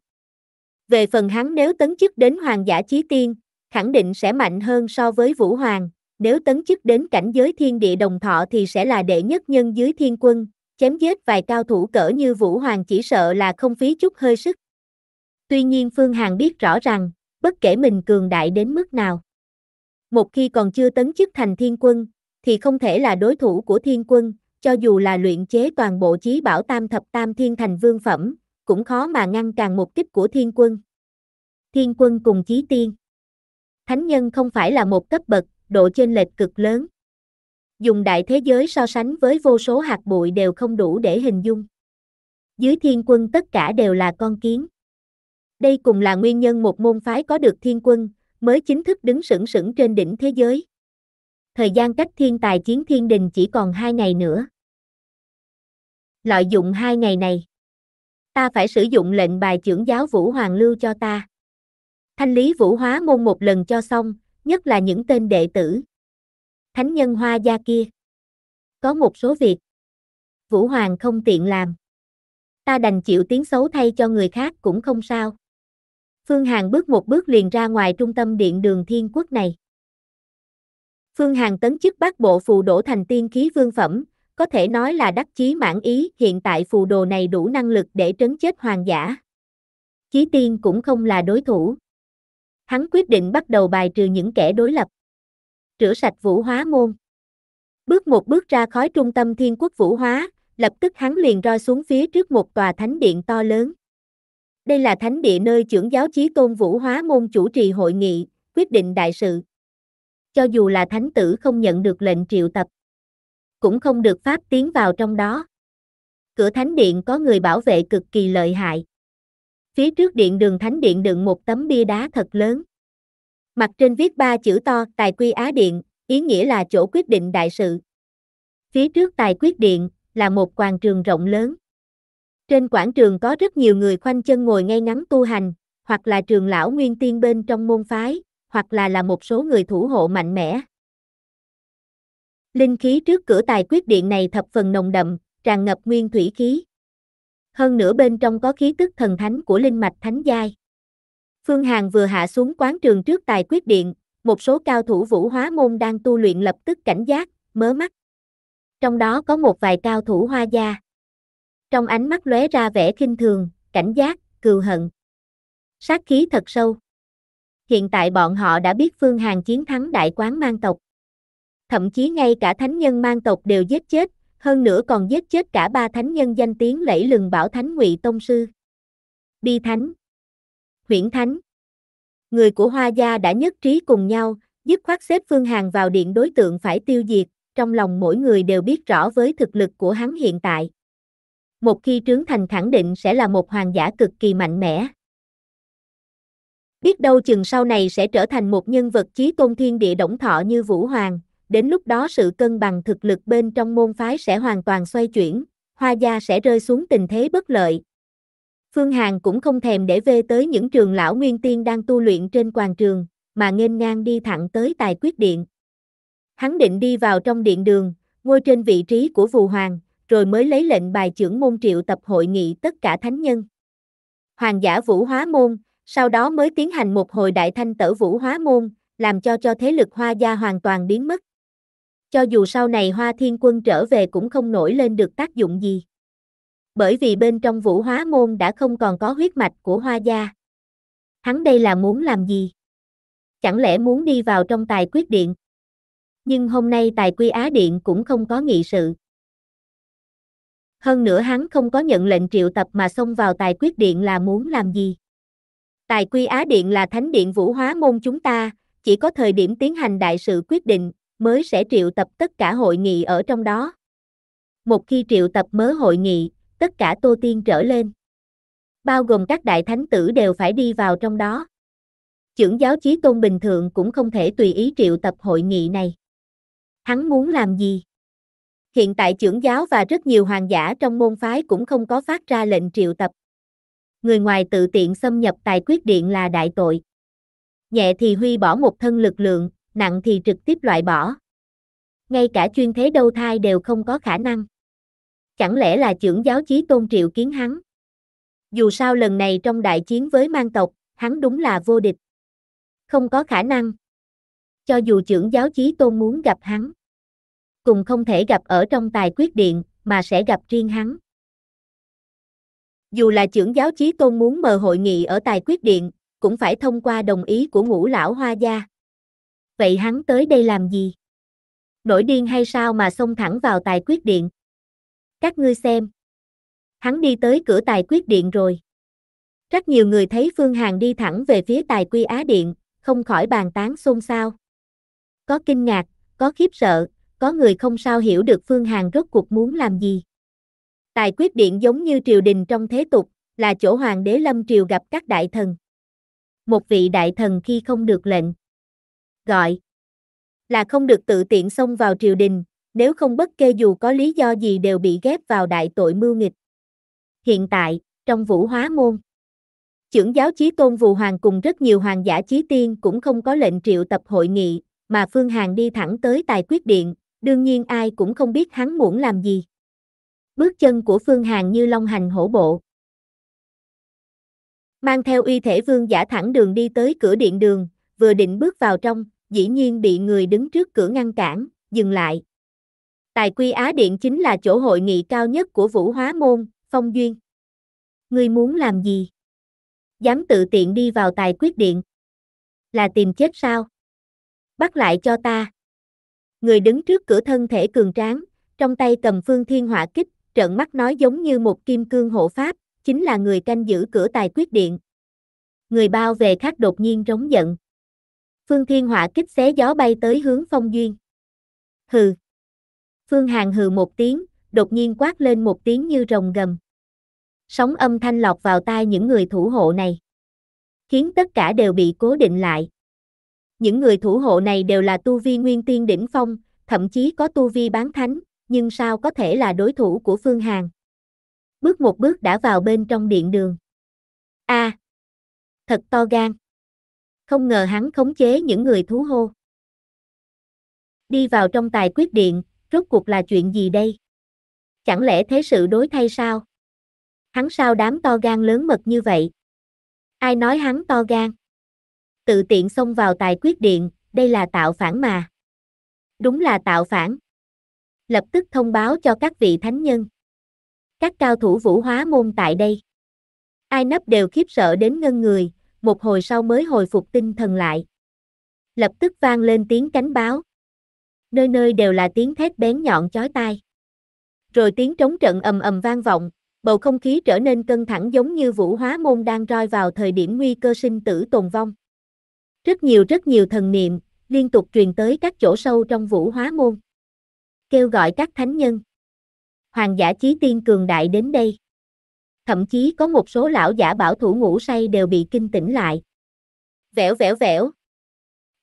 Về phần hắn nếu tấn chức đến Hoàng giả Chí Tiên, khẳng định sẽ mạnh hơn so với Vũ Hoàng, nếu tấn chức đến cảnh giới thiên địa đồng thọ thì sẽ là đệ nhất nhân dưới thiên quân, chém giết vài cao thủ cỡ như Vũ Hoàng chỉ sợ là không phí chút hơi sức. Tuy nhiên Phương Hằng biết rõ rằng, bất kể mình cường đại đến mức nào, một khi còn chưa tấn chức thành thiên quân, thì không thể là đối thủ của thiên quân, cho dù là luyện chế toàn bộ chí bảo tam thập tam thiên thành vương phẩm, cũng khó mà ngăn cản một kích của thiên quân. Thiên quân cùng chí tiên. Thánh nhân không phải là một cấp bậc, độ chênh lệch cực lớn. Dùng đại thế giới so sánh với vô số hạt bụi đều không đủ để hình dung. Dưới thiên quân tất cả đều là con kiến. Đây cùng là nguyên nhân một môn phái có được thiên quân, mới chính thức đứng sững sững trên đỉnh thế giới thời gian cách thiên tài chiến thiên đình chỉ còn hai ngày nữa. Lợi dụng hai ngày này. Ta phải sử dụng lệnh bài trưởng giáo Vũ Hoàng Lưu cho ta. Thanh lý Vũ Hóa môn một lần cho xong, nhất là những tên đệ tử. Thánh nhân hoa gia kia. Có một số việc. Vũ Hoàng không tiện làm. Ta đành chịu tiếng xấu thay cho người khác cũng không sao. Phương Hàn bước một bước liền ra ngoài trung tâm điện đường thiên quốc này. Phương Hằng tấn chức bát bộ phù đổ thành tiên khí vương phẩm, có thể nói là đắc chí mãn ý, hiện tại phù đồ này đủ năng lực để trấn chết hoàng giả. Chí tiên cũng không là đối thủ. Hắn quyết định bắt đầu bài trừ những kẻ đối lập. Rửa sạch vũ hóa môn. Bước một bước ra khỏi trung tâm thiên quốc vũ hóa, lập tức hắn liền roi xuống phía trước một tòa thánh điện to lớn. Đây là thánh địa nơi trưởng giáo chí tôn vũ hóa môn chủ trì hội nghị, quyết định đại sự cho dù là thánh tử không nhận được lệnh triệu tập, cũng không được pháp tiến vào trong đó. Cửa thánh điện có người bảo vệ cực kỳ lợi hại. Phía trước điện đường thánh điện đựng một tấm bia đá thật lớn. Mặt trên viết ba chữ to Tài Quy Á Điện, ý nghĩa là chỗ quyết định đại sự. Phía trước Tài Quyết Điện là một quảng trường rộng lớn. Trên quảng trường có rất nhiều người khoanh chân ngồi ngay ngắn tu hành, hoặc là trường lão nguyên tiên bên trong môn phái, hoặc là là một số người thủ hộ mạnh mẽ. Linh khí trước cửa tài quyết điện này thập phần nồng đậm, tràn ngập nguyên thủy khí. Hơn nữa bên trong có khí tức thần thánh của linh mạch thánh giai. Phương Hàn vừa hạ xuống quán trường trước tài quyết điện, một số cao thủ vũ hóa môn đang tu luyện lập tức cảnh giác, mớ mắt. Trong đó có một vài cao thủ hoa gia. Trong ánh mắt lóe ra vẻ khinh thường, cảnh giác, cừu hận. Sát khí thật sâu hiện tại bọn họ đã biết Phương Hàng chiến thắng đại quán mang tộc. Thậm chí ngay cả thánh nhân mang tộc đều giết chết, hơn nữa còn giết chết cả ba thánh nhân danh tiếng lẫy lừng bảo thánh ngụy tông sư. Bi thánh, huyển thánh, người của Hoa Gia đã nhất trí cùng nhau, dứt khoát xếp Phương Hàng vào điện đối tượng phải tiêu diệt, trong lòng mỗi người đều biết rõ với thực lực của hắn hiện tại. Một khi trướng thành khẳng định sẽ là một hoàng giả cực kỳ mạnh mẽ, Biết đâu chừng sau này sẽ trở thành một nhân vật chí tôn thiên địa động thọ như Vũ Hoàng, đến lúc đó sự cân bằng thực lực bên trong môn phái sẽ hoàn toàn xoay chuyển, hoa gia sẽ rơi xuống tình thế bất lợi. Phương Hàn cũng không thèm để về tới những trường lão nguyên tiên đang tu luyện trên quảng trường, mà nghênh ngang đi thẳng tới tài quyết điện. Hắn định đi vào trong điện đường, ngồi trên vị trí của vũ hoàng, rồi mới lấy lệnh bài trưởng môn triệu tập hội nghị tất cả thánh nhân. Hoàng giả vũ hóa môn, sau đó mới tiến hành một hồi đại thanh tở vũ hóa môn, làm cho cho thế lực hoa gia hoàn toàn biến mất. Cho dù sau này hoa thiên quân trở về cũng không nổi lên được tác dụng gì. Bởi vì bên trong vũ hóa môn đã không còn có huyết mạch của hoa gia. Hắn đây là muốn làm gì? Chẳng lẽ muốn đi vào trong tài quyết điện? Nhưng hôm nay tài quy á điện cũng không có nghị sự. Hơn nữa hắn không có nhận lệnh triệu tập mà xông vào tài quyết điện là muốn làm gì. Tài Quy Á Điện là thánh điện vũ hóa môn chúng ta, chỉ có thời điểm tiến hành đại sự quyết định, mới sẽ triệu tập tất cả hội nghị ở trong đó. Một khi triệu tập mớ hội nghị, tất cả tô tiên trở lên. Bao gồm các đại thánh tử đều phải đi vào trong đó. Chưởng giáo chí tôn bình thường cũng không thể tùy ý triệu tập hội nghị này. Hắn muốn làm gì? Hiện tại trưởng giáo và rất nhiều hoàng giả trong môn phái cũng không có phát ra lệnh triệu tập, người ngoài tự tiện xâm nhập tài quyết điện là đại tội. Nhẹ thì huy bỏ một thân lực lượng, nặng thì trực tiếp loại bỏ. Ngay cả chuyên thế đâu thai đều không có khả năng. Chẳng lẽ là trưởng giáo chí tôn triệu kiến hắn? Dù sao lần này trong đại chiến với mang tộc, hắn đúng là vô địch. Không có khả năng. Cho dù trưởng giáo chí tôn muốn gặp hắn, cùng không thể gặp ở trong tài quyết điện, mà sẽ gặp riêng hắn. Dù là trưởng giáo Chí Tôn muốn mời hội nghị ở Tài Quyết Điện, cũng phải thông qua đồng ý của ngũ lão hoa gia. Vậy hắn tới đây làm gì? Nổi điên hay sao mà xông thẳng vào Tài Quyết Điện? Các ngươi xem. Hắn đi tới cửa Tài Quyết Điện rồi. Rất nhiều người thấy Phương Hàn đi thẳng về phía Tài Quy Á Điện, không khỏi bàn tán xôn xao. Có kinh ngạc, có khiếp sợ, có người không sao hiểu được Phương Hàn rốt cuộc muốn làm gì. Tài quyết điện giống như triều đình trong thế tục, là chỗ hoàng đế lâm triều gặp các đại thần. Một vị đại thần khi không được lệnh, gọi là không được tự tiện xông vào triều đình, nếu không bất kê dù có lý do gì đều bị ghép vào đại tội mưu nghịch. Hiện tại, trong vũ hóa môn, trưởng giáo chí tôn Vù Hoàng cùng rất nhiều hoàng giả chí tiên cũng không có lệnh triệu tập hội nghị, mà Phương Hàng đi thẳng tới tài quyết điện, đương nhiên ai cũng không biết hắn muốn làm gì. Bước chân của Phương Hàn như long hành hổ bộ. Mang theo uy thể vương giả thẳng đường đi tới cửa điện đường, vừa định bước vào trong, dĩ nhiên bị người đứng trước cửa ngăn cản, dừng lại. Tài Quy Á Điện chính là chỗ hội nghị cao nhất của Vũ Hóa Môn, Phong Duyên. Ngươi muốn làm gì? Dám tự tiện đi vào Tài Quyết Điện? Là tìm chết sao? Bắt lại cho ta. Người đứng trước cửa thân thể cường tráng, trong tay cầm phương thiên hỏa kích, trợn mắt nói giống như một kim cương hộ pháp, chính là người canh giữ cửa tài quyết điện. Người bao về khác đột nhiên rống giận. Phương Thiên Họa kích xé gió bay tới hướng Phong Duyên. Hừ. Phương Hàng hừ một tiếng, đột nhiên quát lên một tiếng như rồng gầm. Sóng âm thanh lọt vào tai những người thủ hộ này. Khiến tất cả đều bị cố định lại. Những người thủ hộ này đều là tu vi nguyên tiên đỉnh phong, thậm chí có tu vi bán thánh, nhưng sao có thể là đối thủ của Phương Hàn. Bước một bước đã vào bên trong điện đường. A, à, thật to gan. Không ngờ hắn khống chế những người thú hô. Đi vào trong tài quyết điện, rốt cuộc là chuyện gì đây? Chẳng lẽ thế sự đối thay sao? Hắn sao đám to gan lớn mật như vậy? Ai nói hắn to gan? Tự tiện xông vào tài quyết điện, đây là tạo phản mà. Đúng là tạo phản lập tức thông báo cho các vị thánh nhân. Các cao thủ vũ hóa môn tại đây. Ai nấp đều khiếp sợ đến ngân người, một hồi sau mới hồi phục tinh thần lại. Lập tức vang lên tiếng cánh báo. Nơi nơi đều là tiếng thét bén nhọn chói tai. Rồi tiếng trống trận ầm ầm vang vọng, bầu không khí trở nên căng thẳng giống như vũ hóa môn đang roi vào thời điểm nguy cơ sinh tử tồn vong. Rất nhiều rất nhiều thần niệm, liên tục truyền tới các chỗ sâu trong vũ hóa môn kêu gọi các thánh nhân. Hoàng giả chí tiên cường đại đến đây. Thậm chí có một số lão giả bảo thủ ngủ say đều bị kinh tỉnh lại. Vẻo vẻo vẻo.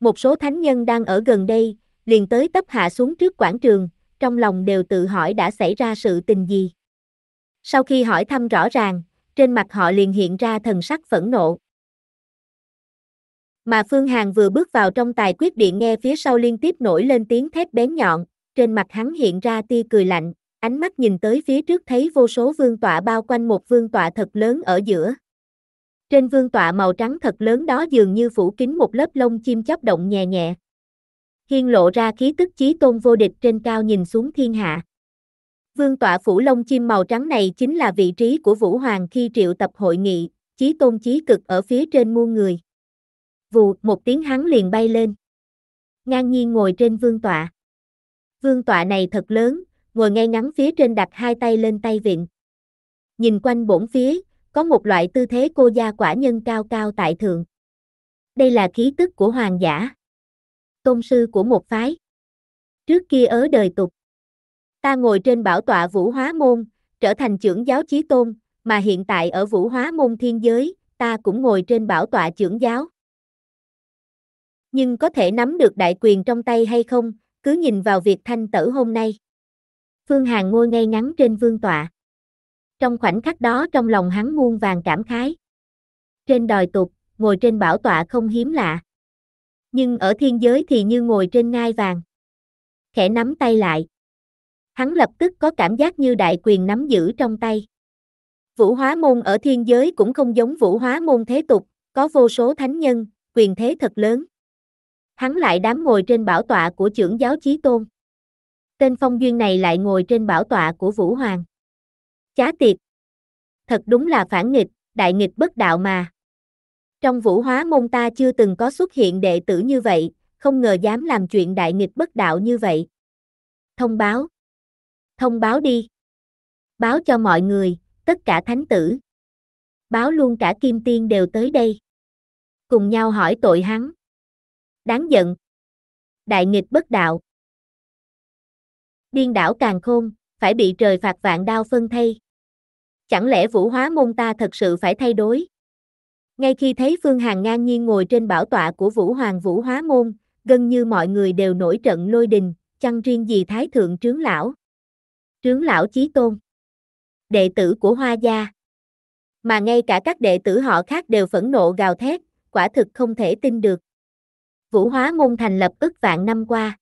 Một số thánh nhân đang ở gần đây, liền tới tấp hạ xuống trước quảng trường, trong lòng đều tự hỏi đã xảy ra sự tình gì. Sau khi hỏi thăm rõ ràng, trên mặt họ liền hiện ra thần sắc phẫn nộ. Mà Phương Hàn vừa bước vào trong tài quyết điện nghe phía sau liên tiếp nổi lên tiếng thép bén nhọn, trên mặt hắn hiện ra tia cười lạnh, ánh mắt nhìn tới phía trước thấy vô số vương tọa bao quanh một vương tọa thật lớn ở giữa. Trên vương tọa màu trắng thật lớn đó dường như phủ kín một lớp lông chim chóc động nhẹ nhẹ. Hiên lộ ra khí tức chí tôn vô địch trên cao nhìn xuống thiên hạ. Vương tọa phủ lông chim màu trắng này chính là vị trí của Vũ Hoàng khi triệu tập hội nghị, chí tôn chí cực ở phía trên muôn người. Vù, một tiếng hắn liền bay lên. Ngang nhiên ngồi trên vương tọa. Vương tọa này thật lớn, ngồi ngay ngắn phía trên đặt hai tay lên tay vịn, Nhìn quanh bổn phía, có một loại tư thế cô gia quả nhân cao cao tại thượng. Đây là khí tức của hoàng giả. Tôn sư của một phái. Trước kia ở đời tục. Ta ngồi trên bảo tọa vũ hóa môn, trở thành trưởng giáo chí tôn, mà hiện tại ở vũ hóa môn thiên giới, ta cũng ngồi trên bảo tọa trưởng giáo. Nhưng có thể nắm được đại quyền trong tay hay không, cứ nhìn vào việc thanh tử hôm nay. Phương Hàng ngồi ngay ngắn trên vương tọa. Trong khoảnh khắc đó trong lòng hắn muôn vàng cảm khái. Trên đòi tục, ngồi trên bảo tọa không hiếm lạ. Nhưng ở thiên giới thì như ngồi trên ngai vàng. Khẽ nắm tay lại. Hắn lập tức có cảm giác như đại quyền nắm giữ trong tay. Vũ hóa môn ở thiên giới cũng không giống vũ hóa môn thế tục, có vô số thánh nhân, quyền thế thật lớn. Hắn lại đám ngồi trên bảo tọa của trưởng giáo Chí Tôn. Tên phong duyên này lại ngồi trên bảo tọa của Vũ Hoàng. Chá tiệt. Thật đúng là phản nghịch, đại nghịch bất đạo mà. Trong vũ hóa môn ta chưa từng có xuất hiện đệ tử như vậy, không ngờ dám làm chuyện đại nghịch bất đạo như vậy. Thông báo. Thông báo đi. Báo cho mọi người, tất cả thánh tử. Báo luôn cả kim tiên đều tới đây. Cùng nhau hỏi tội hắn đáng giận. Đại nghịch bất đạo. Điên đảo càng khôn, phải bị trời phạt vạn đao phân thay. Chẳng lẽ vũ hóa môn ta thật sự phải thay đổi? Ngay khi thấy Phương hàng ngang nhiên ngồi trên bảo tọa của Vũ Hoàng Vũ Hóa Môn, gần như mọi người đều nổi trận lôi đình, chăng riêng gì Thái Thượng Trướng Lão. Trướng Lão Chí Tôn Đệ tử của Hoa Gia Mà ngay cả các đệ tử họ khác đều phẫn nộ gào thét, quả thực không thể tin được. Vũ Hóa Môn thành lập ức vạn năm qua.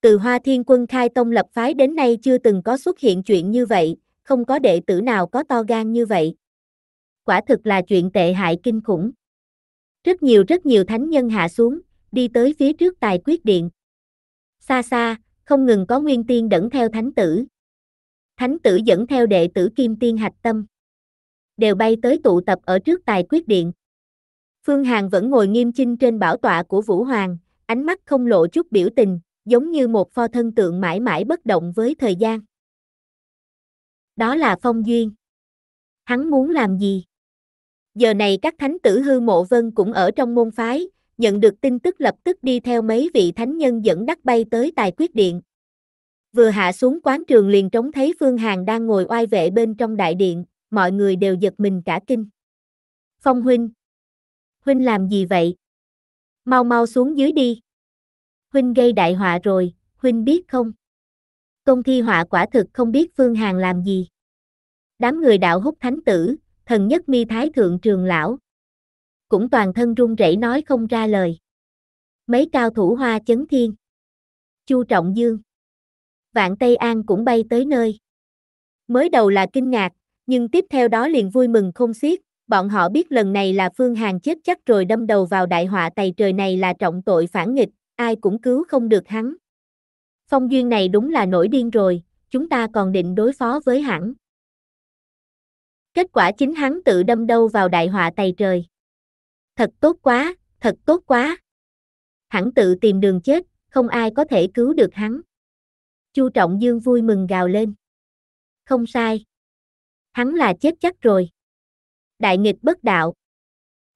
Từ Hoa Thiên Quân khai tông lập phái đến nay chưa từng có xuất hiện chuyện như vậy, không có đệ tử nào có to gan như vậy. Quả thực là chuyện tệ hại kinh khủng. Rất nhiều rất nhiều thánh nhân hạ xuống, đi tới phía trước tài quyết điện. Xa xa, không ngừng có nguyên tiên dẫn theo thánh tử. Thánh tử dẫn theo đệ tử kim tiên hạch tâm. Đều bay tới tụ tập ở trước tài quyết điện. Phương Hàn vẫn ngồi nghiêm chinh trên bảo tọa của Vũ Hoàng, ánh mắt không lộ chút biểu tình, giống như một pho thân tượng mãi mãi bất động với thời gian. Đó là phong duyên. Hắn muốn làm gì? Giờ này các thánh tử hư mộ vân cũng ở trong môn phái, nhận được tin tức lập tức đi theo mấy vị thánh nhân dẫn đắc bay tới tài quyết điện. Vừa hạ xuống quán trường liền trống thấy Phương Hàn đang ngồi oai vệ bên trong đại điện, mọi người đều giật mình cả kinh. Phong huynh, Huynh làm gì vậy? Mau mau xuống dưới đi. Huynh gây đại họa rồi, Huynh biết không? Công thi họa quả thực không biết Phương Hàn làm gì. Đám người đạo hút thánh tử, thần nhất mi thái thượng trường lão. Cũng toàn thân run rẩy nói không ra lời. Mấy cao thủ hoa chấn thiên. Chu Trọng Dương. Vạn Tây An cũng bay tới nơi. Mới đầu là kinh ngạc, nhưng tiếp theo đó liền vui mừng không xiết, Bọn họ biết lần này là Phương Hàn chết chắc rồi đâm đầu vào đại họa tày trời này là trọng tội phản nghịch, ai cũng cứu không được hắn. Phong duyên này đúng là nổi điên rồi, chúng ta còn định đối phó với hắn. Kết quả chính hắn tự đâm đầu vào đại họa tày trời. Thật tốt quá, thật tốt quá. Hắn tự tìm đường chết, không ai có thể cứu được hắn. Chu Trọng Dương vui mừng gào lên. Không sai. Hắn là chết chắc rồi đại nghịch bất đạo.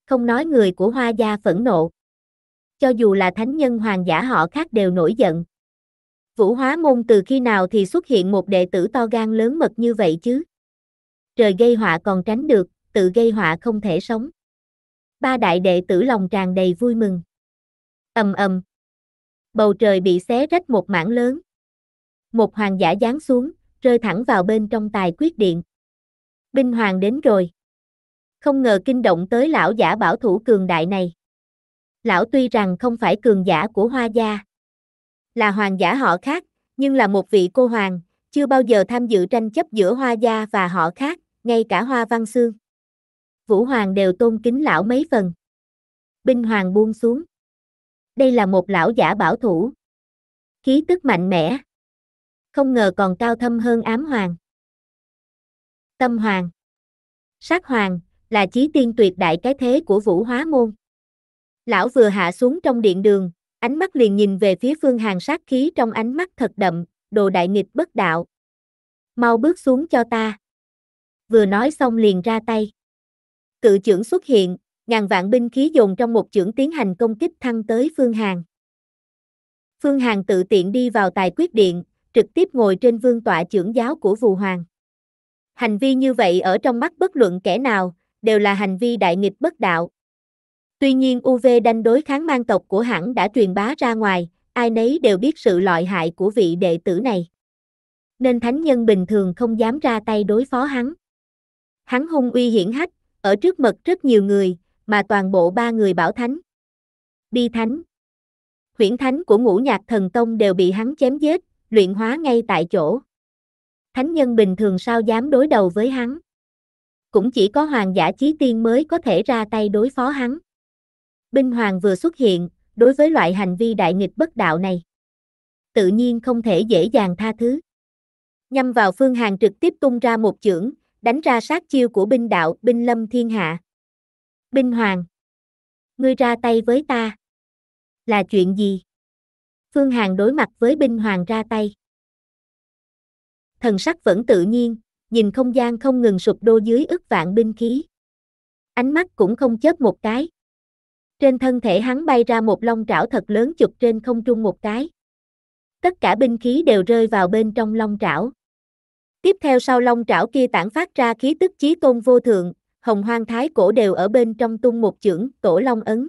Không nói người của hoa gia phẫn nộ. Cho dù là thánh nhân hoàng giả họ khác đều nổi giận. Vũ hóa môn từ khi nào thì xuất hiện một đệ tử to gan lớn mật như vậy chứ? Trời gây họa còn tránh được, tự gây họa không thể sống. Ba đại đệ tử lòng tràn đầy vui mừng. ầm ầm. Bầu trời bị xé rách một mảng lớn. Một hoàng giả giáng xuống, rơi thẳng vào bên trong tài quyết điện. Binh hoàng đến rồi không ngờ kinh động tới lão giả bảo thủ cường đại này. Lão tuy rằng không phải cường giả của hoa gia, là hoàng giả họ khác, nhưng là một vị cô hoàng, chưa bao giờ tham dự tranh chấp giữa hoa gia và họ khác, ngay cả hoa văn xương. Vũ hoàng đều tôn kính lão mấy phần. Binh hoàng buông xuống. Đây là một lão giả bảo thủ. Khí tức mạnh mẽ. Không ngờ còn cao thâm hơn ám hoàng. Tâm hoàng. Sát hoàng, là chí tiên tuyệt đại cái thế của vũ hóa môn. Lão vừa hạ xuống trong điện đường, ánh mắt liền nhìn về phía phương hàng sát khí trong ánh mắt thật đậm, đồ đại nghịch bất đạo. Mau bước xuống cho ta. Vừa nói xong liền ra tay. Cự trưởng xuất hiện, ngàn vạn binh khí dồn trong một trưởng tiến hành công kích thăng tới phương hàng. Phương hàng tự tiện đi vào tài quyết điện, trực tiếp ngồi trên vương tọa trưởng giáo của Vù Hoàng. Hành vi như vậy ở trong mắt bất luận kẻ nào, đều là hành vi đại nghịch bất đạo. Tuy nhiên UV đánh đối kháng mang tộc của hãng đã truyền bá ra ngoài, ai nấy đều biết sự loại hại của vị đệ tử này. Nên thánh nhân bình thường không dám ra tay đối phó hắn. Hắn hung uy hiển hách, ở trước mật rất nhiều người, mà toàn bộ ba người bảo thánh. Đi thánh. huyễn thánh của ngũ nhạc thần tông đều bị hắn chém giết, luyện hóa ngay tại chỗ. Thánh nhân bình thường sao dám đối đầu với hắn cũng chỉ có hoàng giả chí tiên mới có thể ra tay đối phó hắn. Binh hoàng vừa xuất hiện, đối với loại hành vi đại nghịch bất đạo này, tự nhiên không thể dễ dàng tha thứ. Nhằm vào phương hàng trực tiếp tung ra một chưởng, đánh ra sát chiêu của binh đạo binh lâm thiên hạ. Binh hoàng, ngươi ra tay với ta. Là chuyện gì? Phương Hàng đối mặt với binh hoàng ra tay. Thần sắc vẫn tự nhiên, nhìn không gian không ngừng sụp đô dưới ức vạn binh khí. Ánh mắt cũng không chớp một cái. Trên thân thể hắn bay ra một long trảo thật lớn chụp trên không trung một cái. Tất cả binh khí đều rơi vào bên trong long trảo. Tiếp theo sau long trảo kia tản phát ra khí tức chí tôn vô thượng, hồng hoang thái cổ đều ở bên trong tung một chưởng, tổ long ấn.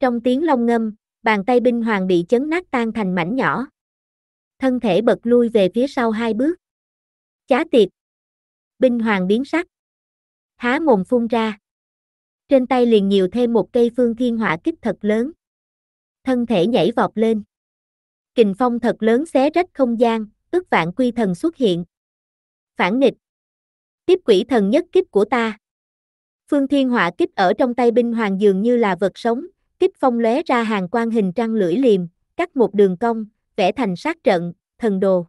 Trong tiếng long ngâm, bàn tay binh hoàng bị chấn nát tan thành mảnh nhỏ. Thân thể bật lui về phía sau hai bước. Chá tiệt, binh hoàng biến sắc. Há mồm phun ra. Trên tay liền nhiều thêm một cây phương thiên hỏa kích thật lớn. Thân thể nhảy vọt lên. Kình phong thật lớn xé rách không gian, ức vạn quy thần xuất hiện. Phản nghịch. Tiếp quỷ thần nhất kích của ta. Phương thiên hỏa kích ở trong tay binh hoàng dường như là vật sống, kích phong lóe ra hàng quan hình trăng lưỡi liềm, cắt một đường cong, vẽ thành sát trận, thần đồ.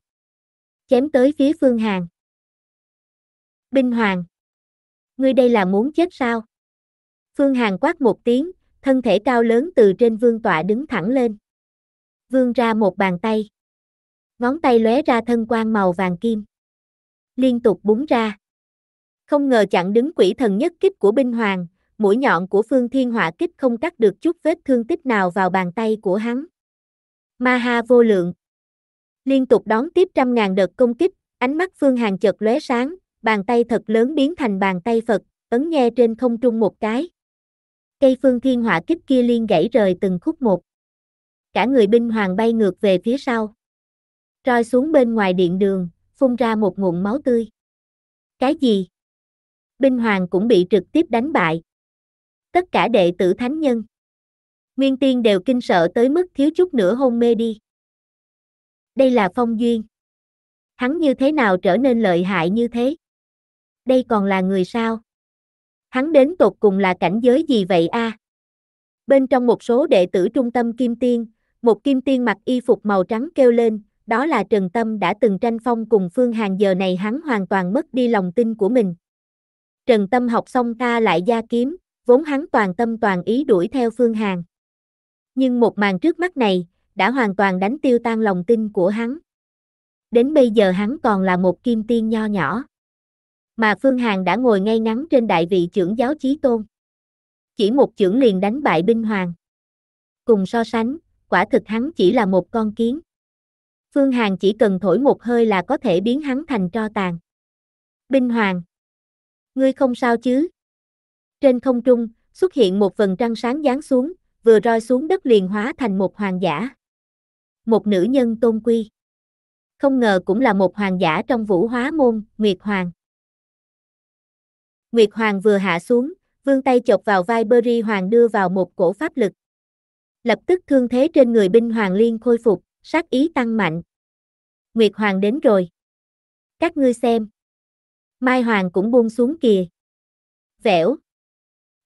Chém tới phía phương hàng. Binh Hoàng. Ngươi đây là muốn chết sao? Phương Hàn quát một tiếng, thân thể cao lớn từ trên vương tọa đứng thẳng lên. Vương ra một bàn tay. Ngón tay lóe ra thân quang màu vàng kim. Liên tục búng ra. Không ngờ chặn đứng quỷ thần nhất kích của binh hoàng, mũi nhọn của phương thiên họa kích không cắt được chút vết thương tích nào vào bàn tay của hắn. Ma ha vô lượng. Liên tục đón tiếp trăm ngàn đợt công kích, ánh mắt phương hàng chợt lóe sáng, bàn tay thật lớn biến thành bàn tay Phật, ấn nghe trên không trung một cái. Cây phương thiên hỏa kích kia liên gãy rời từng khúc một. Cả người binh hoàng bay ngược về phía sau. rơi xuống bên ngoài điện đường, phun ra một ngụm máu tươi. Cái gì? Binh hoàng cũng bị trực tiếp đánh bại. Tất cả đệ tử thánh nhân. Nguyên tiên đều kinh sợ tới mức thiếu chút nữa hôn mê đi. Đây là phong duyên. Hắn như thế nào trở nên lợi hại như thế? đây còn là người sao? Hắn đến tột cùng là cảnh giới gì vậy a? À? Bên trong một số đệ tử trung tâm Kim Tiên, một Kim Tiên mặc y phục màu trắng kêu lên, đó là Trần Tâm đã từng tranh phong cùng Phương Hàng giờ này hắn hoàn toàn mất đi lòng tin của mình. Trần Tâm học xong ta lại gia kiếm, vốn hắn toàn tâm toàn ý đuổi theo Phương Hàng. Nhưng một màn trước mắt này, đã hoàn toàn đánh tiêu tan lòng tin của hắn. Đến bây giờ hắn còn là một kim tiên nho nhỏ mà Phương Hàn đã ngồi ngay ngắn trên đại vị trưởng giáo Chí Tôn. Chỉ một trưởng liền đánh bại binh hoàng. Cùng so sánh, quả thực hắn chỉ là một con kiến. Phương Hàn chỉ cần thổi một hơi là có thể biến hắn thành tro tàn. Binh hoàng. Ngươi không sao chứ? Trên không trung, xuất hiện một vần trăng sáng giáng xuống, vừa rơi xuống đất liền hóa thành một hoàng giả. Một nữ nhân tôn quy. Không ngờ cũng là một hoàng giả trong vũ hóa môn, Nguyệt Hoàng. Nguyệt Hoàng vừa hạ xuống, vương tay chọc vào vai Berry Hoàng đưa vào một cổ pháp lực. Lập tức thương thế trên người binh Hoàng Liên khôi phục, sát ý tăng mạnh. Nguyệt Hoàng đến rồi. Các ngươi xem. Mai Hoàng cũng buông xuống kìa. Vẻo.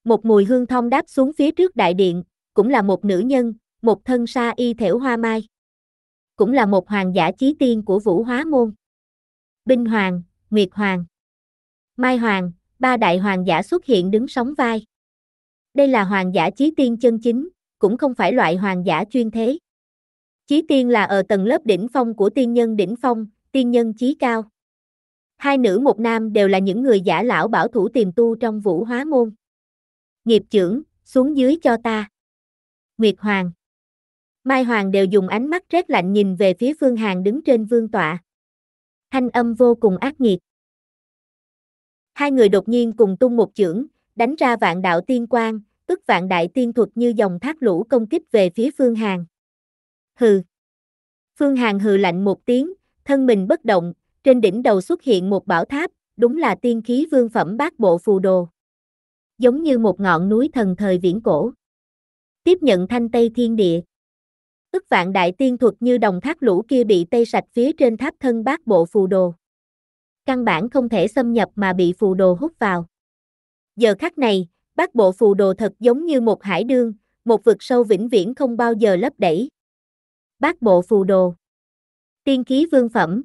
Một mùi hương thông đáp xuống phía trước đại điện, cũng là một nữ nhân, một thân sa y thểu hoa mai. Cũng là một hoàng giả chí tiên của vũ hóa môn. Binh Hoàng, Nguyệt Hoàng. Mai Hoàng, ba đại hoàng giả xuất hiện đứng sóng vai. Đây là hoàng giả chí tiên chân chính, cũng không phải loại hoàng giả chuyên thế. Chí tiên là ở tầng lớp đỉnh phong của tiên nhân đỉnh phong, tiên nhân chí cao. Hai nữ một nam đều là những người giả lão bảo thủ tiềm tu trong vũ hóa môn. Nghiệp trưởng, xuống dưới cho ta. Nguyệt Hoàng Mai Hoàng đều dùng ánh mắt rét lạnh nhìn về phía Phương Hàng đứng trên vương tọa. Thanh âm vô cùng ác nghiệt. Hai người đột nhiên cùng tung một chưởng, đánh ra vạn đạo tiên quang, tức vạn đại tiên thuật như dòng thác lũ công kích về phía Phương Hàn. Hừ. Phương Hàn hừ lạnh một tiếng, thân mình bất động, trên đỉnh đầu xuất hiện một bảo tháp, đúng là tiên khí vương phẩm bát bộ phù đồ. Giống như một ngọn núi thần thời viễn cổ. Tiếp nhận thanh tây thiên địa. Tức vạn đại tiên thuật như đồng thác lũ kia bị tây sạch phía trên tháp thân bát bộ phù đồ căn bản không thể xâm nhập mà bị phù đồ hút vào. Giờ khắc này, bát bộ phù đồ thật giống như một hải đương, một vực sâu vĩnh viễn không bao giờ lấp đẩy. Bát bộ phù đồ Tiên khí vương phẩm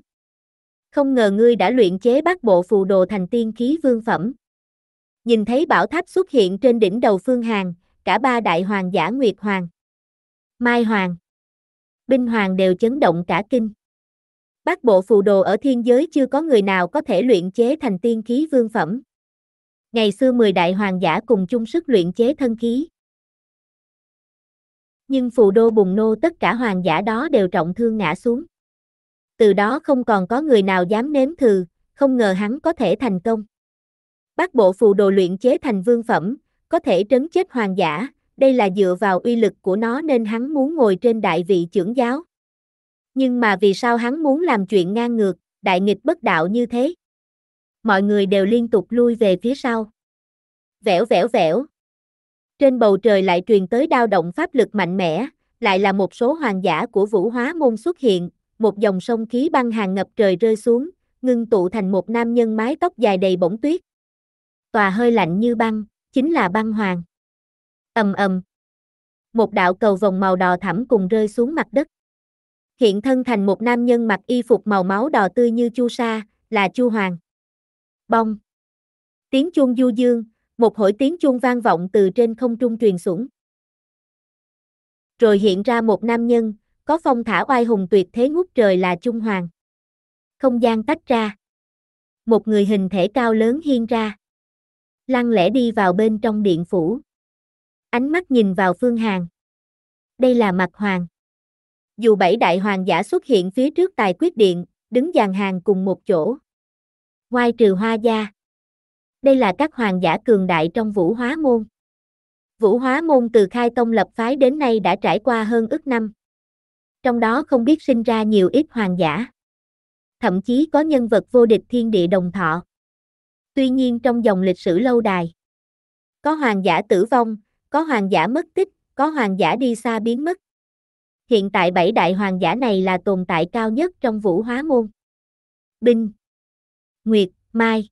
Không ngờ ngươi đã luyện chế bát bộ phù đồ thành tiên khí vương phẩm. Nhìn thấy bảo tháp xuất hiện trên đỉnh đầu phương hàng, cả ba đại hoàng giả Nguyệt Hoàng, Mai Hoàng, Binh Hoàng đều chấn động cả kinh bát bộ phù đồ ở thiên giới chưa có người nào có thể luyện chế thành tiên khí vương phẩm. Ngày xưa 10 đại hoàng giả cùng chung sức luyện chế thân khí. Nhưng phù đô bùng nô tất cả hoàng giả đó đều trọng thương ngã xuống. Từ đó không còn có người nào dám nếm thử, không ngờ hắn có thể thành công. Bác bộ phù đồ luyện chế thành vương phẩm, có thể trấn chết hoàng giả, đây là dựa vào uy lực của nó nên hắn muốn ngồi trên đại vị trưởng giáo. Nhưng mà vì sao hắn muốn làm chuyện ngang ngược, đại nghịch bất đạo như thế? Mọi người đều liên tục lui về phía sau. Vẻo vẻo vẻo. Trên bầu trời lại truyền tới đao động pháp lực mạnh mẽ, lại là một số hoàng giả của vũ hóa môn xuất hiện, một dòng sông khí băng hàng ngập trời rơi xuống, ngưng tụ thành một nam nhân mái tóc dài đầy bỗng tuyết. Tòa hơi lạnh như băng, chính là băng hoàng. ầm ầm. Một đạo cầu vòng màu đỏ thẳm cùng rơi xuống mặt đất hiện thân thành một nam nhân mặc y phục màu máu đỏ tươi như chu sa, là chu hoàng. bông Tiếng chuông du dương, một hồi tiếng chuông vang vọng từ trên không trung truyền xuống Rồi hiện ra một nam nhân, có phong thả oai hùng tuyệt thế ngút trời là Trung Hoàng. Không gian tách ra. Một người hình thể cao lớn hiên ra. Lăng lẽ đi vào bên trong điện phủ. Ánh mắt nhìn vào Phương Hàng. Đây là mặt Hoàng dù bảy đại hoàng giả xuất hiện phía trước tài quyết điện, đứng dàn hàng cùng một chỗ. Ngoài trừ hoa gia. Đây là các hoàng giả cường đại trong vũ hóa môn. Vũ hóa môn từ khai tông lập phái đến nay đã trải qua hơn ức năm. Trong đó không biết sinh ra nhiều ít hoàng giả. Thậm chí có nhân vật vô địch thiên địa đồng thọ. Tuy nhiên trong dòng lịch sử lâu đài, có hoàng giả tử vong, có hoàng giả mất tích, có hoàng giả đi xa biến mất. Hiện tại bảy đại hoàng giả này là tồn tại cao nhất trong vũ hóa môn. Binh Nguyệt, Mai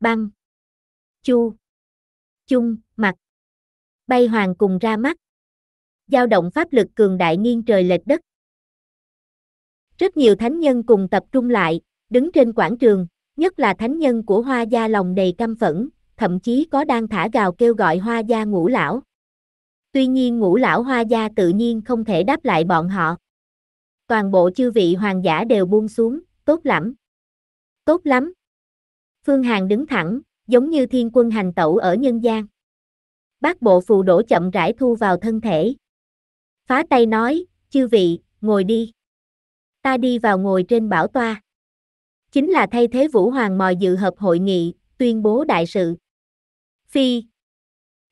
Băng Chu Chung, Mặt Bay hoàng cùng ra mắt giao động pháp lực cường đại nghiêng trời lệch đất. Rất nhiều thánh nhân cùng tập trung lại, đứng trên quảng trường, nhất là thánh nhân của hoa gia lòng đầy căm phẫn, thậm chí có đang thả gào kêu gọi hoa gia ngũ lão. Tuy nhiên ngũ lão hoa gia tự nhiên không thể đáp lại bọn họ. Toàn bộ chư vị hoàng giả đều buông xuống, tốt lắm. Tốt lắm. Phương hàn đứng thẳng, giống như thiên quân hành tẩu ở nhân gian. Bác bộ phù đổ chậm rãi thu vào thân thể. Phá tay nói, chư vị, ngồi đi. Ta đi vào ngồi trên bảo toa. Chính là thay thế Vũ Hoàng mòi dự hợp hội nghị, tuyên bố đại sự. Phi,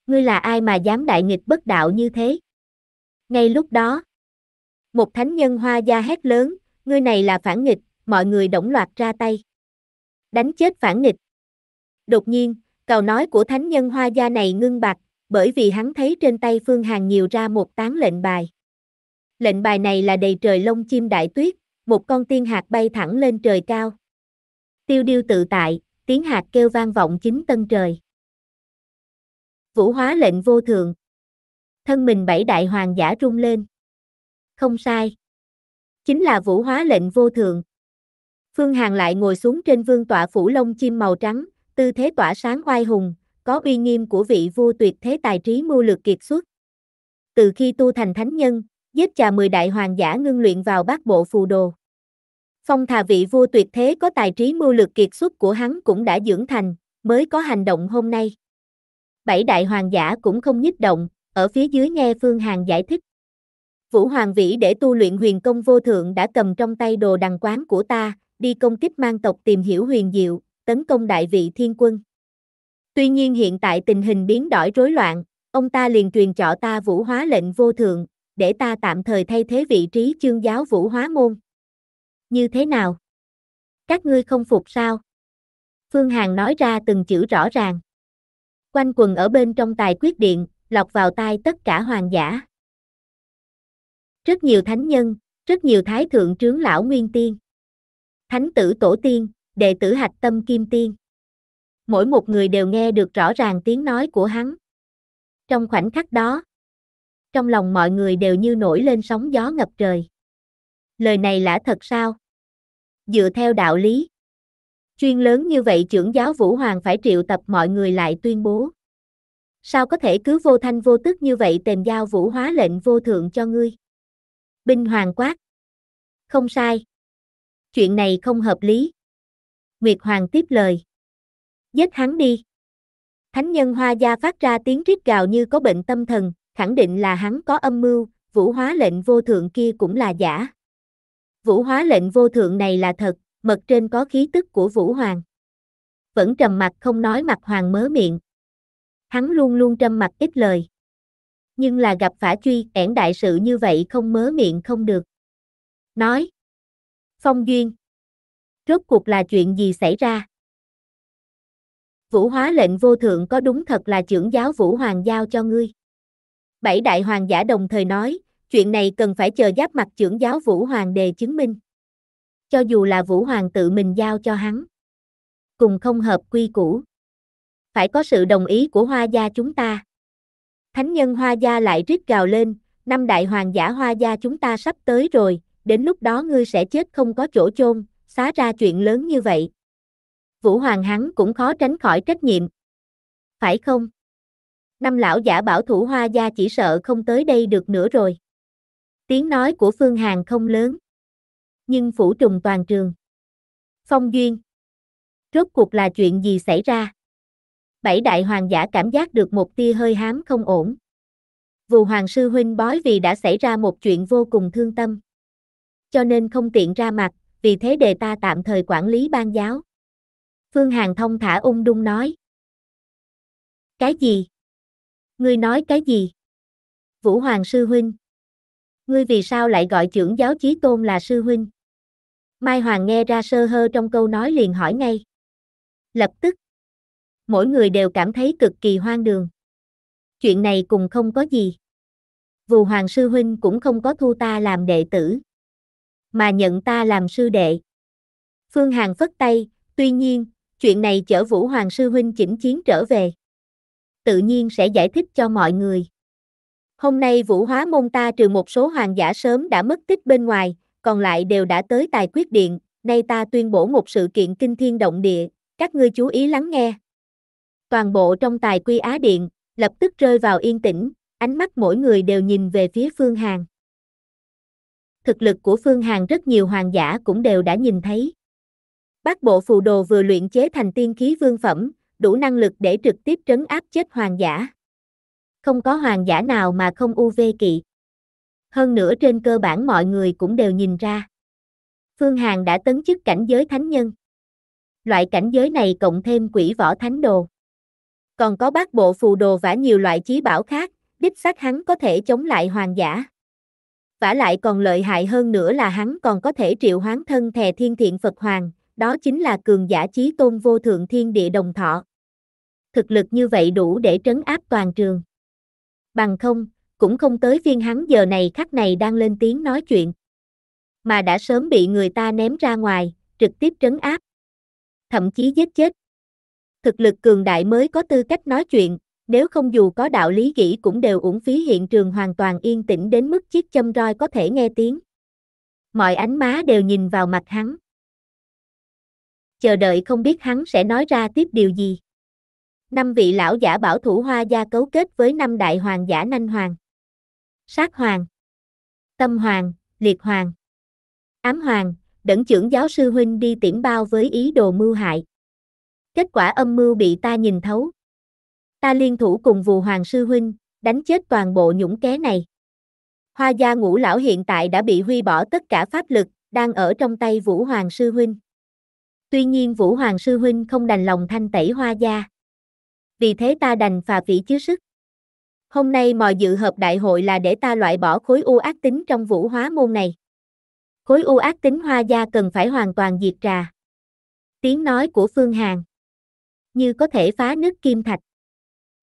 ngươi là ai mà dám đại nghịch bất đạo như thế? Ngay lúc đó, một thánh nhân hoa gia hét lớn, ngươi này là phản nghịch, mọi người động loạt ra tay. Đánh chết phản nghịch. Đột nhiên, cầu nói của thánh nhân hoa gia này ngưng bạc, bởi vì hắn thấy trên tay Phương Hàng nhiều ra một tán lệnh bài. Lệnh bài này là đầy trời lông chim đại tuyết, một con tiên hạt bay thẳng lên trời cao. Tiêu điêu tự tại, tiếng hạt kêu vang vọng chính tân trời. Vũ hóa lệnh vô thường. Thân mình bảy đại hoàng giả rung lên. Không sai. Chính là vũ hóa lệnh vô thường. Phương Hàn lại ngồi xuống trên vương tọa phủ lông chim màu trắng, tư thế tỏa sáng oai hùng, có uy nghiêm của vị vua tuyệt thế tài trí mưu lược kiệt xuất. Từ khi tu thành thánh nhân, giết trà mười đại hoàng giả ngưng luyện vào bát bộ phù đồ. Phong thà vị vua tuyệt thế có tài trí mưu lược kiệt xuất của hắn cũng đã dưỡng thành, mới có hành động hôm nay bảy đại hoàng giả cũng không nhích động, ở phía dưới nghe Phương Hàng giải thích. Vũ Hoàng Vĩ để tu luyện huyền công vô thượng đã cầm trong tay đồ đằng quán của ta, đi công kích mang tộc tìm hiểu huyền diệu, tấn công đại vị thiên quân. Tuy nhiên hiện tại tình hình biến đổi rối loạn, ông ta liền truyền cho ta vũ hóa lệnh vô thượng, để ta tạm thời thay thế vị trí chương giáo vũ hóa môn. Như thế nào? Các ngươi không phục sao? Phương Hằng nói ra từng chữ rõ ràng quanh quần ở bên trong tài quyết điện, lọc vào tai tất cả hoàng giả. Rất nhiều thánh nhân, rất nhiều thái thượng trướng lão nguyên tiên. Thánh tử tổ tiên, đệ tử hạch tâm kim tiên. Mỗi một người đều nghe được rõ ràng tiếng nói của hắn. Trong khoảnh khắc đó, trong lòng mọi người đều như nổi lên sóng gió ngập trời. Lời này là thật sao? Dựa theo đạo lý, Chuyên lớn như vậy trưởng giáo Vũ Hoàng phải triệu tập mọi người lại tuyên bố. Sao có thể cứ vô thanh vô tức như vậy tềm giao Vũ hóa lệnh vô thượng cho ngươi? Binh Hoàng quát. Không sai. Chuyện này không hợp lý. Nguyệt Hoàng tiếp lời. Giết hắn đi. Thánh nhân Hoa Gia phát ra tiếng rít gào như có bệnh tâm thần, khẳng định là hắn có âm mưu, vũ hóa lệnh vô thượng kia cũng là giả. Vũ hóa lệnh vô thượng này là thật, mật trên có khí tức của Vũ Hoàng. Vẫn trầm mặt không nói mặt Hoàng mớ miệng. Hắn luôn luôn trầm mặt ít lời. Nhưng là gặp phả truy ẻn đại sự như vậy không mớ miệng không được. Nói. Phong Duyên. Rốt cuộc là chuyện gì xảy ra? Vũ hóa lệnh vô thượng có đúng thật là trưởng giáo Vũ Hoàng giao cho ngươi. Bảy đại hoàng giả đồng thời nói, chuyện này cần phải chờ giáp mặt trưởng giáo Vũ Hoàng đề chứng minh cho dù là Vũ Hoàng tự mình giao cho hắn. Cùng không hợp quy củ. Phải có sự đồng ý của Hoa gia chúng ta. Thánh nhân Hoa gia lại rít gào lên, năm đại hoàng giả Hoa gia chúng ta sắp tới rồi, đến lúc đó ngươi sẽ chết không có chỗ chôn, xá ra chuyện lớn như vậy. Vũ Hoàng hắn cũng khó tránh khỏi trách nhiệm. Phải không? Năm lão giả bảo thủ Hoa gia chỉ sợ không tới đây được nữa rồi. Tiếng nói của Phương Hàn không lớn nhưng phủ trùng toàn trường. Phong duyên. Rốt cuộc là chuyện gì xảy ra? Bảy đại hoàng giả cảm giác được một tia hơi hám không ổn. Vù hoàng sư huynh bói vì đã xảy ra một chuyện vô cùng thương tâm. Cho nên không tiện ra mặt, vì thế đề ta tạm thời quản lý ban giáo. Phương Hàng thông thả ung dung nói. Cái gì? Ngươi nói cái gì? Vũ Hoàng sư huynh. Ngươi vì sao lại gọi trưởng giáo chí tôn là sư huynh? Mai Hoàng nghe ra sơ hơ trong câu nói liền hỏi ngay. Lập tức, mỗi người đều cảm thấy cực kỳ hoang đường. Chuyện này cùng không có gì. Vù Hoàng Sư Huynh cũng không có thu ta làm đệ tử, mà nhận ta làm sư đệ. Phương Hằng phất tay, tuy nhiên, chuyện này chở Vũ Hoàng Sư Huynh chỉnh chiến trở về. Tự nhiên sẽ giải thích cho mọi người. Hôm nay vũ hóa môn ta trừ một số hoàng giả sớm đã mất tích bên ngoài, còn lại đều đã tới tài quyết điện, nay ta tuyên bổ một sự kiện kinh thiên động địa, các ngươi chú ý lắng nghe. Toàn bộ trong tài quy á điện, lập tức rơi vào yên tĩnh, ánh mắt mỗi người đều nhìn về phía Phương hàng. Thực lực của Phương hàng rất nhiều hoàng giả cũng đều đã nhìn thấy. Bác bộ phù đồ vừa luyện chế thành tiên khí vương phẩm, đủ năng lực để trực tiếp trấn áp chết hoàng giả. Không có hoàng giả nào mà không u vê kỵ hơn nữa trên cơ bản mọi người cũng đều nhìn ra. Phương Hàn đã tấn chức cảnh giới thánh nhân. Loại cảnh giới này cộng thêm quỷ võ thánh đồ. Còn có bát bộ phù đồ và nhiều loại chí bảo khác, đích xác hắn có thể chống lại hoàng giả. và lại còn lợi hại hơn nữa là hắn còn có thể triệu hoán thân thè thiên thiện Phật Hoàng, đó chính là cường giả chí tôn vô thượng thiên địa đồng thọ. Thực lực như vậy đủ để trấn áp toàn trường. Bằng không, cũng không tới phiên hắn giờ này khắc này đang lên tiếng nói chuyện. Mà đã sớm bị người ta ném ra ngoài, trực tiếp trấn áp. Thậm chí giết chết. Thực lực cường đại mới có tư cách nói chuyện, nếu không dù có đạo lý gỉ cũng đều uổng phí hiện trường hoàn toàn yên tĩnh đến mức chiếc châm roi có thể nghe tiếng. Mọi ánh má đều nhìn vào mặt hắn. Chờ đợi không biết hắn sẽ nói ra tiếp điều gì năm vị lão giả bảo thủ hoa gia cấu kết với năm đại hoàng giả nanh hoàng sát hoàng, tâm hoàng, liệt hoàng, ám hoàng, đẩn trưởng giáo sư huynh đi tiễn bao với ý đồ mưu hại. Kết quả âm mưu bị ta nhìn thấu. Ta liên thủ cùng vù hoàng sư huynh, đánh chết toàn bộ nhũng ké này. Hoa gia ngũ lão hiện tại đã bị huy bỏ tất cả pháp lực, đang ở trong tay Vũ Hoàng Sư Huynh. Tuy nhiên Vũ Hoàng Sư Huynh không đành lòng thanh tẩy hoa gia. Vì thế ta đành phà vĩ chứa sức. Hôm nay mò dự hợp đại hội là để ta loại bỏ khối u ác tính trong vũ hóa môn này. Khối u ác tính hoa gia cần phải hoàn toàn diệt trà. Tiếng nói của Phương Hàn như có thể phá nứt kim thạch.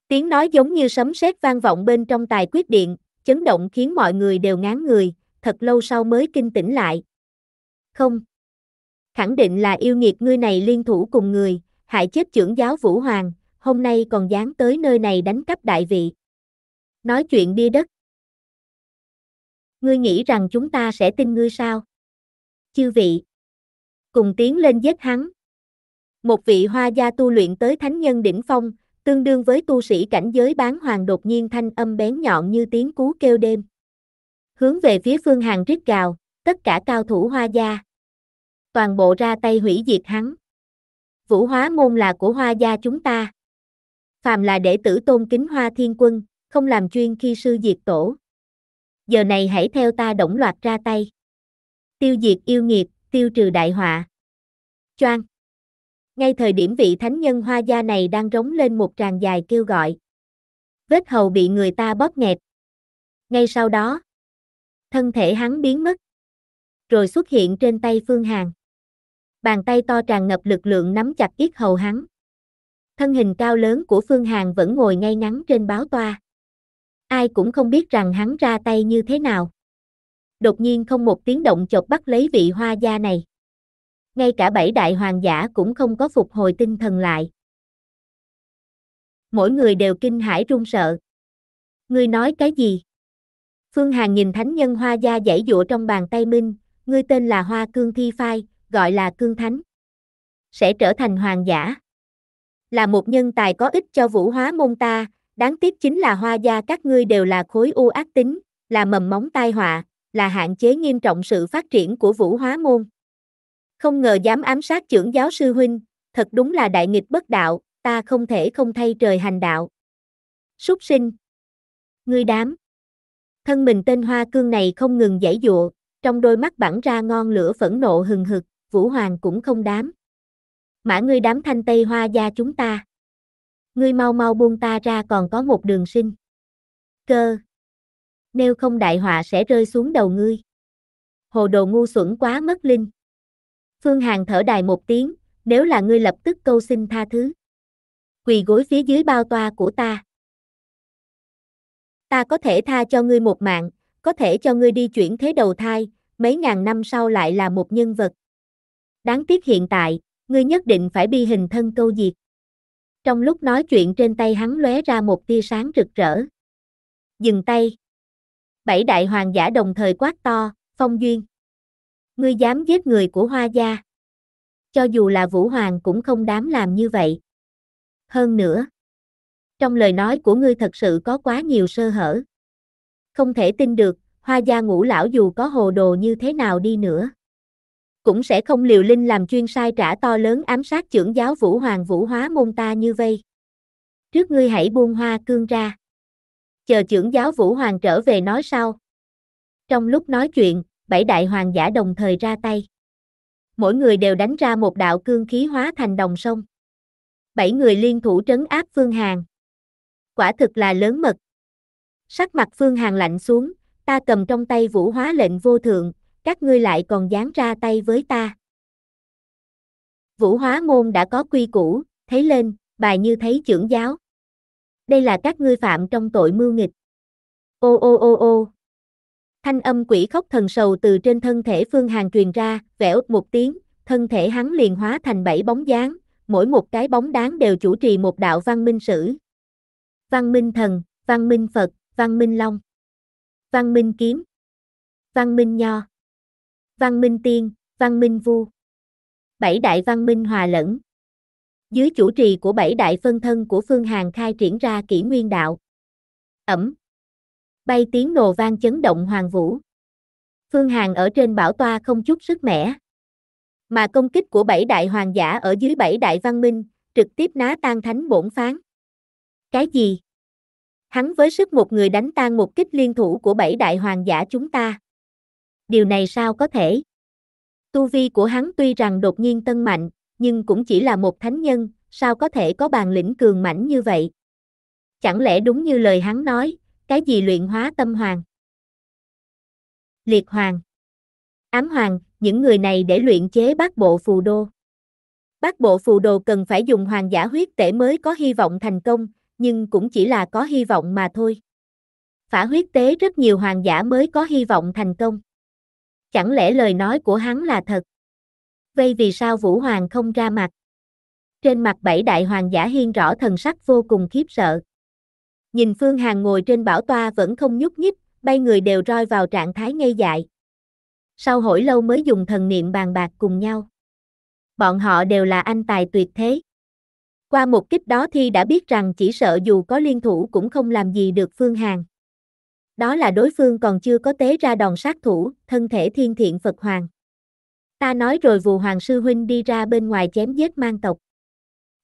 Tiếng nói giống như sấm sét vang vọng bên trong tài quyết điện, chấn động khiến mọi người đều ngán người, thật lâu sau mới kinh tỉnh lại. Không. Khẳng định là yêu nghiệt ngươi này liên thủ cùng người, hại chết trưởng giáo Vũ Hoàng, hôm nay còn dám tới nơi này đánh cắp đại vị. Nói chuyện bia đất. Ngươi nghĩ rằng chúng ta sẽ tin ngươi sao? Chư vị. Cùng tiến lên giết hắn. Một vị hoa gia tu luyện tới thánh nhân đỉnh phong, tương đương với tu sĩ cảnh giới bán hoàng đột nhiên thanh âm bén nhọn như tiếng cú kêu đêm. Hướng về phía phương hàng rít gào, tất cả cao thủ hoa gia. Toàn bộ ra tay hủy diệt hắn. Vũ hóa môn là của hoa gia chúng ta. Phàm là đệ tử tôn kính hoa thiên quân, không làm chuyên khi sư diệt tổ. Giờ này hãy theo ta động loạt ra tay. Tiêu diệt yêu nghiệt, tiêu trừ đại họa. Choang. Ngay thời điểm vị thánh nhân hoa gia này đang rống lên một tràng dài kêu gọi. Vết hầu bị người ta bóp nghẹt. Ngay sau đó, thân thể hắn biến mất. Rồi xuất hiện trên tay Phương Hàn. Bàn tay to tràn ngập lực lượng nắm chặt yết hầu hắn. Thân hình cao lớn của Phương Hàn vẫn ngồi ngay ngắn trên báo toa ai cũng không biết rằng hắn ra tay như thế nào. Đột nhiên không một tiếng động chột bắt lấy vị hoa gia này. Ngay cả bảy đại hoàng giả cũng không có phục hồi tinh thần lại. Mỗi người đều kinh hãi run sợ. Ngươi nói cái gì? Phương Hàn nhìn thánh nhân hoa gia dãy dụa trong bàn tay Minh, ngươi tên là Hoa Cương Thi Phai, gọi là Cương Thánh. Sẽ trở thành hoàng giả. Là một nhân tài có ích cho vũ hóa môn ta, Đáng tiếc chính là hoa gia các ngươi đều là khối u ác tính, là mầm móng tai họa, là hạn chế nghiêm trọng sự phát triển của vũ hóa môn. Không ngờ dám ám sát trưởng giáo sư huynh, thật đúng là đại nghịch bất đạo, ta không thể không thay trời hành đạo. Súc sinh. Ngươi đám. Thân mình tên hoa cương này không ngừng giải dụa, trong đôi mắt bắn ra ngon lửa phẫn nộ hừng hực, Vũ Hoàng cũng không đám. Mã ngươi đám thanh tây hoa gia chúng ta. Ngươi mau mau buông ta ra còn có một đường sinh. Cơ. Nếu không đại họa sẽ rơi xuống đầu ngươi. Hồ đồ ngu xuẩn quá mất linh. Phương Hàn thở dài một tiếng, nếu là ngươi lập tức câu xin tha thứ. Quỳ gối phía dưới bao toa của ta. Ta có thể tha cho ngươi một mạng, có thể cho ngươi đi chuyển thế đầu thai, mấy ngàn năm sau lại là một nhân vật. Đáng tiếc hiện tại, ngươi nhất định phải bi hình thân câu diệt. Trong lúc nói chuyện trên tay hắn lóe ra một tia sáng rực rỡ. Dừng tay. Bảy đại hoàng giả đồng thời quát to, phong duyên. Ngươi dám giết người của hoa gia. Cho dù là vũ hoàng cũng không dám làm như vậy. Hơn nữa. Trong lời nói của ngươi thật sự có quá nhiều sơ hở. Không thể tin được, hoa gia ngũ lão dù có hồ đồ như thế nào đi nữa cũng sẽ không liều linh làm chuyên sai trả to lớn ám sát trưởng giáo Vũ Hoàng Vũ Hóa môn ta như vây. Trước ngươi hãy buông hoa cương ra. Chờ trưởng giáo Vũ Hoàng trở về nói sau. Trong lúc nói chuyện, bảy đại hoàng giả đồng thời ra tay. Mỗi người đều đánh ra một đạo cương khí hóa thành đồng sông. Bảy người liên thủ trấn áp Phương Hàn. Quả thực là lớn mật. Sắc mặt Phương Hàn lạnh xuống, ta cầm trong tay vũ hóa lệnh vô thượng, các ngươi lại còn dán ra tay với ta. Vũ hóa môn đã có quy củ, thấy lên, bài như thấy trưởng giáo. Đây là các ngươi phạm trong tội mưu nghịch. Ô ô ô ô. Thanh âm quỷ khóc thần sầu từ trên thân thể Phương Hàng truyền ra, vẽ út một tiếng, thân thể hắn liền hóa thành bảy bóng dáng, mỗi một cái bóng đáng đều chủ trì một đạo văn minh sử. Văn minh thần, văn minh Phật, văn minh Long, văn minh kiếm, văn minh nho văn minh tiên, văn minh vu. Bảy đại văn minh hòa lẫn. Dưới chủ trì của bảy đại phân thân của Phương Hàn khai triển ra kỷ nguyên đạo. Ẩm. Bay tiếng nồ vang chấn động hoàng vũ. Phương Hàn ở trên bảo toa không chút sức mẻ. Mà công kích của bảy đại hoàng giả ở dưới bảy đại văn minh, trực tiếp ná tan thánh bổn phán. Cái gì? Hắn với sức một người đánh tan một kích liên thủ của bảy đại hoàng giả chúng ta điều này sao có thể? Tu vi của hắn tuy rằng đột nhiên tân mạnh, nhưng cũng chỉ là một thánh nhân, sao có thể có bàn lĩnh cường mãnh như vậy? Chẳng lẽ đúng như lời hắn nói, cái gì luyện hóa tâm hoàng? Liệt hoàng Ám hoàng, những người này để luyện chế bát bộ phù đô. Bát bộ phù đồ cần phải dùng hoàng giả huyết tể mới có hy vọng thành công, nhưng cũng chỉ là có hy vọng mà thôi. Phả huyết tế rất nhiều hoàng giả mới có hy vọng thành công. Chẳng lẽ lời nói của hắn là thật? Vây vì sao Vũ Hoàng không ra mặt? Trên mặt bảy đại hoàng giả hiên rõ thần sắc vô cùng khiếp sợ. Nhìn Phương Hàn ngồi trên bảo toa vẫn không nhúc nhích, bay người đều rơi vào trạng thái ngây dại. Sau hỏi lâu mới dùng thần niệm bàn bạc cùng nhau. Bọn họ đều là anh tài tuyệt thế. Qua một kích đó thi đã biết rằng chỉ sợ dù có liên thủ cũng không làm gì được Phương Hàn đó là đối phương còn chưa có tế ra đòn sát thủ, thân thể thiên thiện Phật Hoàng. Ta nói rồi vù Hoàng Sư Huynh đi ra bên ngoài chém giết mang tộc.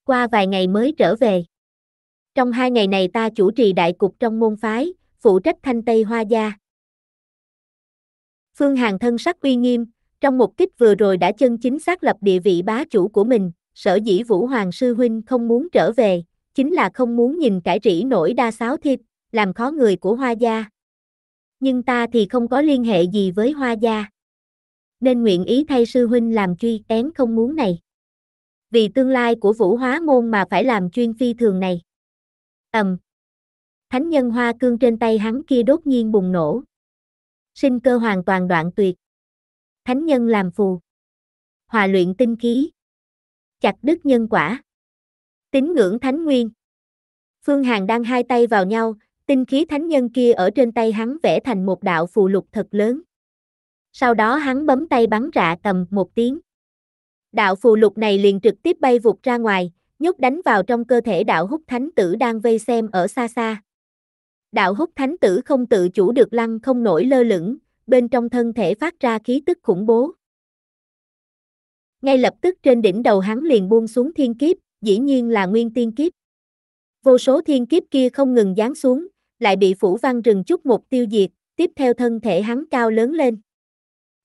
Qua vài ngày mới trở về. Trong hai ngày này ta chủ trì đại cục trong môn phái, phụ trách thanh Tây Hoa Gia. Phương Hàng thân sắc uy nghiêm, trong một kích vừa rồi đã chân chính xác lập địa vị bá chủ của mình, sở dĩ Vũ Hoàng Sư Huynh không muốn trở về, chính là không muốn nhìn cải rỉ nổi đa sáo thịt, làm khó người của Hoa Gia, nhưng ta thì không có liên hệ gì với hoa gia. Nên nguyện ý thay sư huynh làm truy én không muốn này. Vì tương lai của vũ hóa môn mà phải làm chuyên phi thường này. ầm Um. Thánh nhân hoa cương trên tay hắn kia đốt nhiên bùng nổ. Sinh cơ hoàn toàn đoạn tuyệt. Thánh nhân làm phù. Hòa luyện tinh khí. Chặt đứt nhân quả. Tín ngưỡng thánh nguyên. Phương Hàn đang hai tay vào nhau, tinh khí thánh nhân kia ở trên tay hắn vẽ thành một đạo phù lục thật lớn. Sau đó hắn bấm tay bắn rạ tầm một tiếng. Đạo phù lục này liền trực tiếp bay vụt ra ngoài, nhốt đánh vào trong cơ thể đạo hút thánh tử đang vây xem ở xa xa. Đạo hút thánh tử không tự chủ được lăn không nổi lơ lửng, bên trong thân thể phát ra khí tức khủng bố. Ngay lập tức trên đỉnh đầu hắn liền buông xuống thiên kiếp, dĩ nhiên là nguyên tiên kiếp. Vô số thiên kiếp kia không ngừng giáng xuống, lại bị phủ văn rừng chút một tiêu diệt, tiếp theo thân thể hắn cao lớn lên.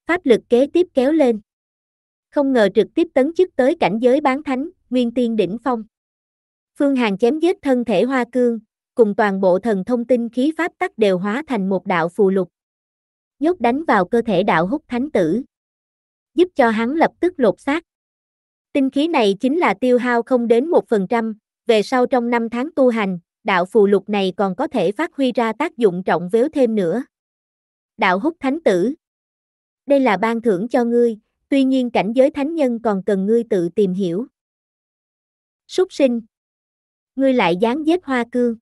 Pháp lực kế tiếp kéo lên. Không ngờ trực tiếp tấn chức tới cảnh giới bán thánh, nguyên tiên đỉnh phong. Phương Hàng chém giết thân thể hoa cương, cùng toàn bộ thần thông tin khí pháp tắc đều hóa thành một đạo phù lục. Nhốt đánh vào cơ thể đạo húc thánh tử. Giúp cho hắn lập tức lột xác. Tinh khí này chính là tiêu hao không đến một phần trăm. về sau trong năm tháng tu hành, đạo phù lục này còn có thể phát huy ra tác dụng trọng vếu thêm nữa. Đạo hút thánh tử. Đây là ban thưởng cho ngươi, tuy nhiên cảnh giới thánh nhân còn cần ngươi tự tìm hiểu. Súc sinh. Ngươi lại dán dếp hoa cương.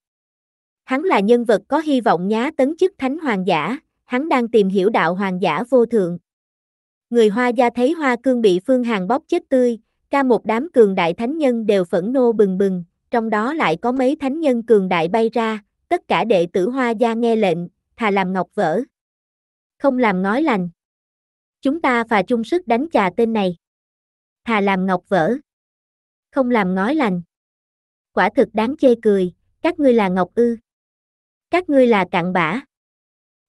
Hắn là nhân vật có hy vọng nhá tấn chức thánh hoàng giả, hắn đang tìm hiểu đạo hoàng giả vô thượng. Người hoa gia thấy hoa cương bị phương hàng bóp chết tươi, ca một đám cường đại thánh nhân đều phẫn nô bừng bừng, trong đó lại có mấy thánh nhân cường đại bay ra, tất cả đệ tử Hoa Gia nghe lệnh, thà làm ngọc vỡ. Không làm ngói lành. Chúng ta và chung sức đánh trà tên này. Thà làm ngọc vỡ. Không làm ngói lành. Quả thực đáng chê cười, các ngươi là ngọc ư. Các ngươi là cặn bã.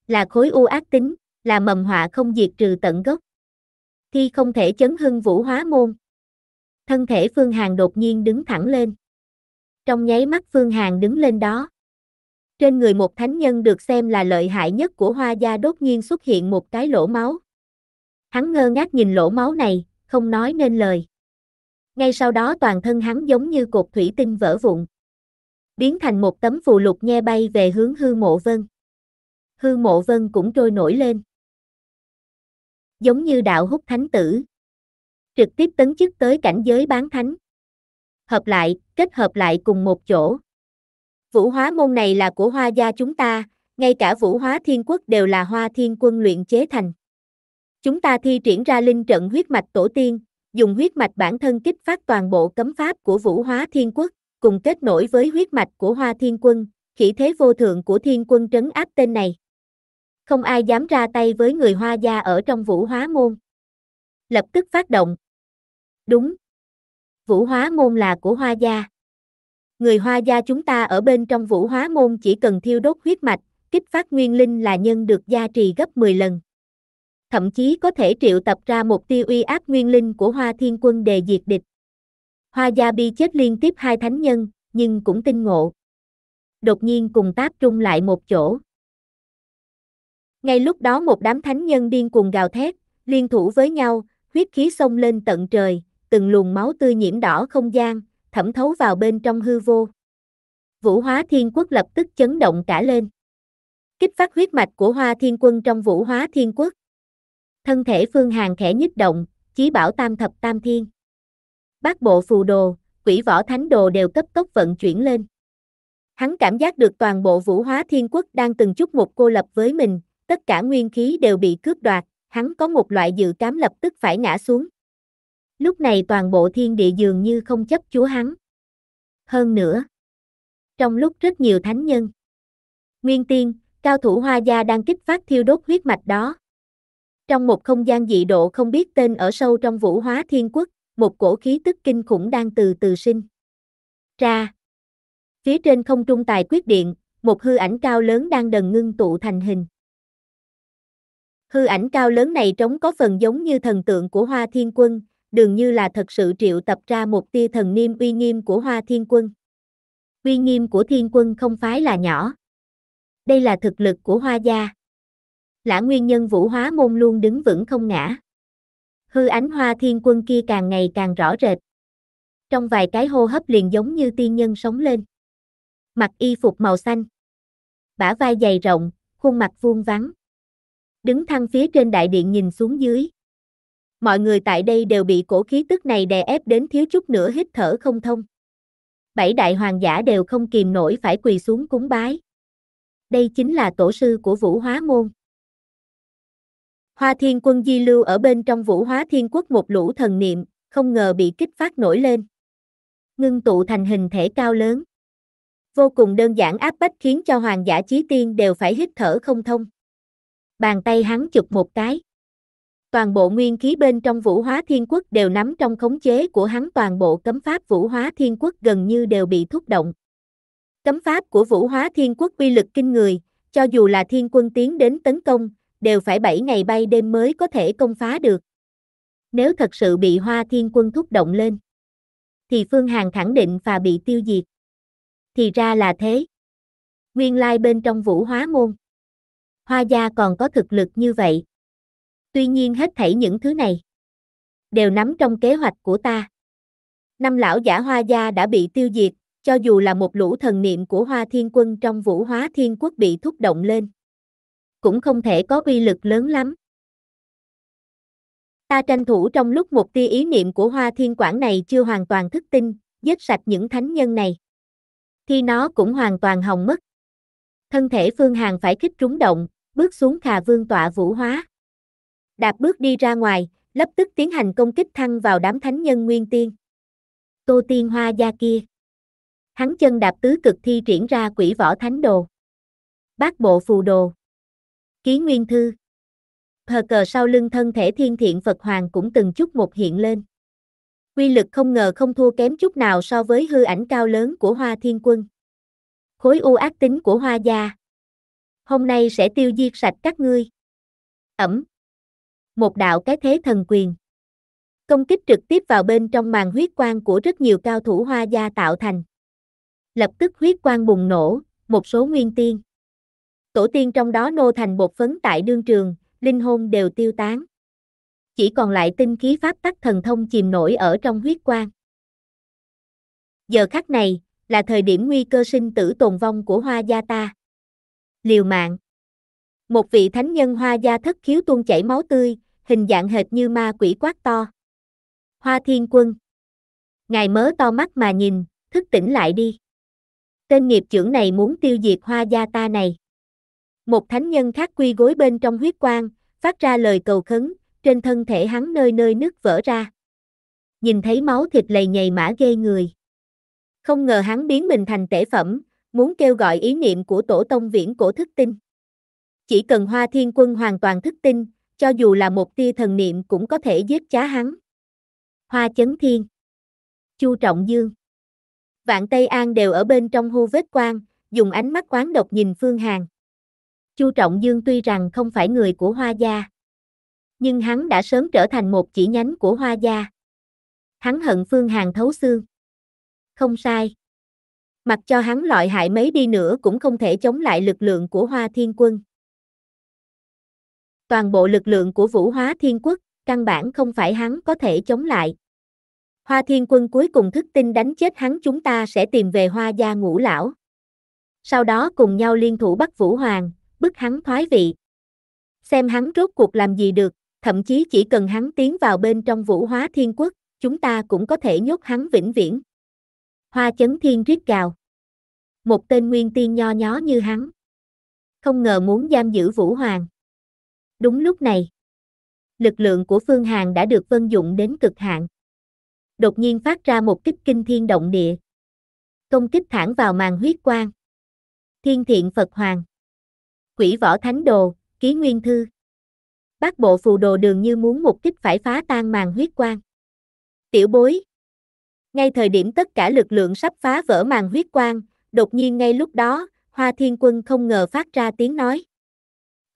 Là khối u ác tính, là mầm họa không diệt trừ tận gốc. Thi không thể chấn hưng vũ hóa môn. Thân thể Phương Hàng đột nhiên đứng thẳng lên trong nháy mắt Phương Hàn đứng lên đó. Trên người một thánh nhân được xem là lợi hại nhất của hoa gia đột nhiên xuất hiện một cái lỗ máu. Hắn ngơ ngác nhìn lỗ máu này, không nói nên lời. Ngay sau đó toàn thân hắn giống như cục thủy tinh vỡ vụn. Biến thành một tấm phù lục nhe bay về hướng hư mộ vân. Hư mộ vân cũng trôi nổi lên. Giống như đạo hút thánh tử. Trực tiếp tấn chức tới cảnh giới bán thánh hợp lại, kết hợp lại cùng một chỗ. Vũ hóa môn này là của hoa gia chúng ta, ngay cả vũ hóa thiên quốc đều là hoa thiên quân luyện chế thành. Chúng ta thi triển ra linh trận huyết mạch tổ tiên, dùng huyết mạch bản thân kích phát toàn bộ cấm pháp của vũ hóa thiên quốc, cùng kết nối với huyết mạch của hoa thiên quân, khỉ thế vô thượng của thiên quân trấn áp tên này. Không ai dám ra tay với người hoa gia ở trong vũ hóa môn. Lập tức phát động. Đúng, Vũ hóa môn là của hoa gia. Người hoa gia chúng ta ở bên trong vũ hóa môn chỉ cần thiêu đốt huyết mạch, kích phát nguyên linh là nhân được gia trì gấp 10 lần. Thậm chí có thể triệu tập ra một tiêu uy áp nguyên linh của hoa thiên quân để diệt địch. Hoa gia bi chết liên tiếp hai thánh nhân, nhưng cũng tinh ngộ. Đột nhiên cùng táp trung lại một chỗ. Ngay lúc đó một đám thánh nhân điên cuồng gào thét, liên thủ với nhau, huyết khí xông lên tận trời, từng luồng máu tươi nhiễm đỏ không gian, thẩm thấu vào bên trong hư vô. Vũ Hóa Thiên Quốc lập tức chấn động cả lên. Kích phát huyết mạch của Hoa Thiên Quân trong Vũ Hóa Thiên Quốc. Thân thể Phương Hàn khẽ nhích động, chí bảo tam thập tam thiên. Bác bộ phù đồ, quỷ võ thánh đồ đều cấp tốc vận chuyển lên. Hắn cảm giác được toàn bộ Vũ Hóa Thiên Quốc đang từng chút một cô lập với mình, tất cả nguyên khí đều bị cướp đoạt, hắn có một loại dự cảm lập tức phải ngã xuống lúc này toàn bộ thiên địa dường như không chấp chúa hắn. Hơn nữa, trong lúc rất nhiều thánh nhân, nguyên tiên, cao thủ hoa gia đang kích phát thiêu đốt huyết mạch đó. Trong một không gian dị độ không biết tên ở sâu trong vũ hóa thiên quốc, một cổ khí tức kinh khủng đang từ từ sinh. Ra. Phía trên không trung tài quyết điện, một hư ảnh cao lớn đang đần ngưng tụ thành hình. Hư ảnh cao lớn này trống có phần giống như thần tượng của Hoa Thiên Quân, đường như là thật sự triệu tập ra một tia thần niêm uy nghiêm của hoa thiên quân. Uy nghiêm của thiên quân không phải là nhỏ. Đây là thực lực của hoa gia. Lã nguyên nhân vũ hóa môn luôn đứng vững không ngã. Hư ánh hoa thiên quân kia càng ngày càng rõ rệt. Trong vài cái hô hấp liền giống như tiên nhân sống lên. Mặc y phục màu xanh. Bả vai dày rộng, khuôn mặt vuông vắn. Đứng thăng phía trên đại điện nhìn xuống dưới mọi người tại đây đều bị cổ khí tức này đè ép đến thiếu chút nữa hít thở không thông. Bảy đại hoàng giả đều không kìm nổi phải quỳ xuống cúng bái. Đây chính là tổ sư của vũ hóa môn. Hoa thiên quân di lưu ở bên trong vũ hóa thiên quốc một lũ thần niệm, không ngờ bị kích phát nổi lên. Ngưng tụ thành hình thể cao lớn. Vô cùng đơn giản áp bách khiến cho hoàng giả chí tiên đều phải hít thở không thông. Bàn tay hắn chụp một cái. Toàn bộ nguyên khí bên trong Vũ Hóa Thiên Quốc đều nắm trong khống chế của hắn toàn bộ cấm pháp Vũ Hóa Thiên Quốc gần như đều bị thúc động. Cấm pháp của Vũ Hóa Thiên Quốc uy lực kinh người, cho dù là thiên quân tiến đến tấn công, đều phải 7 ngày bay đêm mới có thể công phá được. Nếu thật sự bị Hoa Thiên Quân thúc động lên, thì Phương Hàn khẳng định và bị tiêu diệt. Thì ra là thế. Nguyên lai bên trong vũ hóa môn. Hoa gia còn có thực lực như vậy. Tuy nhiên hết thảy những thứ này đều nắm trong kế hoạch của ta. Năm lão giả Hoa Gia đã bị tiêu diệt, cho dù là một lũ thần niệm của Hoa Thiên Quân trong vũ hóa thiên quốc bị thúc động lên. Cũng không thể có uy lực lớn lắm. Ta tranh thủ trong lúc một tia ý niệm của Hoa Thiên Quảng này chưa hoàn toàn thức tinh, giết sạch những thánh nhân này. Thì nó cũng hoàn toàn hồng mất. Thân thể Phương hàng phải khích trúng động, bước xuống khà vương tọa vũ hóa đạp bước đi ra ngoài, lập tức tiến hành công kích thăng vào đám thánh nhân nguyên tiên. Tô tiên hoa gia kia. Hắn chân đạp tứ cực thi triển ra quỷ võ thánh đồ. Bác bộ phù đồ. Ký nguyên thư. Hờ cờ sau lưng thân thể thiên thiện Phật Hoàng cũng từng chút một hiện lên. Quy lực không ngờ không thua kém chút nào so với hư ảnh cao lớn của Hoa Thiên Quân. Khối u ác tính của Hoa Gia. Hôm nay sẽ tiêu diệt sạch các ngươi. Ẩm, một đạo cái thế thần quyền. Công kích trực tiếp vào bên trong màn huyết quang của rất nhiều cao thủ hoa gia tạo thành. Lập tức huyết quang bùng nổ, một số nguyên tiên. Tổ tiên trong đó nô thành bột phấn tại đương trường, linh hồn đều tiêu tán. Chỉ còn lại tinh khí pháp tắc thần thông chìm nổi ở trong huyết quang. Giờ khắc này, là thời điểm nguy cơ sinh tử tồn vong của hoa gia ta. Liều mạng. Một vị thánh nhân hoa gia thất khiếu tuôn chảy máu tươi, hình dạng hệt như ma quỷ quát to. Hoa Thiên Quân. Ngài mớ to mắt mà nhìn, thức tỉnh lại đi. Tên nghiệp trưởng này muốn tiêu diệt hoa gia ta này. Một thánh nhân khác quy gối bên trong huyết quang, phát ra lời cầu khấn, trên thân thể hắn nơi nơi nứt vỡ ra. Nhìn thấy máu thịt lầy nhầy mã ghê người. Không ngờ hắn biến mình thành tể phẩm, muốn kêu gọi ý niệm của tổ tông viễn cổ thức tinh. Chỉ cần hoa thiên quân hoàn toàn thức tinh, cho dù là một tia thần niệm cũng có thể giết chá hắn. Hoa chấn thiên. Chu Trọng Dương. Vạn Tây An đều ở bên trong hô vết quan, dùng ánh mắt quán độc nhìn Phương Hàn. Chu Trọng Dương tuy rằng không phải người của Hoa gia, nhưng hắn đã sớm trở thành một chỉ nhánh của Hoa gia. Hắn hận Phương Hàn thấu xương. Không sai. Mặc cho hắn loại hại mấy đi nữa cũng không thể chống lại lực lượng của Hoa Thiên Quân toàn bộ lực lượng của Vũ Hóa Thiên Quốc, căn bản không phải hắn có thể chống lại. Hoa Thiên Quân cuối cùng thức tin đánh chết hắn chúng ta sẽ tìm về Hoa Gia Ngũ Lão. Sau đó cùng nhau liên thủ bắt Vũ Hoàng, bức hắn thoái vị. Xem hắn rốt cuộc làm gì được, thậm chí chỉ cần hắn tiến vào bên trong Vũ Hóa Thiên Quốc, chúng ta cũng có thể nhốt hắn vĩnh viễn. Hoa chấn thiên riết gào. Một tên nguyên tiên nho nhó như hắn. Không ngờ muốn giam giữ Vũ Hoàng. Đúng lúc này, lực lượng của Phương Hàn đã được vân dụng đến cực hạn. Đột nhiên phát ra một kích kinh thiên động địa. Công kích thẳng vào màn huyết quang. Thiên thiện Phật Hoàng. Quỷ võ thánh đồ, ký nguyên thư. Bác bộ phù đồ đường như muốn một kích phải phá tan màn huyết quang. Tiểu bối. Ngay thời điểm tất cả lực lượng sắp phá vỡ màn huyết quang, đột nhiên ngay lúc đó, Hoa Thiên Quân không ngờ phát ra tiếng nói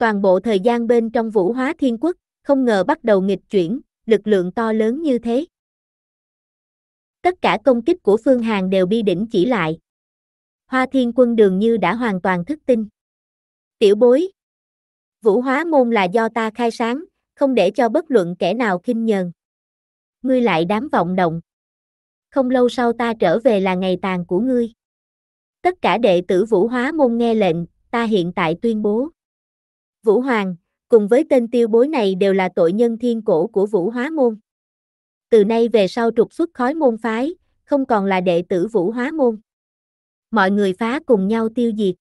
toàn bộ thời gian bên trong vũ hóa thiên quốc, không ngờ bắt đầu nghịch chuyển, lực lượng to lớn như thế. Tất cả công kích của Phương Hàn đều bi đỉnh chỉ lại. Hoa thiên quân đường như đã hoàn toàn thức tinh. Tiểu bối. Vũ hóa môn là do ta khai sáng, không để cho bất luận kẻ nào khinh nhờn. Ngươi lại đám vọng động. Không lâu sau ta trở về là ngày tàn của ngươi. Tất cả đệ tử vũ hóa môn nghe lệnh, ta hiện tại tuyên bố. Vũ Hoàng, cùng với tên tiêu bối này đều là tội nhân thiên cổ của Vũ Hóa Môn. Từ nay về sau trục xuất khói môn phái, không còn là đệ tử Vũ Hóa Môn. Mọi người phá cùng nhau tiêu diệt.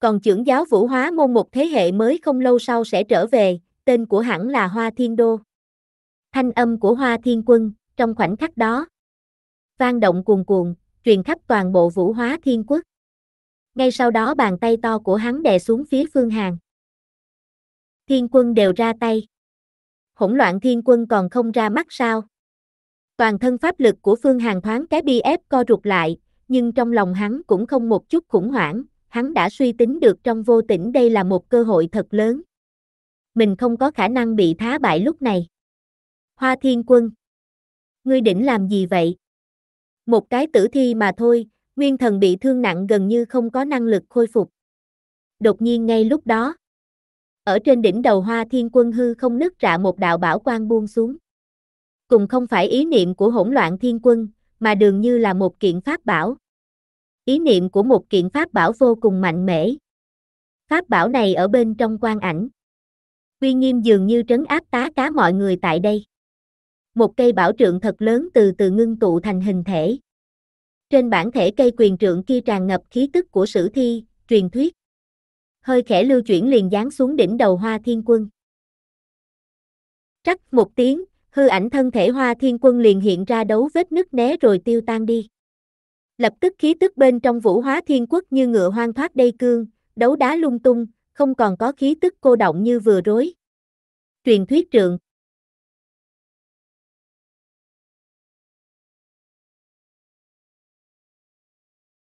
Còn trưởng giáo Vũ Hóa Môn một thế hệ mới không lâu sau sẽ trở về, tên của hẳn là Hoa Thiên Đô. Thanh âm của Hoa Thiên Quân, trong khoảnh khắc đó. Vang động cuồn cuộn, truyền khắp toàn bộ Vũ Hóa Thiên Quốc. Ngay sau đó bàn tay to của hắn đè xuống phía Phương hàng thiên quân đều ra tay. Hỗn loạn thiên quân còn không ra mắt sao? Toàn thân pháp lực của Phương Hàng thoáng cái bi ép co rụt lại, nhưng trong lòng hắn cũng không một chút khủng hoảng, hắn đã suy tính được trong vô tình đây là một cơ hội thật lớn. Mình không có khả năng bị thá bại lúc này. Hoa thiên quân. Ngươi định làm gì vậy? Một cái tử thi mà thôi, nguyên thần bị thương nặng gần như không có năng lực khôi phục. Đột nhiên ngay lúc đó, ở trên đỉnh đầu hoa thiên quân hư không nứt ra một đạo bảo quang buông xuống. Cùng không phải ý niệm của hỗn loạn thiên quân, mà đường như là một kiện pháp bảo. Ý niệm của một kiện pháp bảo vô cùng mạnh mẽ. Pháp bảo này ở bên trong quan ảnh. Uy nghiêm dường như trấn áp tá cá mọi người tại đây. Một cây bảo trượng thật lớn từ từ ngưng tụ thành hình thể. Trên bản thể cây quyền trượng kia tràn ngập khí tức của sử thi, truyền thuyết hơi khẽ lưu chuyển liền giáng xuống đỉnh đầu Hoa Thiên Quân. Trắc một tiếng, hư ảnh thân thể Hoa Thiên Quân liền hiện ra đấu vết nứt né rồi tiêu tan đi. Lập tức khí tức bên trong vũ hóa thiên quốc như ngựa hoang thoát đây cương, đấu đá lung tung, không còn có khí tức cô động như vừa rối. Truyền thuyết trượng